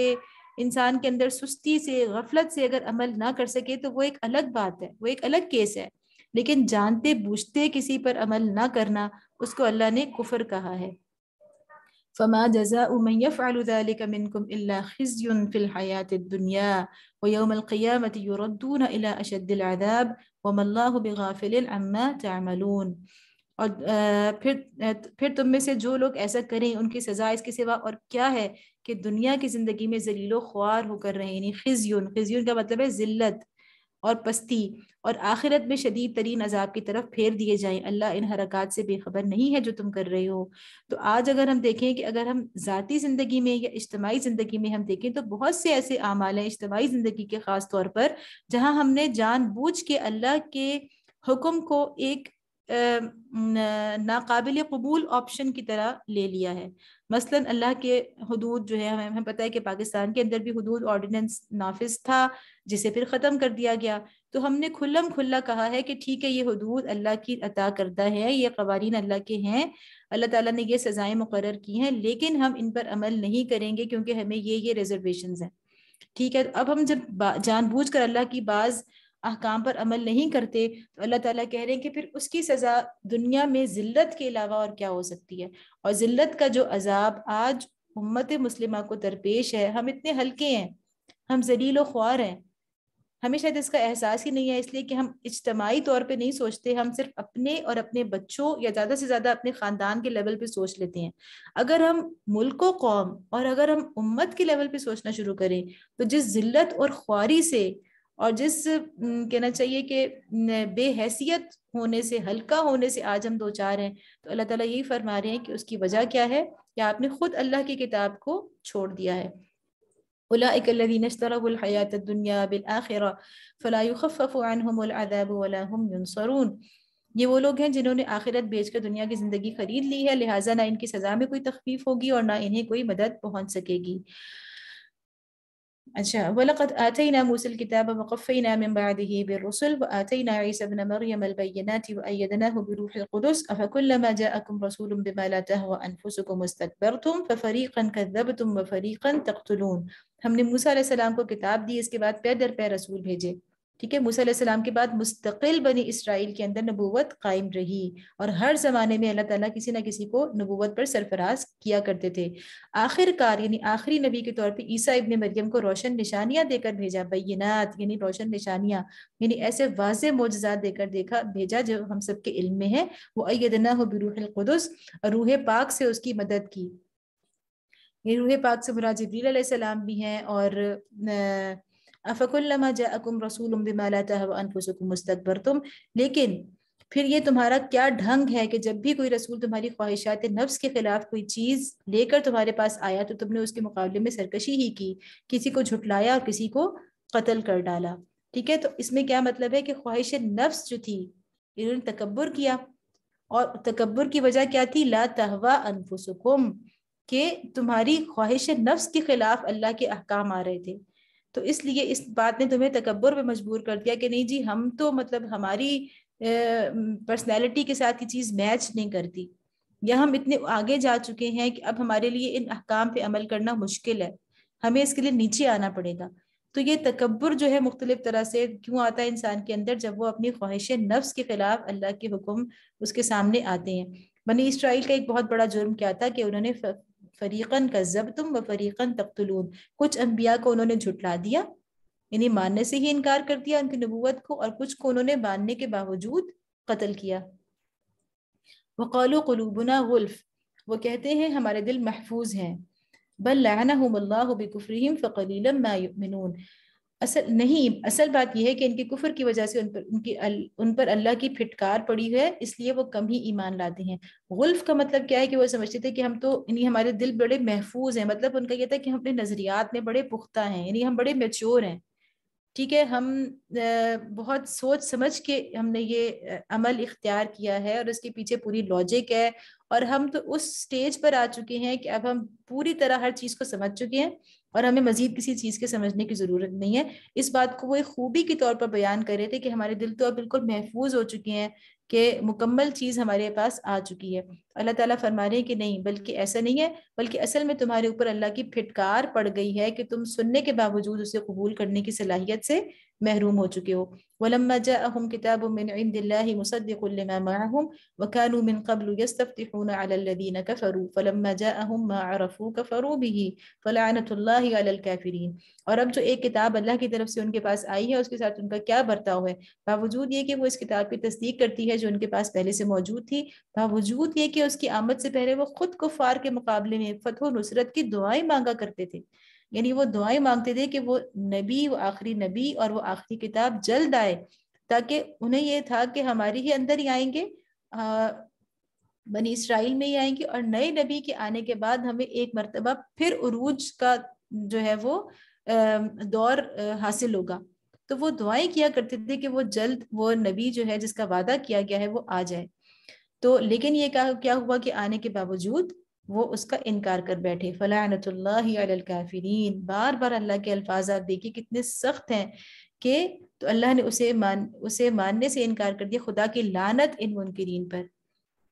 इंसान के अंदर सुस्ती से गफलत से अगर अमल ना कर सके तो वो एक अलग बात है वो एक अलग केस है लेकिन जानते बूझते किसी पर अमल ना करना उसको अल्लाह ने कुफर कहा है فما جزاء من يفعل ذلك منكم إلا خزي في الحياة الدنيا ويوم القيامة يردون إلى أشد العذاب وما الله بغافل عما تعملون और फिर फिर तुम में से जो लोग ऐसा करें उनकी सजा इसके सिवा और क्या है कि दुनिया की जिंदगी में जलीलो ख्वार होकर रहे यानी خزیون خزیون کا مطلب ہے जिल्लत और पस्ती और आखिरत में शदीद तरीन अजाब की तरफ फेर दिए जाएं अल्लाह इन हरकत से बेखबर नहीं है जो तुम कर रहे हो तो आज अगर हम देखें कि अगर हम ज़ाती ज़िंदगी में या इज्तमाही ज़िंदगी में हम देखें तो बहुत से ऐसे अमाल हैं इज्तमाही ज़िंदगी के ख़ास तौर पर जहाँ हमने जानबूझ के अल्लाह के हुक्म को एक नाकबिल कबूल ऑप्शन की तरह ले लिया है मसलन अल्लाह के हदूद जो है हमें हमें पता है कि पाकिस्तान के अंदर भी हदूद ऑर्डिनेंस नाफिज था जिसे फिर ख़त्म कर दिया गया तो हमने खुल्लम खुल्ला कहा है कि ठीक है ये हदूद अल्लाह की अता करदा है ये कवानीन अल्लाह के हैं अल्लाह ताला ने ये सजाएं मुकर की हैं लेकिन हम इन पर अमल नहीं करेंगे क्योंकि हमें ये ये रिजर्वेशन हैं ठीक है अब हम जब जानबूझ कर अल्लाह की बाज़ अहकाम पर अमल नहीं करते तो अल्लाह ताला कह रहे हैं कि फिर उसकी सज़ा दुनिया में ज़िल्लत के अलावा और क्या हो सकती है और ज़िल्लत का जो अजाब आज उम्मत मुस्लिमा को दरपेश है हम इतने हल्के हैं हम जलील ख्वार हैं हमें शायद तो इसका एहसास ही नहीं है इसलिए कि हम इज्तमाही तौर पे नहीं सोचते हम सिर्फ अपने और अपने बच्चों या ज़्यादा से ज़्यादा अपने ख़ानदान के लेवल पे सोच लेते हैं अगर हम मुल्क व कौम और अगर हम उम्मत के लेवल पे सोचना शुरू करें तो जिस जिल्लत और ख्वारी से और जिस कहना चाहिए कि बेहसीत होने से हल्का होने से आज हम दो चार हैं तो अल्लाह ताला यही फरमा रहे हैं कि उसकी वजह क्या है कि आपने खुद अल्लाह की किताब को छोड़ दिया है उलाकलवीनशतरहयात दुनिया बिलआखिर ये वो लोग हैं जिन्होंने आखिरत बेचकर दुनिया की ज़िंदगी खरीद ली है लिहाजा ना इनकी सज़ा में कोई तकलीफ होगी और ना इन्हें कोई मदद पहुंच सकेगी أنشاء ولقد آتينا موسى الكتاب وقفينا من بعده بالرسل وآتينا عيسى ابن مريم البينات وأيدناه بروح القدس أفكلما جاءكم رسول بما لا تهوى أنفسكم استكبرتم ففريقا كذبتم وفريقا تقتلون हमने मूसा सलाम को किताब दी इसके बाद पैर दर पैर रसूल ठीक है मूसा सलाम के बाद मुस्तकिल बनी इसराइल के अंदर नबूवत कायम रही और हर ज़माने में अल्लाह ताला किसी ना किसी को नबूवत पर सरफराज किया करते थे आखिरकार यानी आखिरी नबी के तौर पे ईसा इब्ने मरियम को रोशन निशानियां देकर भेजा बैनात यानी रोशन निशानियां यानी ऐसे वाज मोजात देकर देखा भेजा जो हम सबके इल्म में है वो अयदना हो बिरूहलकुदस और रूह पाक से उसकी मदद की रूह पाक से मुराज भी हैं और अफ़कुल्लमा जाकुम रसूल बिमा मुस्तकबरतुम लेकिन फिर ये तुम्हारा क्या ढंग है कि जब भी कोई रसूल तुम्हारी ख्वाहिशात नफ्स के खिलाफ कोई चीज़ लेकर तुम्हारे पास आया तो तुमने उसके मुकाबले में सरकशी ही की किसी को झुटलाया और किसी को कत्ल कर डाला ठीक है तो इसमें क्या मतलब है कि ख्वाहिश नफ्स जो थी इन्होंने तकबर किया और तकबर की वजह क्या थी ला तहवा अनफुसकुम के तुम्हारी ख्वाहिश नफ्स के खिलाफ अल्लाह के अहकाम आ रहे थे तो इसलिए इस बात ने तुम्हें तकबर पे मजबूर कर दिया कि नहीं जी हम तो मतलब हमारी पर्सनैलिटी के साथ ये चीज़ मैच नहीं करती या हम इतने आगे जा चुके हैं कि अब हमारे लिए इन अहकाम पे अमल करना मुश्किल है हमें इसके लिए नीचे आना पड़ेगा तो ये तकबर जो है मुख्तलिफ तरह से क्यों आता है इंसान के अंदर जब वो अपनी ख्वाहिश नफ्स के खिलाफ अल्लाह के हुक्म उसके सामने आते हैं बनी इसराइल का एक बहुत बड़ा जुर्म क्या था कि उन्होंने फ़रीक़न का जब तुम व फ़रीक़न तख्तलून कुछ अम्बिया को उन्होंने झुटला दिया इन्हें मानने से ही इनकार कर दिया उनकी नबूत को और कुछ को उन्होंने मानने के बावजूद कत्ल किया वक़ालो कलूबना गुल्फ वो कहते हैं हमारे दिल महफूज हैं बल लाना बिकुफ़रीम फ़कीलम असल नहीं असल बात यह है कि इनके कुफर की वजह से उन पर उनकी अल, उन पर अल्लाह की फिटकार पड़ी है इसलिए वो कम ही ईमान लाते हैं गुल्फ का मतलब क्या है कि वो समझते थे कि हम तो यानी हमारे दिल बड़े महफूज हैं मतलब उनका यह था कि हम अपने नज़रियात में बड़े पुख्ता हैं यानी हम बड़े मेच्योर हैं ठीक है हम बहुत सोच समझ के हमने ये अमल इख्तियार किया है और उसके पीछे पूरी लॉजिक है और हम तो उस स्टेज पर आ चुके हैं कि अब हम पूरी तरह हर चीज़ को समझ चुके हैं और हमें मजीद किसी चीज़ के समझने की ज़रूरत नहीं है इस बात को वो एक खूबी के तौर पर बयान कर रहे थे कि हमारे दिल तो अब बिल्कुल महफूज हो चुके हैं कि मुकम्मल चीज़ हमारे पास आ चुकी है अल्लाह ताला फरमा रहे हैं कि नहीं बल्कि ऐसा नहीं है बल्कि असल में तुम्हारे ऊपर अल्लाह की फिटकार पड़ गई है कि तुम सुनने के बावजूद उसे कबूल करने की सलाहियत से محروم ہو چکے ہو ولما جاءهم كتاب من عند الله مصدق لما معهم وكانوا من قبل يستفتحون على الذين كفروا فلما جاءهم ما عرفوا كفروا به فلعنة الله على الكافرين اور اب جو ایک کتاب اللہ کی طرف سے ان کے پاس آئی ہے اس کے ساتھ ان کا کیا برتاؤ ہے باوجود یہ کہ وہ اس کتاب کی تصدیق کرتی ہے جو ان کے پاس پہلے سے موجود تھی باوجود یہ کہ اس کی آمد سے پہلے وہ خود کفار کے مقابلے میں فتح و نصرت کی دعائیں مانگا کرتے تھے यानी वो दुआएं मांगते थे कि वो नबी वो आखिरी नबी और वो आखिरी किताब जल्द आए ताकि उन्हें ये था कि हमारे ही अंदर ही आएंगे बनी इसराइल में ही आएंगे और नए नबी के आने के बाद हमें एक मरतबा फिर उरूज का जो है वो दौर हासिल होगा तो वो दुआएं किया करते थे कि वो जल्द वो नबी जो है जिसका वादा किया गया है वो आ जाए तो लेकिन ये क्या हुआ कि आने के बावजूद वो उसका इनकार कर बैठे फलाफरीन बार बार अल्लाह के अल्फाज आप देखिए कितने सख्त हैं कि तो अल्लाह ने उसे मान उसे मानने से इनकार कर दिया खुदा की लानत इन मुनकरीन पर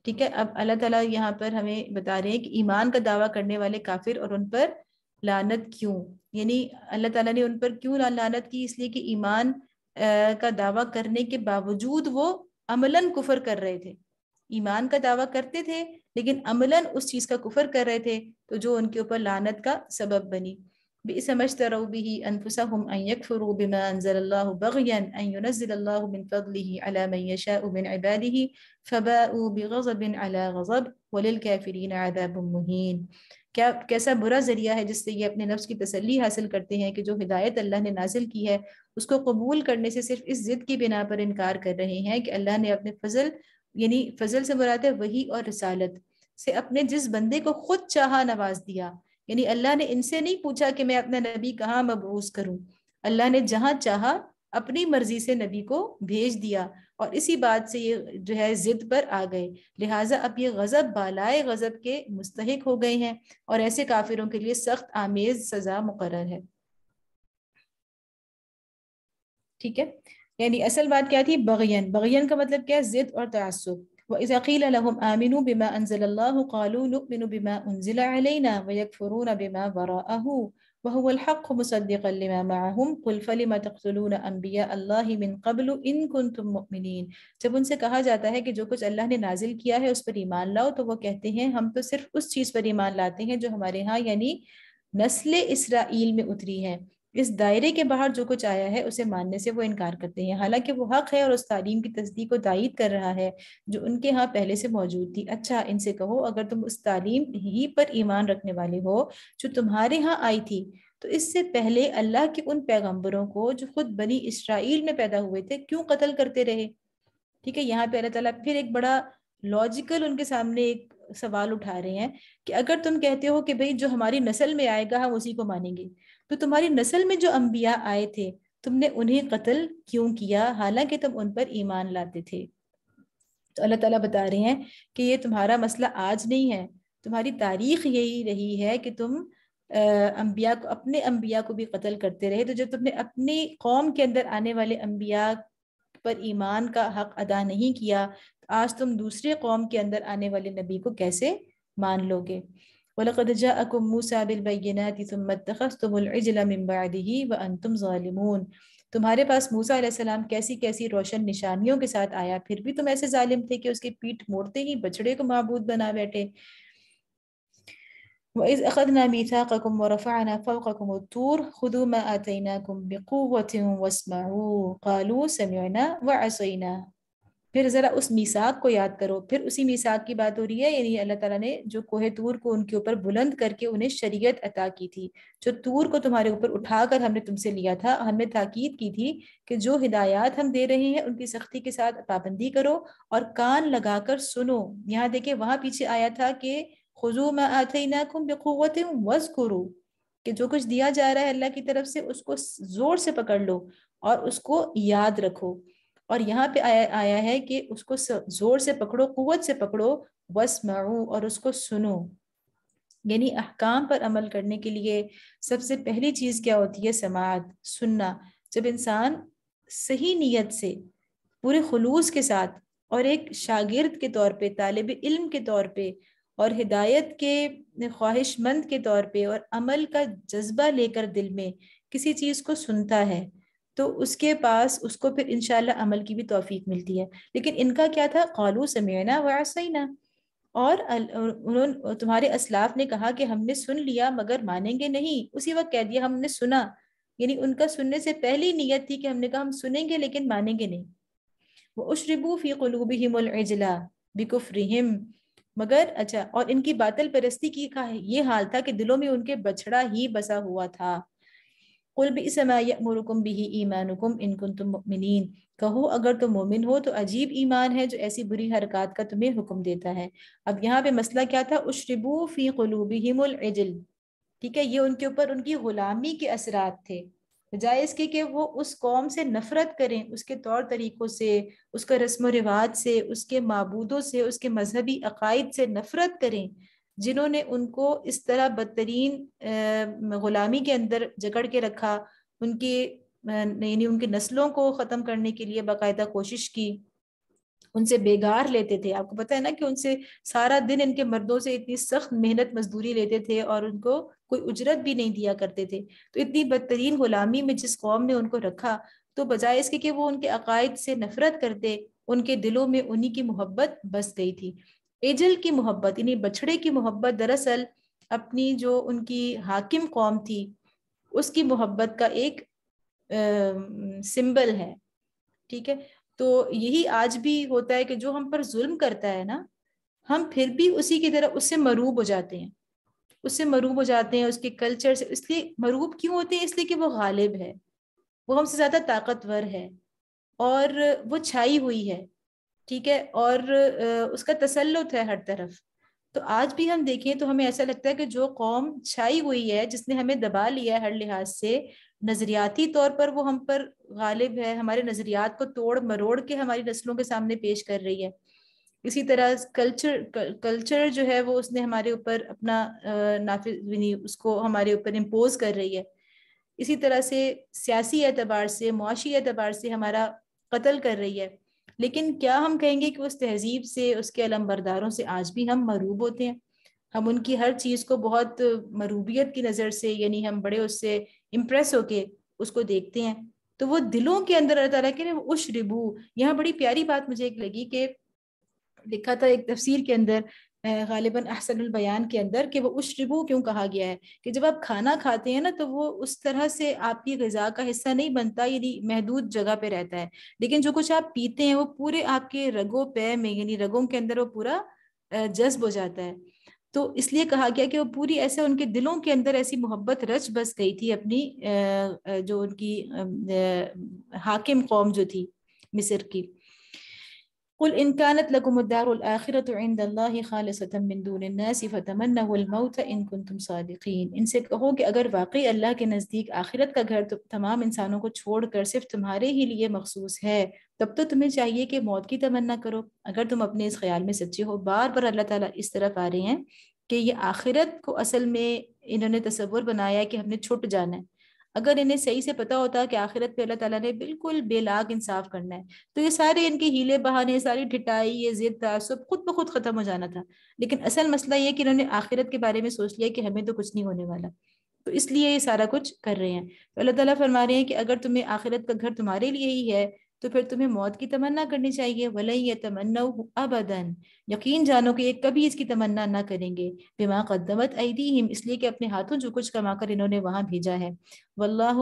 ठीक है अब अल्लाह ताला यहाँ पर हमें बता रहे हैं कि ईमान का दावा करने वाले काफिर और उन पर लानत क्यों यानी अल्लाह ताला ने उन पर क्यों लानत की इसलिए कि ईमान का दावा करने के बावजूद वो अमलन कुफर कर रहे थे ईमान का दावा करते थे लेकिन अमलन उस चीज का कुफर कर रहे थे तो जो उनके ऊपर लानत का सबब बनी बेसमझ तरो बिही अनफुसहुम अन यकफुरु बिमा अनज़लल्लाहु बगयन अन युनज़िलल्लाहु मिन फदलिही अला मन यशाउ मिन इबादिही फबाउ बिगज़बिन अला गज़ब वलिलकाफिरीन अज़ाबुम मुहीन क्या कैसा बुरा जरिया है जिससे ये अपने नफ्स की तसल्ली हासिल करते हैं कि जो हिदायत अल्लाह ने नाजिल की है उसको कबूल करने से सिर्फ इस ज़िद की बिना पर इनकार कर रहे हैं कि अल्लाह ने अपने फजल यानी फजल से मुराद है वही और रसालत से अपने जिस बंदे को खुद चाह नवाज दिया यानी अल्लाह ने इनसे नहीं पूछा कि मैं अपना नबी कहाँ मबूस करूं अल्लाह ने जहाँ चाह अपनी मर्जी से नबी को भेज दिया और इसी बात से ये जो है जिद पर आ गए लिहाजा अब ये गज़ब बालाए गज़ब के मुस्तक हो गए हैं और ऐसे काफिरों के लिए सख्त आमेज सजा मुकर है ठीक है यानी असल बात क्या थी बगियन बगियन का मतलब क्या है जिद और तयसुब वज़ा क़ील लहुम आमिनू बिमा अनज़ल अल्लाह क़ालू नुमिनु बिमा उनज़िल अलैना वयकफुरून बिमा वराअहू وهو الحق مصدقا لما معهم قل فلما تقتلون انبياء الله من قبل ان كنتم مؤمنين जब उनसे कहा जाता है कि जो कुछ अल्लाह ने नाजिल किया है उस पर ईमान लाओ तो वो कहते हैं हम तो सिर्फ उस चीज़ पर ईमान लाते हैं जो हमारे यहाँ यानी नस्ल इसराइल में उतरी है इस दायरे के बाहर जो कुछ आया है उसे मानने से वो इनकार करते हैं हालांकि वो हक है और उस तालीम की तस्दीक को दायित कर रहा है जो उनके यहाँ पहले से मौजूद थी अच्छा इनसे कहो अगर तुम उस तालीम ही पर ईमान रखने वाले हो जो तुम्हारे यहाँ आई थी तो इससे पहले अल्लाह के उन पैगम्बरों को जो खुद बनी इसराइल में पैदा हुए थे क्यों कत्ल करते रहे ठीक है यहाँ पे अल्लाह तला फिर एक बड़ा लॉजिकल उनके सामने एक सवाल उठा रहे हैं कि अगर तुम कहते हो कि भाई जो हमारी नस्ल में आएगा हम उसी को मानेंगे तो तुम्हारी नस्ल में जो अम्बिया आए थे तुमने उन्हें कत्ल क्यों किया हालांकि तुम उन पर ईमान लाते थे तो अल्लाह ताला बता रहे हैं कि ये तुम्हारा मसला आज नहीं है तुम्हारी तारीख यही रही है कि तुम अम्बिया को अपने अम्बिया को भी कत्ल करते रहे तो जब तुमने अपनी कौम के अंदर आने वाले अम्बिया पर ईमान का हक अदा नहीं किया तो आज तुम दूसरे कौम के अंदर आने वाले नबी को कैसे मान लोगे ولقد جاءكم موسى بالبينات ثم اتخذتم العجل من بعده وانتم ظالمون تمہارے پاس موسا علیہ السلام کیسی کیسی روشن نشانیوں کے ساتھ آیا پھر بھی تم ایسے ظالم تھے کہ اس کے پیٹ موڑتے ہی بچڑے کو معبود بنا بیٹھے وَإِذْ أَخَذْنَا مِيثَاقَكُمْ وَرَفَعْنَا فَوْقَكُمُ الطُّورِ خُذُوا مَا آتَيْنَاكُمْ بِقُوَّةٍ وَاسْمَعُوا قَالُوا سَمِعْنَا وَعَصَيْنَا फिर ज़रा उस मीसाक को याद करो फिर उसी मीसाक की बात हो रही है यानी अल्लाह ताला ने जो कोहे तूर को उनके ऊपर बुलंद करके उन्हें शरीयत अता की थी जो तूर को तुम्हारे ऊपर उठाकर हमने तुमसे लिया था हमने ताकीद की थी कि जो हिदायत हम दे रहे हैं उनकी सख्ती के साथ पाबंदी करो और कान लगाकर सुनो यहाँ देखे वहां पीछे आया था कि खुजू मैं आते नाकुम वज करो कि जो कुछ दिया जा रहा है अल्लाह की तरफ से उसको जोर से पकड़ लो और उसको याद रखो और यहाँ पे आया आया है कि उसको जोर से पकड़ो कुत से पकड़ो वस और उसको सुनो यानी अहकाम पर अमल करने के लिए सबसे पहली चीज़ क्या होती है समाज सुनना जब इंसान सही नीयत से पूरे खलूस के साथ और एक शागिर्द के तौर पे तालब इल्म के तौर पे और हिदायत के ख्वाहिशमंद के तौर पे और अमल का जज्बा लेकर दिल में किसी चीज़ को सुनता है तो उसके पास उसको फिर इनशाला अमल की भी तोफीक मिलती है लेकिन इनका क्या था कॉलू समेना वसैना और उन्होंने तुम्हारे असलाफ ने कहा कि हमने सुन लिया मगर मानेंगे नहीं उसी वक्त कह दिया हमने सुना यानी उनका सुनने से पहली नीयत थी कि हमने कहा हम सुनेंगे लेकिन मानेंगे नहीं वो उशरबू फ़ी बिकुफ रिहिम मगर अच्छा और इनकी बातल परस्ती की का ये हाल था कि दिलों में उनके बछड़ा ही बसा हुआ था कुल भी इसमा यमरकुम बिही ईमानुकुम इनकुन तुम मुमिन कहो अगर तुम मोमिन हो तो अजीब ईमान है जो ऐसी बुरी हरकत का तुम्हें हुक्म देता है अब यहाँ पे मसला क्या था उशरबू फ़ी क़लूबिहिमुलजल ठीक है ये उनके ऊपर उनकी ग़ुलामी के असरात थे बजाय इसके कि वो उस कौम से नफरत करें उसके तौर तरीक़ों से उसका रस्म रिवाज से उसके मबूदों से उसके मजहबी अकायद से नफरत करें जिन्होंने उनको इस तरह बदतरीन गुलामी के अंदर जकड़ के रखा उनकी यानी उनकी नस्लों को ख़त्म करने के लिए बाकायदा कोशिश की उनसे बेगार लेते थे आपको पता है ना कि उनसे सारा दिन इनके मर्दों से इतनी सख्त मेहनत मजदूरी लेते थे और उनको कोई उजरत भी नहीं दिया करते थे तो इतनी बदतरीन गुलामी में जिस कौम ने उनको रखा तो बजाय इसके कि वो उनके अकायद से नफरत करते उनके दिलों में उन्हीं की मोहब्बत बस गई थी एजल की मोहब्बत यानी बछड़े की मोहब्बत दरअसल अपनी जो उनकी हाकिम कौम थी उसकी मोहब्बत का एक आ, सिंबल है ठीक है तो यही आज भी होता है कि जो हम पर जुल्म करता है ना हम फिर भी उसी की तरह उससे मरूब हो जाते हैं उससे मरूब हो जाते हैं उसके कल्चर से इसलिए मरूब क्यों होते हैं इसलिए कि वो गालिब है वो हमसे ज़्यादा ताकतवर है और वो छाई हुई है ठीक है और उसका तसल्लुत है हर तरफ तो आज भी हम देखें तो हमें ऐसा लगता है कि जो कौम छाई हुई है जिसने हमें दबा लिया है हर लिहाज से नज़रियाती तौर पर वो हम पर गालिब है हमारे नज़रियात को तोड़ मरोड़ के हमारी नस्लों के सामने पेश कर रही है इसी तरह कल्चर कल्चर जो है वो उसने हमारे ऊपर अपना नाफि उसको हमारे ऊपर इम्पोज कर रही है इसी तरह से सियासी एतबार से मुआशी एतबार से हमारा कत्ल कर रही है लेकिन क्या हम कहेंगे कि उस तहजीब से उसके अलमबरदारों से आज भी हम मरूब होते हैं हम उनकी हर चीज़ को बहुत मरूबियत की नज़र से यानी हम बड़े उससे इम्प्रेस होके उसको देखते हैं तो वो दिलों के अंदर अल्लाह ताला के उश रिबू यहाँ बड़ी प्यारी बात मुझे एक लगी कि लिखा था एक तफसीर के अंदर गालिबा बयान के अंदर कि वो रिबू क्यों कहा गया है कि जब आप खाना खाते हैं ना तो वो उस तरह से आपकी गज़ा का हिस्सा नहीं बनता यानी महदूद जगह पे रहता है लेकिन जो कुछ आप पीते हैं वो पूरे आपके रगों पे में यानी रगों के अंदर वो पूरा जज्ब हो जाता है तो इसलिए कहा गया कि वो पूरी ऐसे उनके दिलों के अंदर ऐसी मोहब्बत रच बस गई थी अपनी जो उनकी हाकिम कौम जो थी मिसर की قل إن كانت لكم الدار الآخرة عند الله خالصة من دون الناس فتمنوا الموت إن كنتم صادقين इनसे कहो कि अगर वाकई अल्लाह के नज़दीक आखिरत का घर तो तमाम इंसानों को छोड़कर सिर्फ तुम्हारे ही लिए मखसूस है तब तो तुम्हें चाहिए कि मौत की तमन्ना करो अगर तुम अपने इस ख्याल में सच्चे हो बार बार अल्लाह ताला इस तरफ आ रहे हैं कि ये आखिरत को असल में इन्होंने तस्वुर बनाया कि हमने छुट जाना है अगर इन्हें सही से पता होता कि आखिरत पे अल्लाह ताला ने बिल्कुल बेलाग इंसाफ करना है तो ये सारे इनके हीले बहाने सारी ठिटाई ये जिद सब खुद ब खुद खत्म हो जाना था लेकिन असल मसला ये कि इन्होंने आखिरत के बारे में सोच लिया कि हमें तो कुछ नहीं होने वाला तो इसलिए ये सारा कुछ कर रहे हैं तो अल्लाह ताला फरमा रहे हैं कि अगर तुम्हें आखिरत का घर तुम्हारे लिए ही है तो फिर तुम्हें मौत की तमन्ना करनी चाहिए वलई ये तमन्ना अबदन यकीन जानो कि ये कभी इसकी तमन्ना ना करेंगे बिमा कदमत आई हिम इसलिए कि अपने हाथों जो कुछ कमा कर इन्होंने वहाँ भेजा है वल्लाह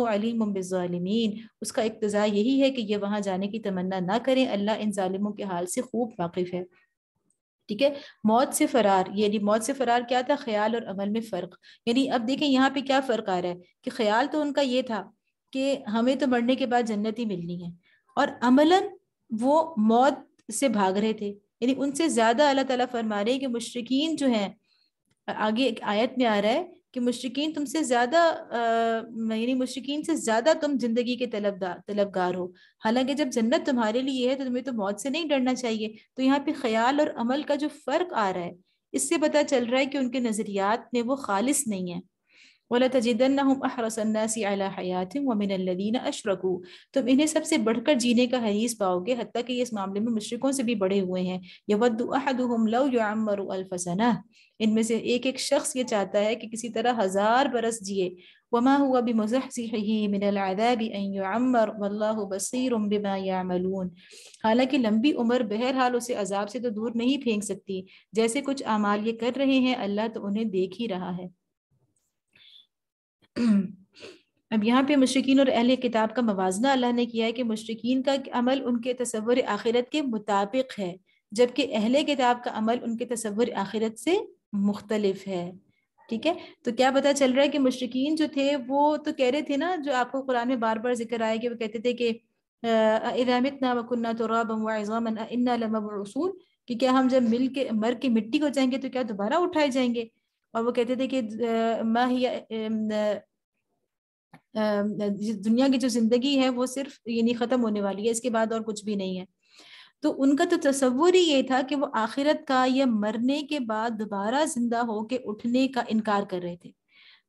उसका इकतज़ा यही है कि ये वहाँ जाने की तमन्ना ना करें अल्लाह इन ालिमों के हाल से खूब वाकिफ़ है ठीक है मौत से फरार यानी मौत से फरार क्या था ख्याल और अमल में फ़र्क यानी अब देखें यहाँ पे क्या फ़र्क आ रहा है कि ख्याल तो उनका ये था कि हमें तो मरने के बाद जन्नत ही मिलनी है और अमलन वो मौत से भाग रहे थे यानी उनसे ज्यादा अल्लाह ताला फरमा रहे कि मुशरकिन जो हैं आगे एक आयत में आ रहा है कि मुशरकिन तुमसे ज्यादा यानी मुशरकिन से ज्यादा तुम जिंदगी के तलबदार तलबगार हो हालांकि जब जन्नत तुम्हारे लिए है तो तुम्हें तो मौत से नहीं डरना चाहिए तो यहाँ पे ख्याल और अमल का जो फर्क आ रहा है इससे पता चल रहा है कि उनके नजरियात में वो खालिस नहीं है वलतजदनहुम अहरस अन्नासी अला हयातिम वमिन अलदीन अशरकू तुम इन्हें सबसे बढ़कर जीने का हरीस पाओगे हती कि इस मामले में मुशरकों से भी बड़े हुए हैं यवद्दुम लव यमर अल्फसना इनमें से एक एक शख्स ये चाहता है कि किसी तरह हज़ार बरस जिए वमा हुआ भी मज़हसी मिनलादाबीमर वल्लाबसर बिमा यामलून हालांकि लंबी उम्र बहरहाल उसे अजाब से तो दूर नहीं फेंक सकती जैसे कुछ अमाल ये कर रहे हैं अल्लाह तो उन्हें देख ही रहा है अब यहाँ पे मशरकिन और अहल किताब का मवाजना अल्लाह ने किया है कि मशरकिन का अमल उनके तस्वर आखिरत के मुताबिक है जबकि अहल किताब का अमल उनके तस्वर आखिरत से मुख्तलिफ है ठीक है तो क्या पता चल रहा है कि मशरकिन जो थे वो तो कह रहे थे ना जो आपको कुरान में बार बार जिक्र आया कि वो कहते थे कि कि क्या हम जब मिल के मर के मिट्टी को जाएंगे तो क्या दोबारा उठाए जाएंगे और वो कहते थे कि मैं दुनिया की जो जिंदगी है वो सिर्फ यानी ख़त्म होने वाली है इसके बाद और कुछ भी नहीं है तो उनका तो तस्वुर ही ये था कि वो आखिरत का या मरने के बाद दोबारा जिंदा होके उठने का इनकार कर रहे थे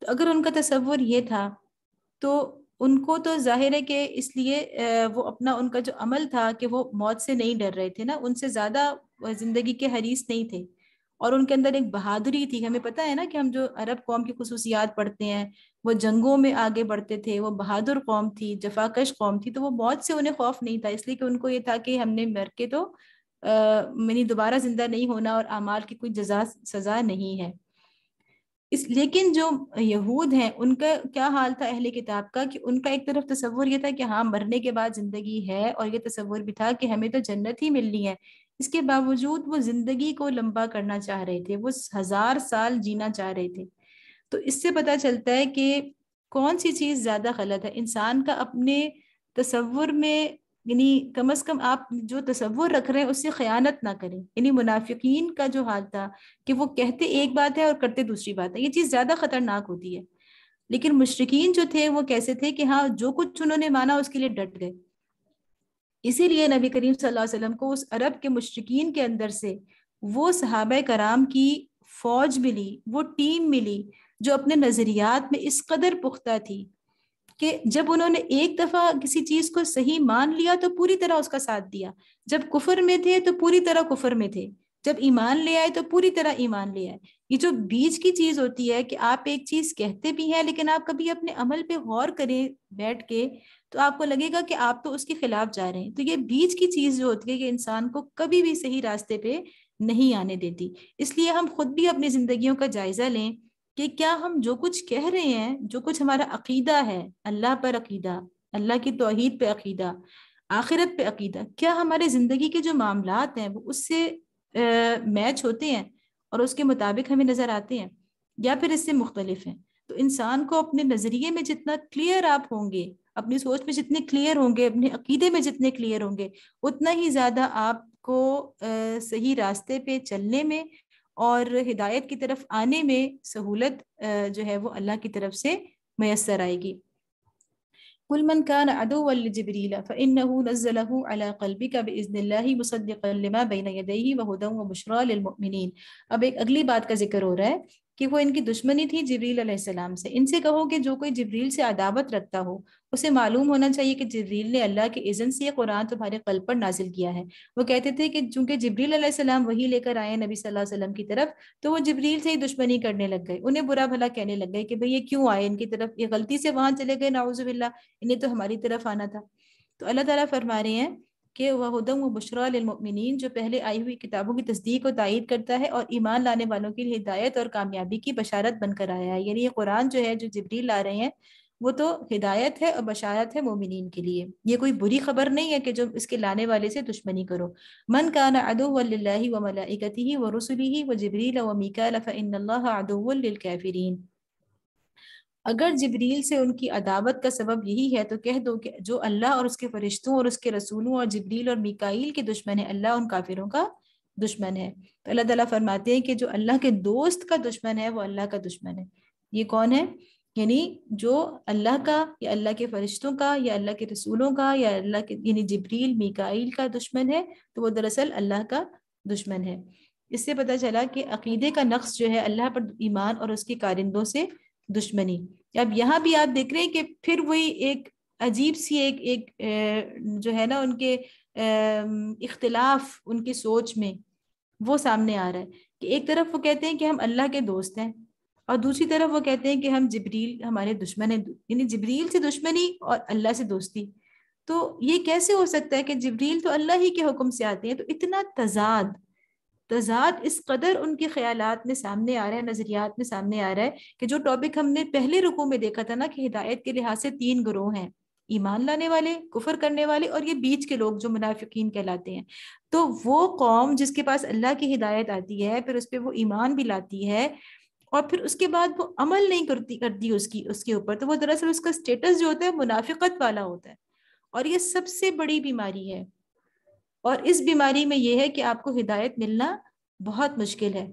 तो अगर उनका तस्वुर ये था तो उनको तो जाहिर है कि इसलिए वो अपना उनका जो अमल था कि वो मौत से नहीं डर रहे थे ना उनसे ज़्यादा ज़िंदगी के हरीस नहीं थे और उनके अंदर एक बहादुरी थी हमें पता है ना कि हम जो अरब कौम की खसूसियात पढ़ते हैं वो जंगों में आगे बढ़ते थे वो बहादुर कौम थी जफाकश कौम थी तो वो बहुत से उन्हें खौफ नहीं था इसलिए कि उनको ये था कि हमने मर के तो मैंने दोबारा जिंदा नहीं होना और अमाल की कोई जजा सजा नहीं है इस लेकिन जो यहूद हैं उनका क्या हाल था अहले किताब का कि उनका एक तरफ तस्वुर ये था कि हाँ मरने के बाद ज़िंदगी है और ये तस्वुर भी था कि हमें तो जन्नत ही मिलनी है इसके बावजूद वो जिंदगी को लंबा करना चाह रहे थे वो हजार साल जीना चाह रहे थे तो इससे पता चलता है कि कौन सी चीज़ ज़्यादा गलत है इंसान का अपने तस्वुर में यानी कम अज कम आप जो तस्वुर रख रहे हैं उससे ख़यानत ना करें यानी मुनाफिकीन का जो हाल था कि वो कहते एक बात है और करते दूसरी बात है ये चीज़ ज़्यादा ख़तरनाक होती है लेकिन मुश्रकिन जो थे वो कैसे थे कि हाँ जो कुछ उन्होंने माना उसके लिए डट गए इसीलिए नबी करीम सल्लल्लाहु अलैहि वसल्लम को उस अरब के मुश्किन के अंदर से वो सहाब कराम की फौज मिली वो टीम मिली जो अपने नज़रियात में इस कदर पुख्ता थी कि जब उन्होंने एक दफ़ा किसी चीज़ को सही मान लिया तो पूरी तरह उसका साथ दिया जब कुफर में थे तो पूरी तरह कुफर में थे जब ईमान ले आए तो पूरी तरह ईमान ले आए ये जो बीच की चीज़ होती है कि आप एक चीज़ कहते भी हैं लेकिन आप कभी अपने अमल पे गौर करें बैठ के तो आपको लगेगा कि आप तो उसके खिलाफ जा रहे हैं तो ये बीच की चीज जो होती है कि इंसान को कभी भी सही रास्ते पे नहीं आने देती इसलिए हम खुद भी अपनी जिंदगियों का जायजा लें कि क्या हम जो कुछ कह रहे हैं जो कुछ हमारा अकीदा है अल्लाह पर अकीदा अल्लाह की तोहद पे अकीदा आखिरत पे अकीदा क्या हमारे ज़िंदगी के जो मामला हैं वो उससे मैच होते हैं और उसके मुताबिक हमें नज़र आते हैं या फिर इससे मुख्तलिफ हैं तो इंसान को अपने नज़रिए में जितना क्लियर आप होंगे अपनी सोच में जितने क्लियर होंगे अपने अकीदे में जितने क्लियर होंगे उतना ही ज्यादा आपको सही रास्ते पे चलने में और हिदायत की तरफ आने में सहूलत जो है वो अल्लाह की तरफ से मैसर आएगी कुल मन कान अदोवल जबरीला फ़इन्नहु नज़्ज़लहु अला क़ल्बिका बिइज़्निल्लाहि मुसद्दिक़न लिमा व हुदन अब एक अगली बात का जिक्र हो रहा है कि वो इनकी दुश्मनी थी जबरील अलैहिस्सलाम से इनसे कहो कि जो कोई जबरील से अदावत रखता हो उसे मालूम होना चाहिए कि जबरील ने अल्लाह के इज़न से कुरान तुम्हारे कल पर नाजिल किया है वो कहते थे कि चूंकि जबरील अलैहिस्सलाम वही लेकर आए नबी सल्लल्लाहु अलैहि वसल्लम की तरफ तो वो जबरील से ही दुश्मनी करने लग गए उन्हें बुरा भला कहने लग गए कि भाई ये क्यों आए इनकी तरफ ये गलती से वहां चले गए नाउजुबिल्ला इन्हें तो हमारी तरफ आना था तो अल्लाह ताला फरमा रहे हैं कि वह हदम व बशरामिन जो पहले आई हुई किताबों की तस्दीक और तायद करता है और ईमान लाने वालों के लिए हिदायत और कामयाबी की बशारत बनकर आया है यानी ये कुरान जो है जो जबरील ला रहे हैं वो तो हिदायत है और बशारत है मोमिन के लिए ये कोई बुरी खबर नहीं है कि जो इसके लाने वाले से दुश्मनी करो मन कान अदो वल्ला मलाकती ही व रसुली व जबरील व मीका फ़िन अदोल कैफरीन अगर जबरील से उनकी अदावत का सबब यही है तो कह दो कि जो अल्लाह और उसके फरिश्तों और उसके रसूलों और जबरील और मिकाइल के दुश्मन है अल्लाह उन काफिरों का दुश्मन है तो अल्लाह तला फरमाते हैं कि जो अल्लाह के दोस्त का दुश्मन है वो अल्लाह का दुश्मन है ये कौन है यानी जो अल्लाह का या अल्लाह के फरिश्तों का या अल्लाह के रसूलों का या अल्लाह के यानी जबरील मिकाइल का दुश्मन है तो वो दरअसल अल्लाह का दुश्मन है इससे पता चला कि अकीदे का नक्श जो है अल्लाह पर ईमान और उसके कारिंदों से दुश्मनी अब यहाँ भी आप देख रहे हैं कि फिर वही एक अजीब सी एक एक जो है ना उनके इख्तलाफ उनकी सोच में वो सामने आ रहा है कि एक तरफ वो कहते हैं कि हम अल्लाह के दोस्त हैं और दूसरी तरफ वो कहते हैं कि हम जबरील हमारे दुश्मन हैं यानी जबरील से दुश्मनी और अल्लाह से दोस्ती तो ये कैसे हो सकता है कि जबरील तो अल्लाह ही के हुक्म से आते हैं तो इतना तजाद तजाद इस कदर उनके ख्याल में सामने आ रहा है नज़रियात में सामने आ रहा है कि जो टॉपिक हमने पहले रुकू में देखा था ना कि हिदायत के लिहाज से तीन ग्रोह हैं ईमान लाने वाले कुफर करने वाले और ये बीच के लोग जो मुनाफिकीन कहलाते हैं तो वो कौम जिसके पास अल्लाह की हिदायत आती है फिर उस पर वो ईमान भी लाती है और फिर उसके बाद वो अमल नहीं करती करती उसकी उसके ऊपर तो वो दरअसल उसका स्टेटस जो होता है मुनाफिकत वाला होता है और ये सबसे बड़ी बीमारी है और इस बीमारी में यह है कि आपको हिदायत मिलना बहुत मुश्किल है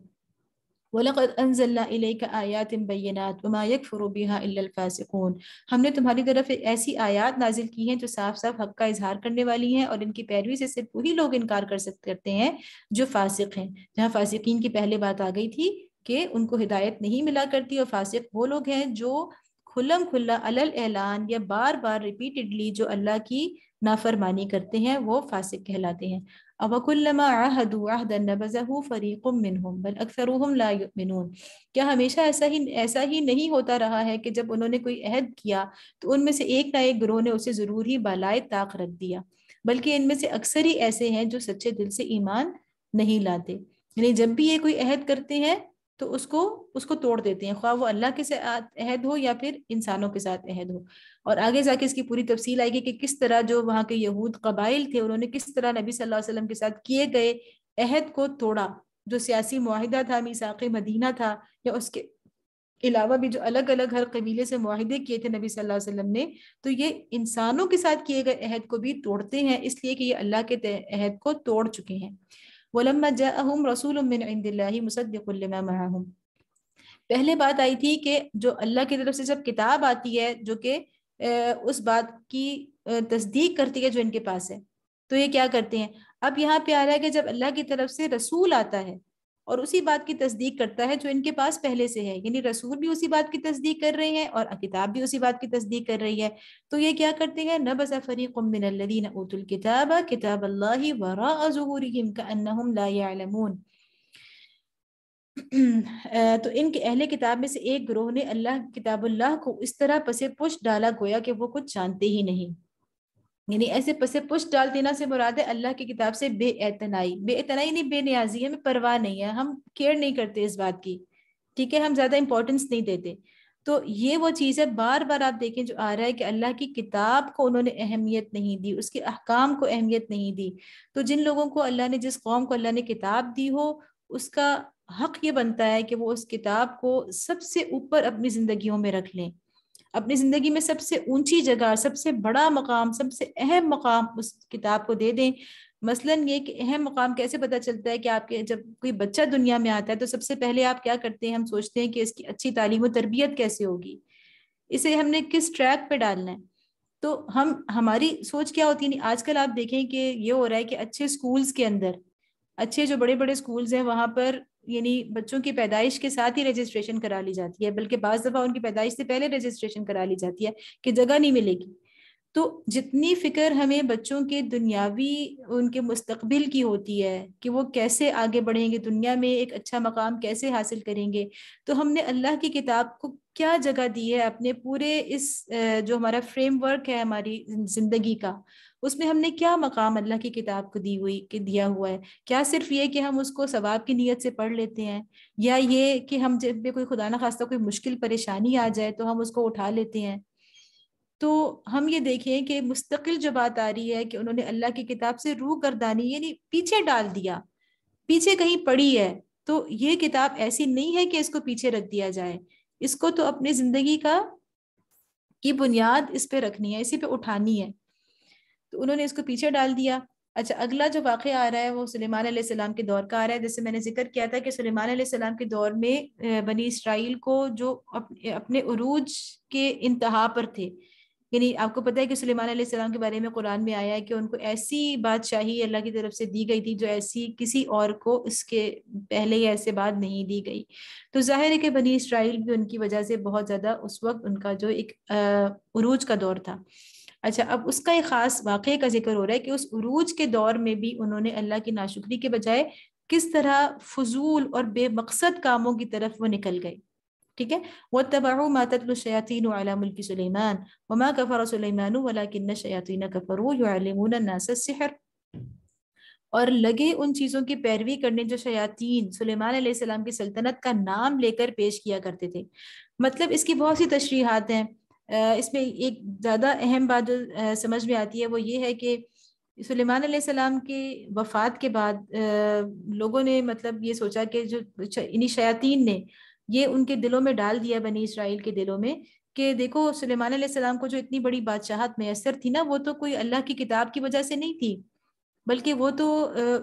हमने तुम्हारी तरफ ऐसी आयात नाजिल की हैं जो साफ साफ हक का इजहार करने वाली हैं और इनकी पैरवी से सिर्फ वही लोग इनकार कर सकते करते हैं जो फासिक हैं जहाँ फासिकीन की पहले बात आ गई थी कि उनको हिदायत नहीं मिला करती और फासिक वो लोग हैं जो खुलम खुल्ला अलल एलान या बार बार रिपीटेडली जो अल्लाह की नाफरमानी करते हैं वो फासिक कहलाते हैं अब क्या हमेशा ऐसा ही ऐसा ही नहीं होता रहा है कि जब उन्होंने कोई अहद किया तो उनमें से एक ना एक ग्रोह ने उसे ज़रूर ही बालाए ताक रख दिया बल्कि इनमें से अक्सर ही ऐसे हैं जो सच्चे दिल से ईमान नहीं लाते यानी जब भी ये कोई अहद करते हैं तो उसको उसको तोड़ देते हैं ख्वा वो अल्लाह के साथ अहद हो या फिर इंसानों के साथ अहद हो और आगे जाके इसकी पूरी तफसील आएगी कि किस तरह जो वहाँ के यहूद कबाइल थे उन्होंने किस तरह नबी सल्लल्लाहु अलैहि वसल्लम के साथ किए गए अहद को तोड़ा जो सियासी माहिदा था मिसाक़ मदीना था या उसके अलावा भी जो अलग अलग हर कबीले से माहदे किए थे नबी सल्लल्लाहु अलैहि वसल्लम ने तो ये इंसानों के साथ किए गए अहद को भी तोड़ते हैं इसलिए कि ये अल्लाह के अहद को तोड़ चुके हैं वलम्मा जाहम रसूल मिन इंदिल्ला मुसद्दिक लमा माहम पहले बात आई थी कि जो अल्लाह की तरफ से जब किताब आती है जो कि उस बात की तस्दीक करती है जो इनके पास है तो ये क्या करते हैं अब यहाँ पे आ रहा है कि जब अल्लाह की तरफ से रसूल आता है और उसी बात की तस्दीक करता है जो इनके पास पहले से है यानी रसूल भी उसी बात की तस्दीक कर रहे हैं और किताब भी उसी बात की तस्दीक कर रही है तो ये क्या करते हैं न किताब किताब अल्लाह तो इनके अहले किताब में से एक ग्रोह ने अल्लाह किताबुल्लाह को इस तरह पसे पुष्ट डाला गोया कि वो कुछ जानते ही नहीं यानी ऐसे पसे पुष्ट डाल देना से मुराद है अल्लाह की किताब से बेअतनाई बेतनाई नहीं बेनियाजी हमें परवाह नहीं है हम केयर नहीं करते इस बात की ठीक है हम ज़्यादा इंपॉर्टेंस नहीं देते तो ये वो चीज़ है बार बार आप देखें जो आ रहा है कि अल्लाह की किताब को उन्होंने अहमियत नहीं दी उसके अहकाम को अहमियत नहीं दी तो जिन लोगों को अल्लाह ने जिस कौम को अल्लाह ने किताब दी हो उसका हक ये बनता है कि वो उस किताब को सबसे ऊपर अपनी ज़िंदगियों में रख लें अपनी ज़िंदगी में सबसे ऊंची जगह सबसे बड़ा मकाम सबसे अहम मकाम उस किताब को दे दें मसलन ये कि अहम मकाम कैसे पता चलता है कि आपके जब कोई बच्चा दुनिया में आता है तो सबसे पहले आप क्या करते हैं हम सोचते हैं कि इसकी अच्छी तालीम और तरबियत कैसे होगी इसे हमने किस ट्रैक पे डालना है तो हम हमारी सोच क्या होती है आजकल आप देखें कि ये हो रहा है कि अच्छे स्कूल्स के अंदर अच्छे जो बड़े बड़े स्कूल्स हैं वहाँ पर यानी बच्चों की पैदाइश के साथ ही रजिस्ट्रेशन करा ली जाती है बल्कि बज दफ़ा उनकी पैदाइश से पहले रजिस्ट्रेशन करा ली जाती है कि जगह नहीं मिलेगी तो जितनी फिक्र हमें बच्चों के दुनियावी उनके मुस्तबिल की होती है कि वो कैसे आगे बढ़ेंगे दुनिया में एक अच्छा मकाम कैसे हासिल करेंगे तो हमने अल्लाह की किताब को क्या जगह दी है अपने पूरे इस जो हमारा फ्रेमवर्क है हमारी ज़िंदगी का उसमें हमने क्या मकाम अल्लाह की किताब को दी हुई कि दिया हुआ है क्या सिर्फ ये कि हम उसको सवाब की नीयत से पढ़ लेते हैं या ये कि हम जब भी कोई खुदा ना खास्ता कोई मुश्किल परेशानी आ जाए तो हम उसको उठा लेते हैं तो हम ये देखें कि मुस्तकिल जो बात आ रही है कि उन्होंने अल्लाह की किताब से रूह गर्दानी यानी पीछे डाल दिया पीछे कहीं पड़ी है तो ये किताब ऐसी नहीं है कि इसको पीछे रख दिया जाए इसको तो अपनी जिंदगी का की बुनियाद इस पे रखनी है इसी पे उठानी है तो उन्होंने इसको पीछे डाल दिया अच्छा अगला जो वाक़ आ रहा है वो सलेमान सलाम के दौर का आ रहा है जैसे मैंने जिक्र किया था कि सलेमान सलाम के दौर में बनी इसराइल को जो अपने अरूज के इंतहा पर थे यानी आपको पता है कि सलेमान सलाम के बारे में कुरान में आया है कि उनको ऐसी बादशाही अल्लाह की तरफ से दी गई थी जो ऐसी किसी और को उसके पहले या ऐसे बाद नहीं दी गई तो जाहिर है कि बनी इसराइल भी उनकी वजह से बहुत ज़्यादा उस वक्त उनका जो एक अरूज का दौर था अच्छा अब उसका एक ख़ास वाक़े का जिक्र हो रहा है कि उस उरूज के दौर में भी उन्होंने अल्लाह की नाशुक्री के बजाय किस तरह फजूल और बेमकसद कामों की तरफ वो निकल गए ठीक है वह तबाह मतलशयातिन मुल्क सुलेमान वमा कफ़र सुलेमान वाला किन्न शयातिन कफ़र और लगे उन चीज़ों की पैरवी करने जो शयातीन सुलेमान सलाम की सल्तनत का नाम लेकर पेश किया करते थे मतलब इसकी बहुत सी तशरीहत हैं इसमें एक ज़्यादा अहम बात जो समझ में आती है वो ये है कि सुलेमान सलाम के वफात के बाद लोगों ने मतलब ये सोचा कि जो इन्हीं शयातीन ने ये उनके दिलों में डाल दिया बनी इसराइल के दिलों में कि देखो सुलेमान सलाम को जो इतनी बड़ी बादशाहत मैसर थी ना वो तो कोई अल्लाह की किताब की वजह से नहीं थी बल्कि वो तो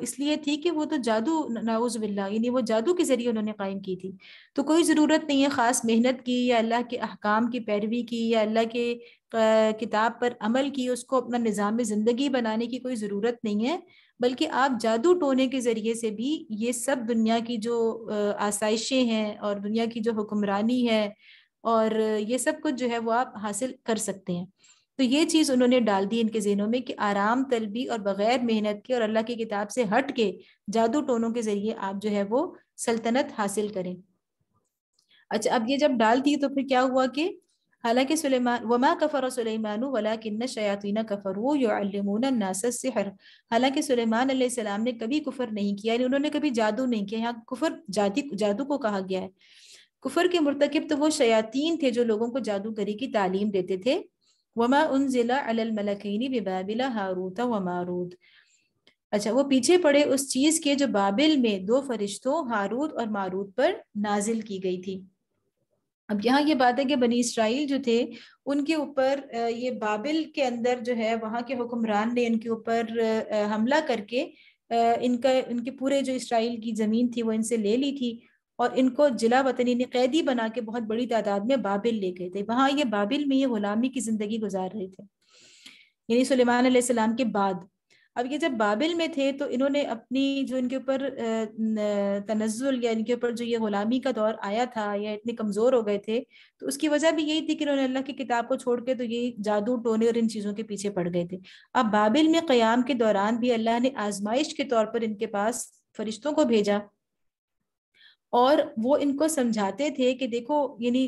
इसलिए थी कि वो तो जादू नाउज बिल्ला यानी वो जादू के ज़रिए उन्होंने कायम की थी तो कोई ज़रूरत नहीं है ख़ास मेहनत की या अल्लाह के अहकाम की पैरवी की या अल्लाह के किताब पर अमल की उसको अपना निज़ाम ज़िंदगी बनाने की कोई ज़रूरत नहीं है बल्कि आप जादू टोने के ज़रिए से भी ये सब दुनिया की जो आसाइशें हैं और दुनिया की जो हुक्मरानी है और ये सब कुछ जो है वो आप हासिल कर सकते हैं तो ये चीज़ उन्होंने डाल दी इनके जहनों में कि आराम तलबी और बग़ैर मेहनत के और अल्लाह की किताब से हट के जादू टोनों के ज़रिए आप जो है वो सल्तनत हासिल करें अच्छा अब ये जब डाल दी तो फिर क्या हुआ कि हालांकि सुलेमान वमा कफ़र सुलेमान वला किन्न शयातीना कफ़र वो नासर हालांकि सुलेमान सलाम ने कभी कुफर नहीं किया उन्होंने कभी जादू नहीं किया यहाँ कुफर जादी जादू को कहा गया है कुफर के मरतकब तो वो शयातीन थे जो लोगों को जादूगरी की तालीम देते थे वमा हारूत व मारूद अच्छा वो पीछे पड़े उस चीज के जो बाबिल में दो फरिश्तों हारूद और मारूद पर नाजिल की गई थी अब यहाँ ये बात है कि बनी इसराइल जो थे उनके ऊपर ये बाबिल के अंदर जो है वहाँ के हुक्मरान ने इनके ऊपर हमला करके इनका इनके पूरे जो इसराइल की ज़मीन थी वो इनसे ले ली थी और इनको जिला वतनी ने कैदी बना के बहुत बड़ी तादाद में बाबिल ले गए थे वहां ये बाबिल में ये गुलामी की जिंदगी गुजार रहे थे यानी सलेमान के बाद अब ये जब बाबिल में थे तो इन्होंने अपनी जो इनके ऊपर तनजुल या इनके ऊपर जो ये गुलामी का दौर आया था या इतने कमज़ोर हो गए थे तो उसकी वजह भी यही थी कि इन्होंने अल्लाह की किताब को छोड़ के तो ये जादू टोने और इन चीज़ों के पीछे पड़ गए थे अब बाबिल में क्याम के दौरान भी अल्लाह ने आजमाइश के तौर पर इनके पास फरिश्तों को भेजा और वो इनको समझाते थे कि देखो यानी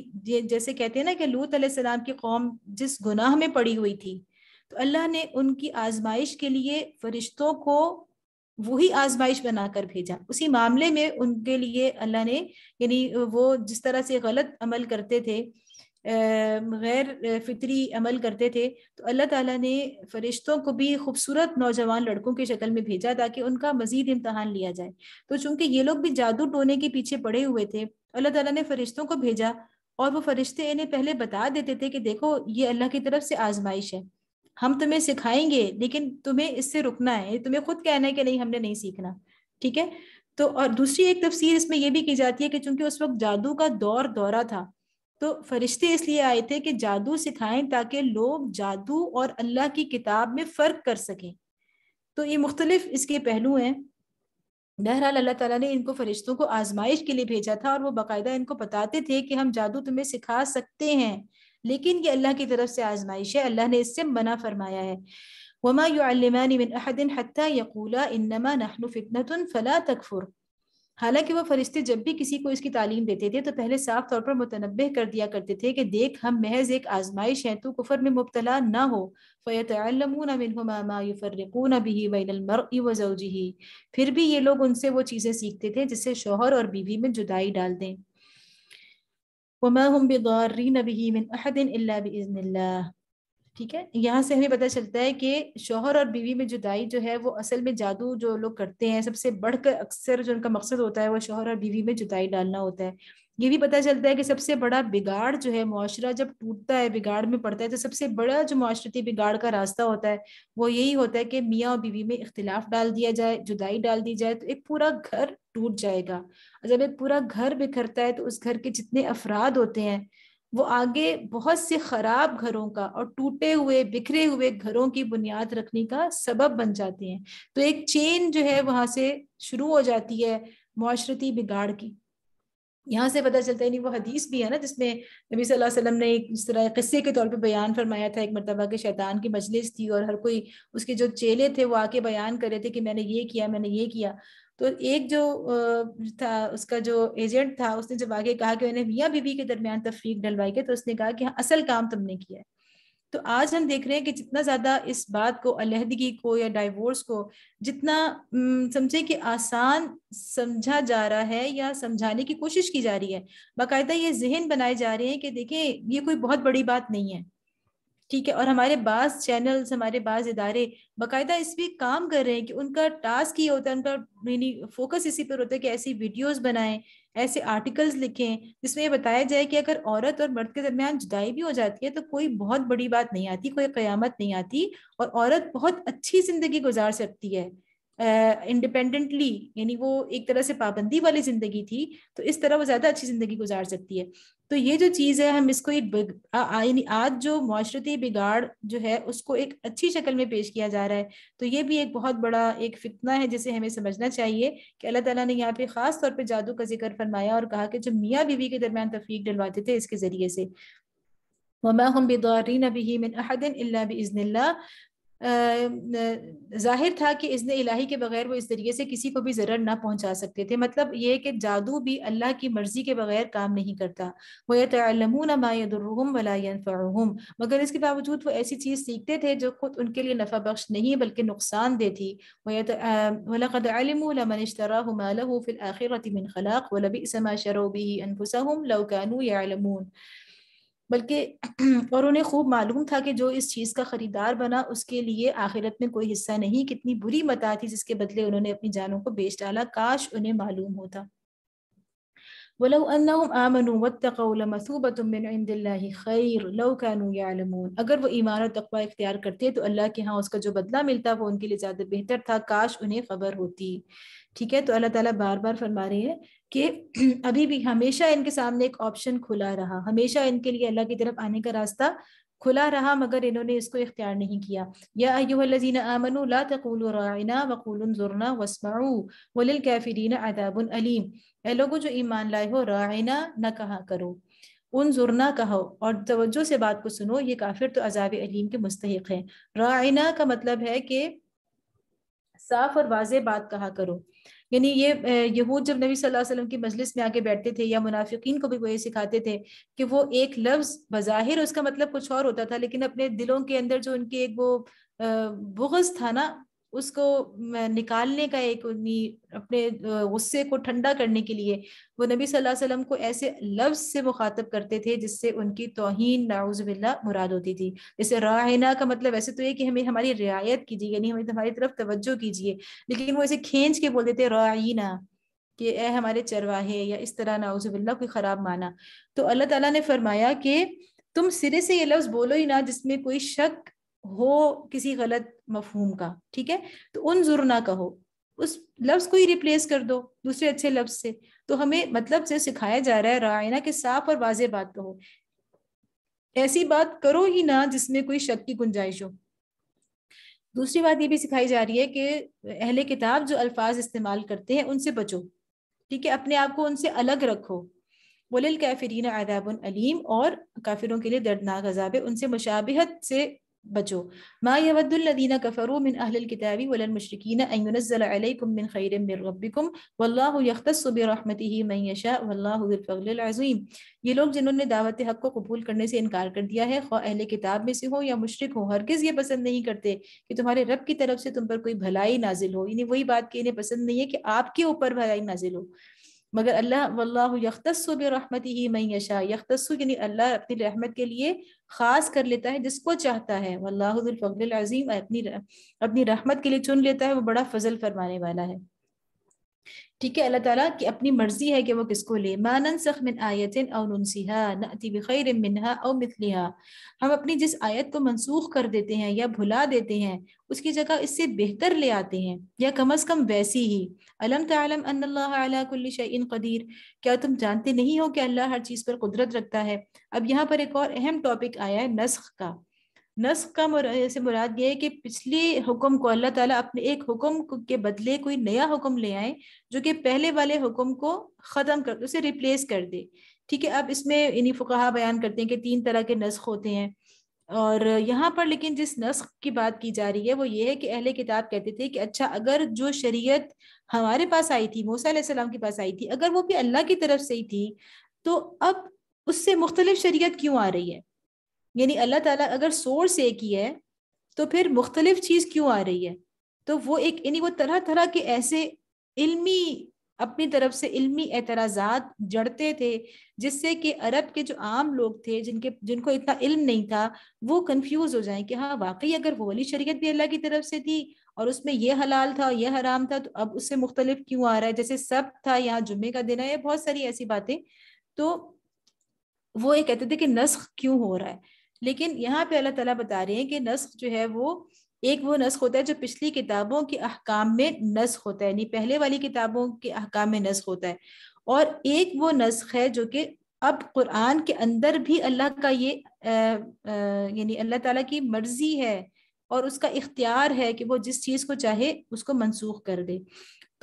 जैसे कहते हैं ना कि लूत सलाम की कौम जिस गुनाह में पड़ी हुई थी तो अल्लाह ने उनकी आजमाइश के लिए फरिश्तों को वही आजमाइश बनाकर भेजा उसी मामले में उनके लिए अल्लाह ने यानी वो जिस तरह से गलत अमल करते थे गैर फितरी अमल करते थे तो अल्लाह ताला ने फरिश्तों को भी खूबसूरत नौजवान लड़कों की शक्ल में भेजा ताकि उनका मजीद इम्तहान लिया जाए तो चूंकि ये लोग भी जादू टोने के पीछे पड़े हुए थे अल्लाह ताला ने फरिश्तों को भेजा और वो फरिश्ते इन्हें पहले बता देते थे कि देखो ये अल्लाह की तरफ से आजमाइश है हम तुम्हें सिखाएंगे लेकिन तुम्हें इससे रुकना है तुम्हें खुद कहना है कि नहीं हमने नहीं सीखना ठीक है तो और दूसरी एक तफसीर इसमें यह भी की जाती है कि चूंकि उस वक्त जादू का दौर दौरा था तो फरिश्ते इसलिए आए थे कि जादू सिखाएं ताकि लोग जादू और अल्लाह की किताब में फ़र्क कर सकें तो ये मुख्तलिफ इसके पहलू हैं बहरहाल अल्लाह ताला ने इनको फरिश्तों को आजमाइश के लिए भेजा था और वो बाकायदा इनको बताते थे कि हम जादू तुम्हें सिखा सकते हैं लेकिन ये अल्लाह की तरफ से आजमाइश है अल्लाह ने इससे मना फरमाया है वमा युअल्लिमानि मिन अहदिन हत्ता यकूला इन्नमा नहनु फितनतुन फला तकफुर हालांकि वह फरिश्ते जब भी किसी को इसकी तालीम देते थे तो पहले साफ तौर पर मुतनब कर दिया करते थे कि देख हम महज एक आजमाइश हैं तो कुफर में मुबतला ना हो फ़ैतमून फिर भी ये लोग उनसे वो चीज़ें सीखते थे जिससे शोहर और बीवी में जुदाई डाल दें वमा हम मिन अहदिन ठीक है यहाँ से हमें पता चलता है कि शोहर और बीवी में जुदाई जो है वो असल में जादू जो लोग करते हैं सबसे बढ़कर अक्सर जो उनका मकसद होता है वो शोहर और बीवी में जुदाई डालना होता है ये भी पता चलता है कि सबसे बड़ा बिगाड़ जो है मुआरा जब टूटता है बिगाड़ में पड़ता है तो सबसे बड़ा जो माशरती बिगाड़ का रास्ता होता है वो यही होता है कि मियाँ और बीवी में इख्तिलाफ डाल दिया जाए जुदाई डाल दी जाए तो एक पूरा घर टूट जाएगा जब एक पूरा घर बिखरता है तो उस घर के जितने अफराद होते हैं वो आगे बहुत से खराब घरों का और टूटे हुए बिखरे हुए घरों की बुनियाद रखने का सबब बन जाते हैं तो एक चेन जो है वहां से शुरू हो जाती है माशरती बिगाड़ की यहाँ से पता चलता है नहीं वो हदीस भी है ना जिसमें नबी सल्लल्लाहु अलैहि वसल्लम ने एक इस तरह किस्से के तौर पे बयान फरमाया था एक मरतबा के शैतान की मजलिस थी और हर कोई उसके जो चेले थे वो आके बयान कर रहे थे कि मैंने ये किया मैंने ये किया तो एक जो था उसका जो एजेंट था उसने जब आगे कहा कि मैंने मियाँ बीबी के दरमियान तफरीक डलवाई के तो उसने कहा कि हाँ असल काम तुमने किया है तो आज हम देख रहे हैं कि जितना ज़्यादा इस बात को अलहदगी को या डाइवोर्स को जितना समझे कि आसान समझा जा रहा है या समझाने की कोशिश की जा रही है बाकायदा ये जहन बनाए जा रहे हैं कि देखें ये कोई बहुत बड़ी बात नहीं है ठीक है और हमारे बास चैनल्स हमारे बास इदारे बाकायदा इस पर काम कर रहे हैं कि उनका टास्क ये होता है उनका मीनी फोकस इसी पर होता है कि ऐसी वीडियोस बनाएं ऐसे आर्टिकल्स लिखें जिसमें ये बताया जाए कि अगर औरत और मर्द के दरमियान जुदाई भी हो जाती है तो कोई बहुत बड़ी बात नहीं आती कोई क्यामत नहीं आती और औरत बहुत अच्छी ज़िंदगी गुजार सकती है इंडिपेंडेंटली uh, यानी वो एक तरह से पाबंदी वाली जिंदगी थी तो इस तरह वो ज्यादा अच्छी जिंदगी गुजार सकती है तो ये जो चीज़ है हम इसको एक आज जो माशरती बिगाड़ जो है उसको एक अच्छी शक्ल में पेश किया जा रहा है तो ये भी एक बहुत बड़ा एक फितना है जिसे हमें समझना चाहिए कि अल्लाह ताला ने यहाँ पे ख़ास तौर पे जादू का जिक्र फरमाया और कहा कि जो मियाँ बीवी के दरमियान तफरीक डलवाते थे इसके ज़रिए से वमा हम मिन अहदिन जाहिर था कि इसने इलाही के बगैर वो इस तरीके से किसी को भी ज़रर ना पहुंचा सकते थे मतलब ये कि जादू भी अल्लाह की मर्ज़ी के बगैर काम नहीं करता वो तलमून मायदुरहम वलाफ़रहम मगर इसके बावजूद वो ऐसी चीज़ सीखते थे जो खुद उनके लिए नफ़ा बख्श नहीं बल्कि नुकसान दे थी वलकदमनशतराफ़िलआखिरत मिन खलाक वलबी इसमा शरोबी अनफुसहम लौकानू यालमून बल्कि और उन्हें खूब मालूम था कि जो इस चीज़ का ख़रीदार बना उसके लिए आखिरत में कोई हिस्सा नहीं कितनी बुरी मता थी जिसके बदले उन्होंने अपनी जानों को बेच डाला काश उन्हें मालूम होता खैर अगर वो ईमान और तकवा इख्तियार करते तो अल्लाह के यहाँ उसका जो बदला मिलता वो उनके लिए ज़्यादा बेहतर था काश उन्हें खबर होती ठीक है तो अल्लाह ताला बार बार फरमा रहे हैं कि अभी भी हमेशा इनके सामने एक ऑप्शन खुला रहा हमेशा इनके लिए अल्लाह की तरफ आने का रास्ता खुला रहा मगर इन्होंने इसको इख्तियार नहीं किया या अयुहलजीन आमनु ला तकूलु राइना वकूलुन जुरना वस्माऊ वलिल कैफिरीन अदाबुन अलीम ए लोगो जो ईमान लाए हो राइना न कहा करो उन जुरना कहो और तवज्जो से बात को सुनो ये काफिर तो अजाब अलीम के मुस्तक है राइना का मतलब है कि साफ और वाज बात कहा करो यानी ये यहूद जब नबी सल्लल्लाहु अलैहि वसल्लम की मजलिस में आके बैठते थे या मुनाफिकीन को भी वो ये सिखाते थे कि वो एक लफ्ज बज़ाहिर उसका मतलब कुछ और होता था लेकिन अपने दिलों के अंदर जो उनकी एक वो बुगज था ना उसको निकालने का एक अपने गुस्से को ठंडा करने के लिए वो नबी सल्लल्लाहु अलैहि वसल्लम को ऐसे लफ्ज से मुखातब करते थे जिससे उनकी तोहन नाउजबिल्ला मुराद होती थी जैसे रायना का मतलब ऐसे तो ये कि हमें हमारी रियायत कीजिए यानी हमें हमारी तरफ तवज्जो कीजिए लेकिन वो ऐसे खींच के बोलते थे रायना कि ए हमारे चरवाहे या इस तरह नाउजबिल्ला कोई ख़राब माना तो अल्लाह तला ने फरमाया कि तुम सिरे से ये लफ्ज़ बोलो ही ना जिसमें कोई शक हो किसी गलत मफहूम का ठीक है तो उन जुर ना कहो उस लफ्ज को ही रिप्लेस कर दो दूसरे अच्छे लफ्ज से तो हमें मतलब से सिखाया जा रहा है रायना के साफ और वाजे बात कहो ऐसी बात करो ही ना जिसमें कोई शक की गुंजाइश हो दूसरी बात ये भी सिखाई जा रही है कि अहले किताब जो अल्फाज इस्तेमाल करते हैं उनसे बचो ठीक है अपने आप को उनसे अलग रखो बोले कैफरीन आदाबन अलीम और काफिरों के लिए दर्दनाक अजाब उनसे मुशाबहत से बचो मा यवद्दीन ये लोग जिन्होंने दावत हक़ को कबूल करने से इनकार कर दिया है खौ अहल किताब में से हो या मुशरक हो हरगिज़ ये पसंद नहीं करते कि तुम्हारे रब की तरफ से तुम पर कोई भलाई नाजिल हो इन्हें वही बात की इन्हें पसंद नहीं है कि आपके ऊपर भलाई नाजिल हो मगर अल्लाह वल्लाह यख्तस्सु बरहमत ही मई यशा यख्तस्सु यानी अल्लाह अपनी रहमत के लिए ख़ास कर लेता है जिसको चाहता है वल्लाहुल फजल अजीम अपनी अपनी रहमत के लिए चुन लेता है वो बड़ा फजल फरमाने वाला है ठीक है अल्लाह ताला की अपनी मर्जी है कि वो किसको ले मानन सख मिन आयतिन अवनसिहा नती मिनहा और मिथलिहा हम अपनी जिस आयत को मनसूख कर देते हैं या भुला देते हैं उसकी जगह इससे बेहतर ले आते हैं या कम अज कम वैसी ही अलम तलम अल्लाकुल्ल शैन कदीर क्या तुम जानते नहीं हो कि अल्लाह हर चीज़ पर कुदरत रखता है अब यहाँ पर एक और अहम टॉपिक आया है नस्ख का नस्क का से मुराद ये है कि पिछली हुक्म को अल्लाह ताला अपने एक हुक्म के बदले कोई नया हुक्म ले आए जो कि पहले वाले हुक्म को ख़त्म कर उसे रिप्लेस कर दे ठीक है अब इसमें इन्हीं फ़ुकाहा बयान करते हैं कि तीन तरह के नस्क होते हैं और यहाँ पर लेकिन जिस नस्क की बात की जा रही है वो ये है कि अहले किताब कहते थे कि अच्छा अगर जो शरीयत हमारे पास आई थी मूसा के पास आई थी अगर वो भी अल्लाह की तरफ से ही थी तो अब उससे मुख्तलिफ शरीयत क्यों आ रही है यानी अल्लाह ताला अगर सोर्स एक ही है तो फिर मुख्तलिफ चीज़ क्यों आ रही है तो वो एक यानी वो तरह तरह के ऐसे इल्मी अपनी तरफ से इल्मी एतराज़ात जड़ते थे जिससे कि अरब के जो आम लोग थे जिनके जिनको इतना इल्म नहीं था वो कंफ्यूज हो जाए कि हाँ वाकई अगर वो वाली शरीयत भी अल्लाह की तरफ से थी और उसमें ये हलाल था और यह हराम था तो अब उससे मुख्तलिफ क्यों आ रहा है जैसे सब था यहाँ जुम्मे का दिन है बहुत सारी ऐसी बातें तो वो ये कहते थे कि नस्ख क्यों हो रहा है लेकिन यहाँ पे अल्लाह ताला बता रहे हैं कि नस्ख जो है वो एक वो नस्ख होता है जो पिछली किताबों के अहकाम में नस्ख होता है यानी पहले वाली किताबों के अहकाम में नस्ख होता है और एक वो नस्ख है जो कि अब कुरान के अंदर भी अल्लाह का ये यानी अल्लाह ताला की मर्जी है और उसका इख्तियार है कि वो जिस चीज़ को चाहे उसको मनसूख कर दे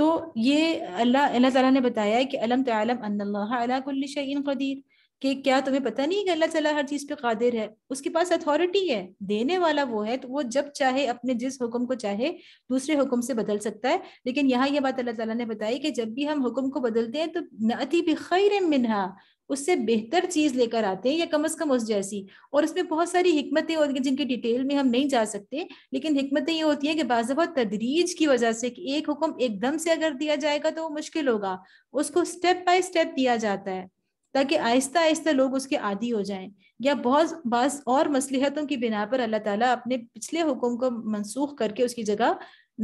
तो ये अल्लाह अल्लाह ताला ने बताया है कि अलम तलम अल्लाह अला कदीर कि क्या तुम्हें पता नहीं कि अल्लाह तला हर चीज पे कादिर है उसके पास अथॉरिटी है देने वाला वो है तो वो जब चाहे अपने जिस हुक्म को चाहे दूसरे हुक्म से बदल सकता है लेकिन यहाँ ये बात अल्लाह ताला ने बताई कि जब भी हम हुक्म को बदलते हैं तो नती भी खैर मिनहा उससे बेहतर चीज लेकर आते हैं या कम अज कम उस जैसी और उसमें बहुत सारी हमतें होती हैं जिनकी डिटेल में हम नहीं जा सकते लेकिन हमतें ये होती हैं कि बाज़ तदरीज की वजह से एक हुक्म एकदम से अगर दिया जाएगा तो वो मुश्किल होगा उसको स्टेप बाय स्टेप दिया जाता है ताकि आहिस्ता आहिस्ता लोग उसके आदि हो जाएं या बहुत बस और मसलहतों की बिना पर अल्लाह ताला अपने पिछले हुक्म को मनसूख करके उसकी जगह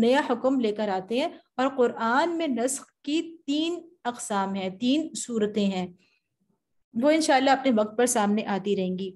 नया हुक्म लेकर आते हैं और कुरान में नस्ख की तीन अकसाम है तीन सूरतें हैं वो इनशाला अपने वक्त पर सामने आती रहेंगी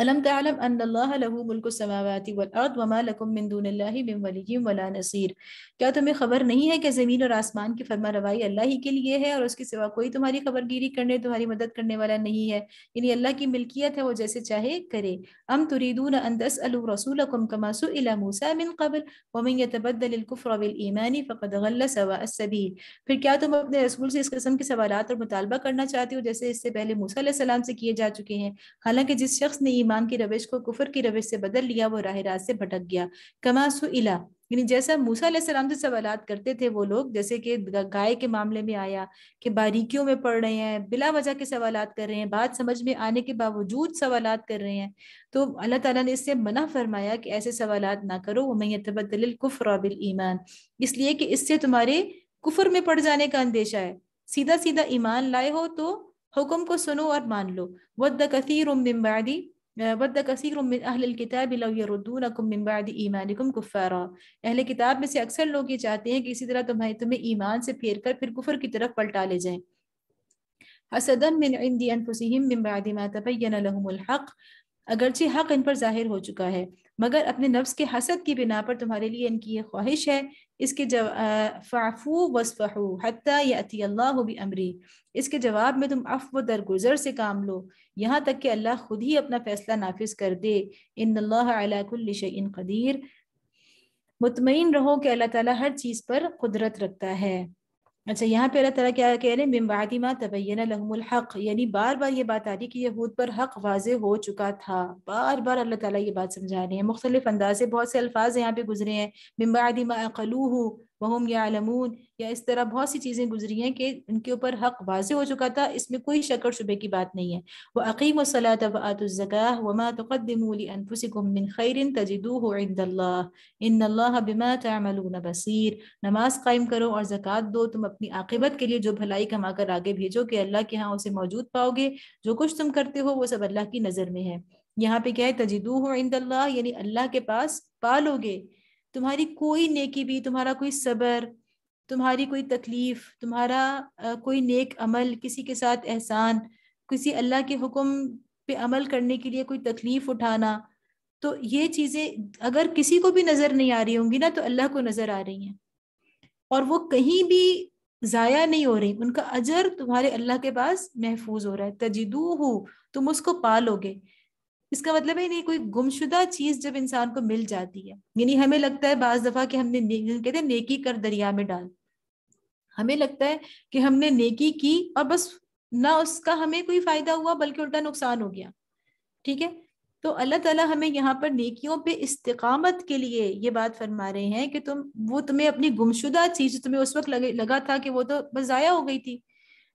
ألم تعلم أن الله له ملك السماوات والأرض وما لكم من دون الله من वली वला नसीर क्या तुम्हें खबर नहीं है कि ज़मीन और आसमान की फरमा रवाई अल्लाह ही के लिए है और उसके सिवा कोई तुम्हारी खबरगिरी करने तुम्हारी मदद करने वाला नहीं है यानी अल्लाह की मिल्कियत है वो जैसे चाहे करे अम तुरीदून अन तसअलू रसूलकुम कमा सुइला मूसा मिन कबल व मन यतबद्दल अलकुफ्र बिल ईमान फकद गल्ल सवा असबील फिर क्या तुम अपने रसूल से इस किस्म के सवालात और मुतालबा करना चाहते हो जैसे इससे पहले मूसा अलैहि सलाम से किए जा चुके हैं हालांकि जिस शख्स ने ईमान की रविश को कुफर की रविश से बदल लिया वो राह रात से भटक गया कमासु इला यानी जैसा मूसा सलाम से सवाल करते थे वो लोग जैसे कि गाय के मामले में आया कि बारीकियों में पढ़ रहे हैं बिला वजह के सवाल कर रहे हैं बात समझ में आने के बावजूद सवाल कर रहे हैं तो अल्लाह ताला ने इससे मना फरमाया कि ऐसे सवाल ना करो मैं तबदल कुफर बिल ईमान इसलिए कि इससे तुम्हारे कुफर में पड़ जाने का अंदेशा है सीधा सीधा ईमान लाए हो तो हुक्म को सुनो और मान लो वद कसीर उम्बादी ود कसीर من अहल किताब यरुद्दूनकुम मिन बाद ईमानिकुम कुफ़ारा अहल किताब में से अक्सर लोग ये चाहते हैं कि इसी तरह तुम्हें तुम्हें ईमान से फेर कर फिर गुफर की तरफ पलटा ले जाएं हसदम मिन इंदी अनफुसिहिम मिन बाद मा तबय्यन लहुमुल हक अगरचे हक इन पर जाहिर हो चुका है मगर अपने नफ्स के हसद की बिना पर तुम्हारे लिए इनकी ये ख्वाहिश है इसके जवाफू फ़ाफ़ू वसफ़ू हती अल्लाह भी अमरी इसके जवाब में तुम अफ व दरगुजर से काम लो यहाँ तक कि अल्लाह खुद ही अपना फ़ैसला नाफिज कर दे इन अलाकुल्लिशन कदीर मुतमिन रहो कि अल्लाह ताला हर चीज़ पर कुदरत रखता है अच्छा यहाँ पे अल्लाह तला क्या कह रहे हैं बिम्बादिमा लहमुल हक़ यानी बार बार ये बात आ रही कि यहूद पर हक वाज हो चुका था बार बार अल्लाह ताला ये बात समझा रहे हैं मुख्तलिफ अंदाज से बहुत से अल्फाज यहाँ पे गुजरे हैं बिम्बादिमा हूँ वहम या आलमून या इस तरह बहुत सी चीज़ें गुजरी हैं कि उनके ऊपर हक वाज हो चुका था इसमें कोई शक और शुबे की बात नहीं है वह अकीम वसलात वमा तकदमूलिन खैरिन तजदू इन बिमा बसीर नमाज कायम करो और ज़क़़त दो तुम अपनी आकबत के लिए जो भलाई कमा कर आगे भेजो कि अल्लाह के यहाँ उसे मौजूद पाओगे जो कुछ तुम करते हो वो सब अल्लाह की नज़र में है यहाँ पे क्या है तजदू इंदल्ला यानी अल्लाह के पास पालोगे तुम्हारी कोई नेकी भी तुम्हारा कोई सब्र तुम्हारी कोई तकलीफ तुम्हारा कोई नेक अमल किसी के साथ एहसान किसी अल्लाह के हुक्म पे अमल करने के लिए कोई तकलीफ उठाना तो ये चीज़ें अगर किसी को भी नज़र नहीं आ रही होंगी ना तो अल्लाह को नज़र आ रही हैं और वो कहीं भी ज़ाया नहीं हो रही उनका अजर तुम्हारे अल्लाह के पास महफूज हो रहा है तजिदू तुम उसको पालोगे इसका मतलब है नहीं कोई गुमशुदा चीज जब इंसान को मिल जाती है यानी हमें लगता है बाज दफा कि हमने कहते हैं नेकी कर दरिया में डाल हमें लगता है कि हमने नेकी की और बस ना उसका हमें कोई फायदा हुआ बल्कि उल्टा नुकसान हो गया ठीक है तो अल्लाह ताला हमें यहाँ पर नेकियों पे इस्तकामत के लिए ये बात फरमा रहे हैं कि तुम वो तुम्हें अपनी गुमशुदा चीज तुम्हें उस वक्त लगा था कि वो तो बस ज़ाया हो गई थी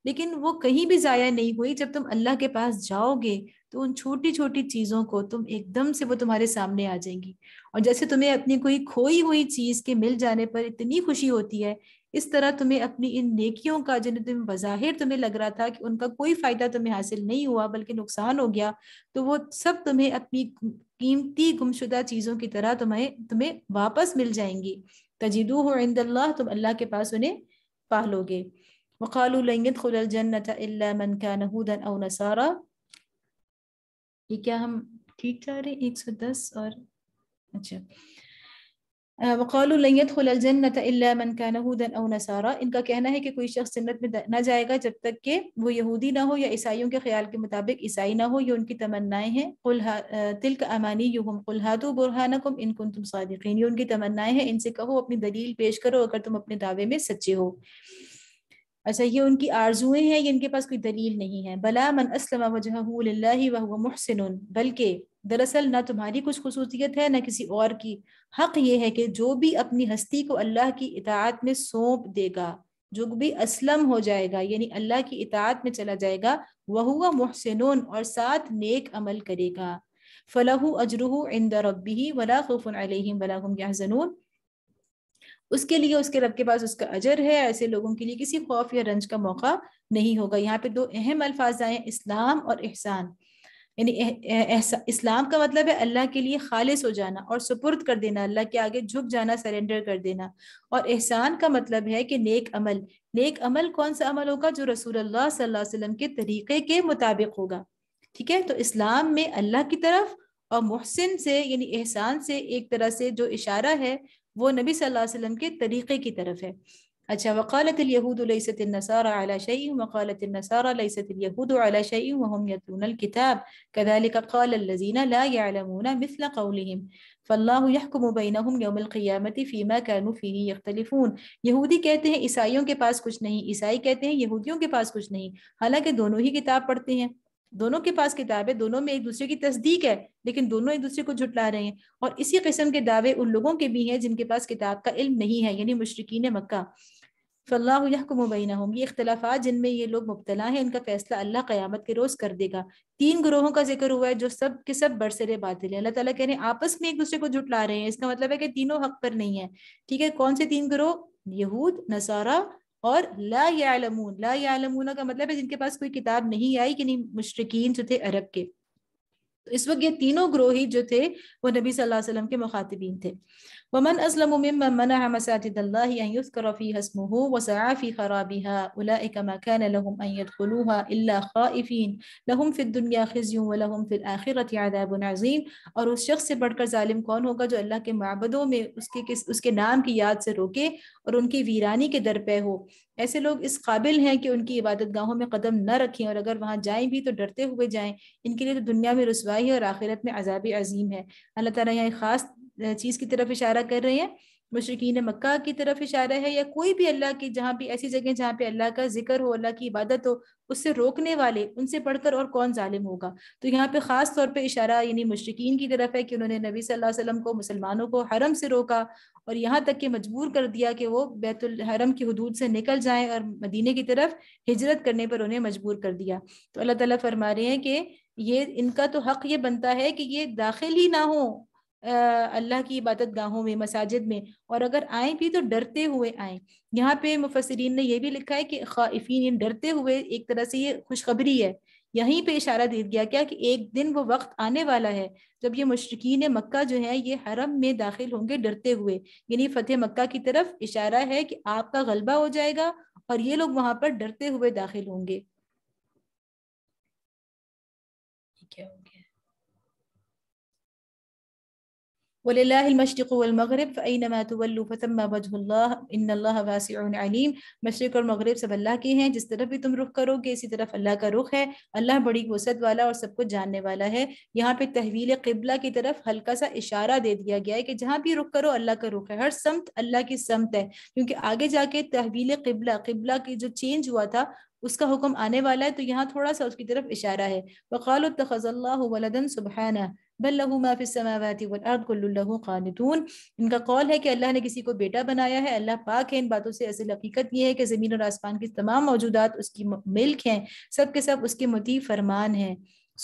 लेकिन वो कहीं भी ज़ाया नहीं हुई जब तुम अल्लाह के पास जाओगे तो उन छोटी छोटी चीजों को तुम एकदम से वो तुम्हारे सामने आ जाएंगी और जैसे तुम्हें अपनी कोई खोई हुई चीज के मिल जाने पर इतनी खुशी होती है इस तरह तुम्हें अपनी इन नेकियों का जिन्हें तुम बज़ाहिर तुम्हें लग रहा था कि उनका कोई फायदा तुम्हें हासिल नहीं हुआ बल्कि नुकसान हो गया तो वो सब तुम्हें अपनी कीमती गुमशुदा चीज़ों की तरह तुम्हें तुम्हें वापस मिल जाएंगी तजिदू इंदल्ला तुम अल्लाह के पास उन्हें पा लोगे वक़ालजन्नत मन का नहूदन नसारा ये क्या हम ठीक जा रहे एक सौ दस और अच्छा वक़ालजन्नतमनकानहूदन अव नसारा इनका कहना है कि कोई शख्स जन्नत में ना जाएगा जब तक कि वो यहूदी ना हो या ईसाइयों के ख्याल के मुताबिक ईसाई ना हो ये उनकी तमन्नाएं हैं तिल्क अमानी युम कुल्हातु बुरहानकुम इनकुन तुम सादिकीन ये उनकी तमन्नाएं हैं इनसे कहो अपनी दलील पेश करो अगर तुम अपने दावे में सच्चे हो अच्छा ये उनकी आरजुएं हैं ये इनके पास कोई दलील नहीं है भला मन असलम वजह वह बल्कि दरअसल ना तुम्हारी कुछ खसूसियत है ना किसी और की हक ये है कि जो भी अपनी हस्ती को अल्लाह की इतात में सौंप देगा जो भी असलम हो जाएगा यानी अल्लाह की इतात में चला जाएगा वह हुआ मोहसिन और साथ नेक अमल करेगा फलाह अजरू इंदर अबी वला खौफ वला हम उसके लिए उसके रब के पास उसका अजर है ऐसे लोगों के लिए किसी खौफ या रंज का मौका नहीं होगा यहाँ पे दो अहम अल्फाज आए इस्लाम और एहसान यानी इस्लाम का मतलब है अल्लाह के लिए खालिश हो जाना और सुपुर्द कर देना अल्लाह के आगे झुक जाना सरेंडर कर देना और एहसान का मतलब है कि नेक अमल नेक अमल कौन सा अमल होगा जो रसूल अल्लाह सल्लल्लाहु अलैहि वसल्लम के तरीके के मुताबिक होगा ठीक है तो इस्लाम में अल्लाह की तरफ और मोहसिन से यानी एहसान से एक तरह से जो इशारा है وہ نبی صلی اللہ علیہ وسلم کے طریقے کی طرف ہے اچھا وقالت اليهود ليست النصارى على شيء وقالت النصارى ليست اليهود على شيء وهم يتلون الكتاب كذلك قال الذين لا يعلمون مثل قولهم فالله يحكم بينهم يوم القيامة فيما كانوا فيه يختلفون يهودي کہتے ہیں عیسائیوں کے پاس کچھ نہیں عیسائی کہتے ہیں یہودیوں کے پاس کچھ نہیں حالانکہ دونوں ہی کتاب پڑھتے ہیں दोनों के पास किताब है दोनों में एक दूसरे की तस्दीक है लेकिन दोनों एक दूसरे को झुटला रहे हैं और इसी किस्म के दावे उन लोगों के भी हैं जिनके पास किताब का इल्म नहीं है यानी मुशरकिन मक्का फ़ल्लाबैन हों होंगी इख्तलाफा जिनमें ये लोग मुबतला हैं इनका फैसला अल्लाह क्यामत के रोज़ कर देगा तीन ग्रोहों का जिक्र हुआ है जो सब के सब बरसर बातिल हैं अल्लाह ताला कह रहे हैं आपस में एक दूसरे को झुटला रहे हैं इसका मतलब है कि तीनों हक पर नहीं है ठीक है कौन से तीन ग्रोह यहूद नसारा और ला ला यालमूना का मतलब है जिनके पास कोई किताब नहीं आई कि नहीं मुशरकिन जो थे अरब के तो इस वक्त ये तीनों ग्रोही जो थे वो नबी सल्लल्लाहु अलैहि वसल्लम के मुखातिबीन थे ومن أظلم ممن منع مساجد الله أن يذكر فيها اسمه وسعى في خرابها أولئك ما كان لهم أن يدخلوها إلا خائفين لهم في الدنيا خزي ولهم في الآخرة عذاب عظيم और उस शख्स से बढ़कर जालिम कौन होगा जो अल्लाह के माबदों में उसके किस उसके नाम की याद से रोके और उनकी वीरानी के दर पे हो ऐसे लोग इस काबिल हैं कि उनकी इबादत गाहों में कदम न रखें और अगर वहाँ जाएं भी तो डरते हुए जाएं इनके लिए तो दुनिया में रसवाई और आखिरत में अजाब अजीम है अल्लाह ताला यहाँ खास चीज़ की तरफ इशारा कर रहे हैं मशरकिन मक्का की तरफ इशारा है या कोई भी अल्लाह की जहाँ भी ऐसी जगह जहाँ पे अल्लाह का जिक्र हो अल्लाह की इबादत हो उससे रोकने वाले उनसे पढ़कर और कौन जालिम होगा तो यहाँ पे ख़ास तौर पे इशारा यानी मशरकिन की तरफ है कि उन्होंने नबी सल्लल्लाहु अलैहि वसल्लम को मुसलमानों को हरम से रोका और यहाँ तक कि मजबूर कर दिया कि वो बैतुल हरम की हदूद से निकल जाए और मदीने की तरफ हिजरत करने पर उन्हें मजबूर कर दिया तो अल्लाह तला फरमा रहे हैं कि ये इनका तो हक ये बनता है कि ये दाखिल ही ना हो अल्लाह की इबादत गाहों में मसाजिद में और अगर आए भी तो डरते हुए आए यहाँ पे मुफसरीन ने यह भी लिखा है कि खाइफिन डरते हुए एक तरह से ये खुशखबरी है यहीं पे इशारा दे दिया क्या कि एक दिन वो वक्त आने वाला है जब ये मुश्किन मक्का जो है ये हरम में दाखिल होंगे डरते हुए यानी फतेह मक्का की तरफ इशारा है कि आपका गलबा हो जाएगा और ये लोग वहां पर डरते हुए दाखिल होंगे ولله المشرق والمغرب فأينमा تولوا فثم وجه الله इन अल्लाह वासिउन अलीम मशरक और मगरब सब अल्लाह के हैं जिस तरफ भी तुम रुख करोगे इसी तरफ अल्लाह का रुख है अल्लाह बड़ी वसत वाला और सब कुछ जानने वाला है यहाँ पे तहवील किबला की तरफ हल्का सा इशारा दे दिया गया है कि जहाँ भी रुख करो अल्लाह का रुख है हर समत अल्लाह की समत है क्योंकि आगे जाके तहवील किबला किबला की जो चेंज हुआ था उसका हुक्म आने वाला है तो यहाँ थोड़ा सा उसकी तरफ इशारा है वकाल तखज़ल्ला वलदन सुबहाना बल समावती खानतून इनका कौल है कि अल्लाह ने किसी को बेटा बनाया है अल्लाह पाक है इन बातों से असल हकीकत यह है कि ज़मीन और आसमान की तमाम मौजूदा उसकी मिल्क हैं सब के सब उसके मती फरमान हैं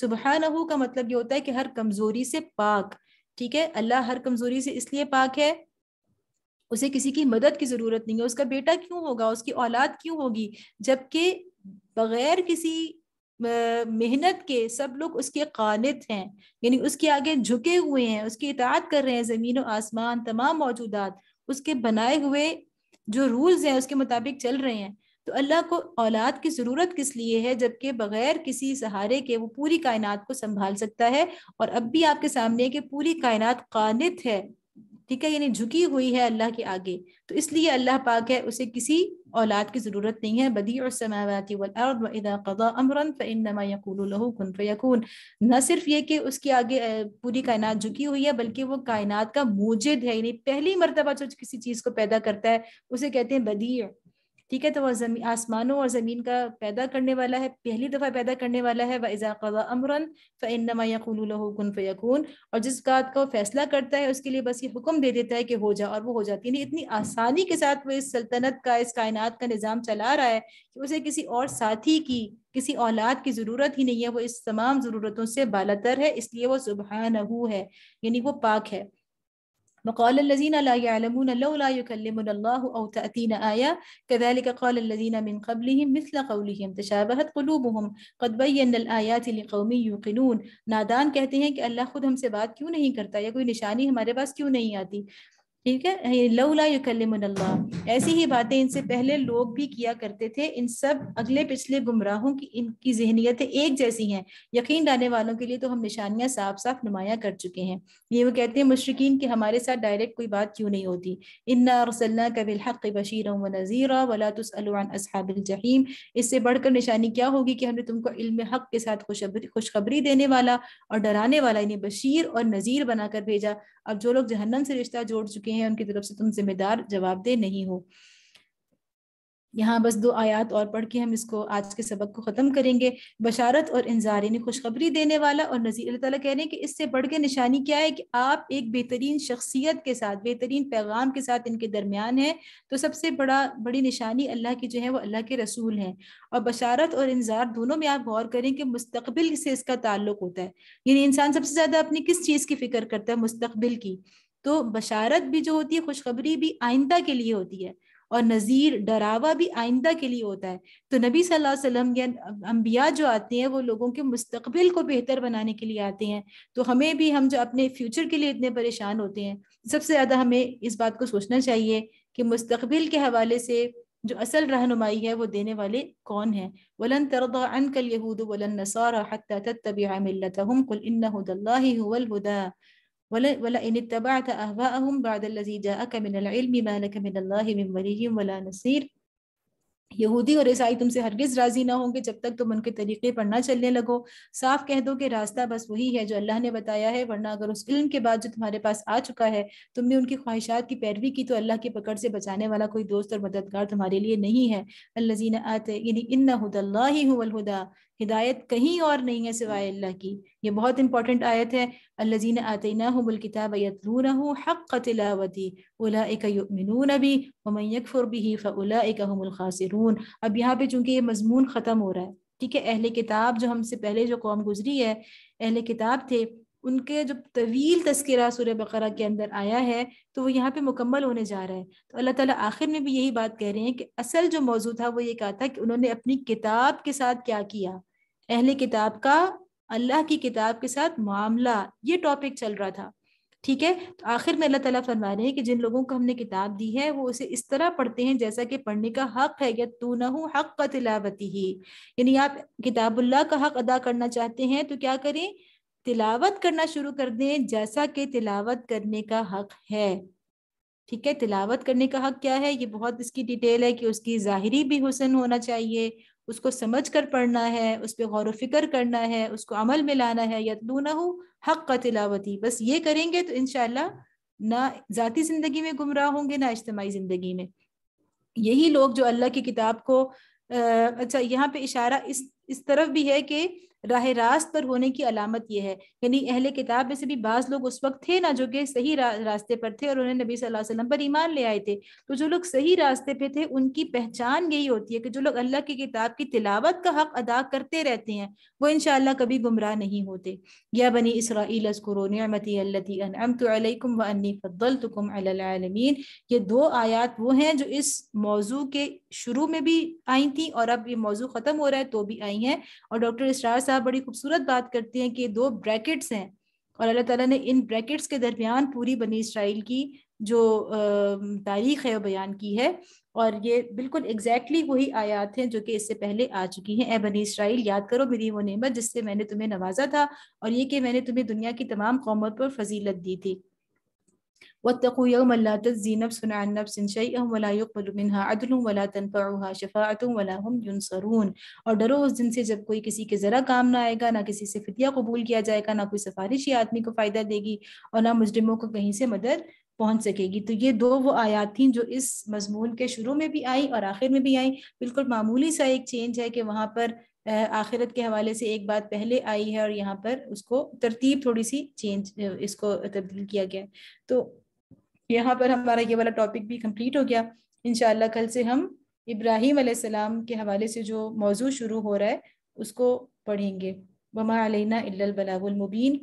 सुबहानहू का मतलब ये होता है कि हर कमज़ोरी से पाक ठीक है अल्लाह हर कमज़ोरी से इसलिए पाक है उसे किसी की मदद की ज़रूरत नहीं है उसका बेटा क्यों होगा उसकी औलाद क्यों होगी जबकि बगैर किसी मेहनत के सब लोग उसके कानित हैं यानी उसके आगे झुके हुए हैं उसकी इतात कर रहे हैं ज़मीन और आसमान तमाम मौजूदात उसके बनाए हुए जो रूल्स हैं उसके मुताबिक चल रहे हैं तो अल्लाह को औलाद की ज़रूरत किस लिए है जबकि बग़ैर किसी सहारे के वो पूरी कायनात को संभाल सकता है और अब भी आपके सामने कि पूरी कायनात कानित है ठीक है यानी झुकी हुई है अल्लाह के आगे तो इसलिए अल्लाह पाक है उसे किसी औलाद की ज़रूरत नहीं है बदी और समावती अमरन न सिर्फ ये कि उसके आगे पूरी कायनात झुकी हुई है बल्कि वो कायनात का मोजिद है यानी पहली मरतबा जो किसी चीज़ को पैदा करता है उसे कहते हैं बदी ठीक है तो वह आसमानों और ज़मीन का पैदा करने वाला है पहली दफ़ा पैदा करने वाला है वज़ा इजाक़ा अमरन फ़ैनमा यकून फ़ैकून और जिस बात का वो फैसला करता है उसके लिए बस ये हुक्म दे देता है कि हो जा और वो हो जाती है इतनी आसानी के साथ वो इस सल्तनत का इस कायनात का निज़ाम चला रहा है कि उसे किसी और साथी की किसी औलाद की ज़रूरत ही नहीं है वो इस तमाम ज़रूरतों से बालतर है इसलिए वो सुबहानहू है यानी वो पाक है وقال الذين لا يعلمون لولا يكلمنا الله أو تأتينا آية كذلك قال الذين من قبلهم مثل قولهم تشابهت قلوبهم قد بينا الآيات لقوم يوقنون نادان कहते हैं कि अल्लाह खुद हमसे बात क्यों नहीं करता या कोई निशानी हमारे पास क्यों नहीं आती ठीक है लौला यकल्लम्ला ऐसी ही बातें इनसे पहले लोग भी किया करते थे इन सब अगले पिछले गुमराहों की इनकी जहनीतें एक जैसी हैं यकीन डालने वालों के लिए तो हम निशानियां साफ साफ नुमाया कर चुके हैं ये वो कहते हैं मुशरकिन के हमारे साथ डायरेक्ट कोई बात क्यों नहीं होती इन्ना रसल्ला कबिल हक़ बशीर व नज़ीरा वला इससे बढ़कर निशानी क्या होगी कि हमने तुमको इल्म हक़ के साथ खुशबरी खुशखबरी देने वाला और डराने वाला इन्हें बशीर और नज़ीर बनाकर भेजा अब जो लोग जहन्नम से रिश्ता जोड़ चुके हैं उनकी तरफ से तुम जिम्मेदार जवाबदेह नहीं हो यहाँ बस दो आयात और पढ़ के हम इसको आज के सबक को ख़त्म करेंगे बशारत और इंजार यानी खुशखबरी देने वाला और नज़ीर अल्लाह ताला कह रहे हैं कि इससे बढ़ के निशानी क्या है कि आप एक बेहतरीन शख्सियत के साथ बेहतरीन पैगाम के साथ इनके दरमियान है तो सबसे बड़ा बड़ी निशानी अल्लाह की जो है वो अल्लाह के रसूल हैं और बशारत और इंजार दोनों में आप गौर करें कि मुस्तबिल से इसका ताल्लुक होता है यानी इंसान सबसे ज़्यादा अपनी किस चीज़ की फ़िक्र करता है मुस्तबिल की तो बशारत भी जो होती है खुशखबरी भी आइंदा के लिए होती है और नज़ीर डरावा भी आइंदा के लिए होता है तो नबी सल्लल्लाहु अलैहि वसल्लम या अम्बिया अं-, जो आते हैं वो लोगों के मुस्तबिल को बेहतर बनाने के लिए आते हैं तो हमें भी हम जो अपने फ्यूचर के लिए इतने परेशान होते हैं सबसे ज़्यादा हमें इस बात को सोचना चाहिए कि मुस्तबिल के हवाले से जो असल रहनुमाई है वो देने वाले कौन हैं वलन तरदान कल यहूद वलन नसारा हत्ता तत्तबिआ मिल्लतहुम कुल हुवल हुदा ولئن اتبعت أهواءهم بعد الذي جاءك من العلم ما لك من الله من ولي ولا نصير यहूदी और ईसाई तुमसे हरगिज राजी ना होंगे जब तक तुम उनके तरीके पर ना चलने लगो साफ कह दो कि रास्ता बस वही है जो अल्लाह ने बताया है वरना अगर उस इल्म के बाद जो तुम्हारे पास आ चुका है तुमने उनकी ख्वाहिशात की पैरवी की तो अल्लाह की पकड़ से बचाने वाला कोई दोस्त और मददगार तुम्हारे लिए नहीं है अल्लाजीन आते इन्ना हुदल्ला ही हुदा हिदायत कहीं और नहीं है सिवाय अल्लाह की ये बहुत इंपॉर्टेंट आयत है अल्लाजीन आतना हमुल किताब तिलावती भी फ़ला अब यहाँ पे चूंकि ये मजमून ख़त्म हो रहा है ठीक है अहल किताब जो हमसे पहले जो कौम गुजरी है अहले किताब थे उनके जो तवील तस्करा सूर्य बकरा के अंदर आया है तो वो यहाँ पे मुकम्मल होने जा रहा है तो अल्लाह ताला आखिर में भी यही बात कह रहे हैं कि असल जो मौजूद था वो ये कहा था कि उन्होंने अपनी किताब के साथ क्या किया अहले किताब का अल्लाह की किताब के साथ मामला ये टॉपिक चल रहा था ठीक है तो आखिर में अल्लाह ताला फरमा रहे हैं कि जिन लोगों को हमने किताब दी है वो उसे इस तरह पढ़ते हैं जैसा कि पढ़ने का हक है या तू ना हक का तिलावती ही यानी आप किताबुल्ला का हक अदा करना चाहते हैं तो क्या करें तिलावत करना शुरू कर दें जैसा कि तिलावत करने का हक है ठीक है तिलावत करने का हक क्या है ये बहुत इसकी डिटेल है कि उसकी ज़ाहरी भी हुसन होना चाहिए उसको समझ कर पढ़ना है उस पर गौर वफिक्र करना है उसको अमल में लाना है या लू ना हो हक का तिलावत ही बस ये करेंगे तो इनशाला ना ज़ाती ज़िंदगी में गुमराह होंगे ना इज्तमाही ज़िंदगी में यही लोग जो अल्लाह की किताब को आ, अच्छा यहाँ पे इशारा इस इस तरफ भी है कि राह रास्त पर होने की अलामत यह है यानी अहले किताब में से भी बाज़ लोग उस वक्त थे ना जो कि सही रा, रास्ते पर थे और उन्होंने नबी सल्लल्लाहु अलैहि वसल्लम पर ईमान ले आए थे तो जो लोग सही रास्ते पे थे उनकी पहचान यही होती है कि जो लोग अल्लाह की किताब की तिलावत का हक अदा करते रहते हैं वो इन कभी गुमराह नहीं होते या बनी इसरामतम आलमीन ये दो आयात वो हैं जो इस मौजू के शुरू में भी आई थी और अब ये मौजू ख़त्म हो रहा है तो भी आई हैं और डॉक्टर इसरार साहब बड़ी खूबसूरत बात करते हैं कि दो ब्रैकेट्स हैं और अल्लाह ताला ने इन ब्रैकेट्स के दरमियान पूरी बनी इसराइल की जो तारीख है वो बयान की है और ये बिल्कुल एग्जैक्टली exactly वही आयात हैं जो कि इससे पहले आ चुकी हैं ए बनी इसराइल याद करो मेरी वो नेमत जिससे मैंने तुम्हें नवाजा था और ये कि मैंने तुम्हें दुनिया की तमाम कौमों पर फजीलत दी थी واتقوا يوما لا تجزي نفس عن نفس شيئا ولا يقبل منها عدل ولا تنفعها شفاعة ولا هم ينصرون और डरो उस दिन से जब कोई किसी के ज़रा काम ना आएगा ना किसी से फितिया कबूल किया जाएगा ना कोई सिफारिश या आदमी को फ़ायदा देगी और ना मुजरिमों को कहीं से मदद पहुंच सकेगी तो ये दो वो आयात थी जो इस मजमून के शुरू में भी आई और आखिर में भी आई बिल्कुल मामूली सा एक चेंज है कि वहाँ पर आखिरत के हवाले से एक बात पहले आई है और यहाँ पर उसको तरतीब थोड़ी सी चेंज इसको तब्दील किया गया है तो यहाँ पर हमारा ये वाला टॉपिक भी कंप्लीट हो गया इन कल से हम इब्राहिम सलाम के हवाले से जो मौजू शुरू हो रहा है उसको पढ़ेंगे वमा अलैना इल्लल बलागुल मुबीन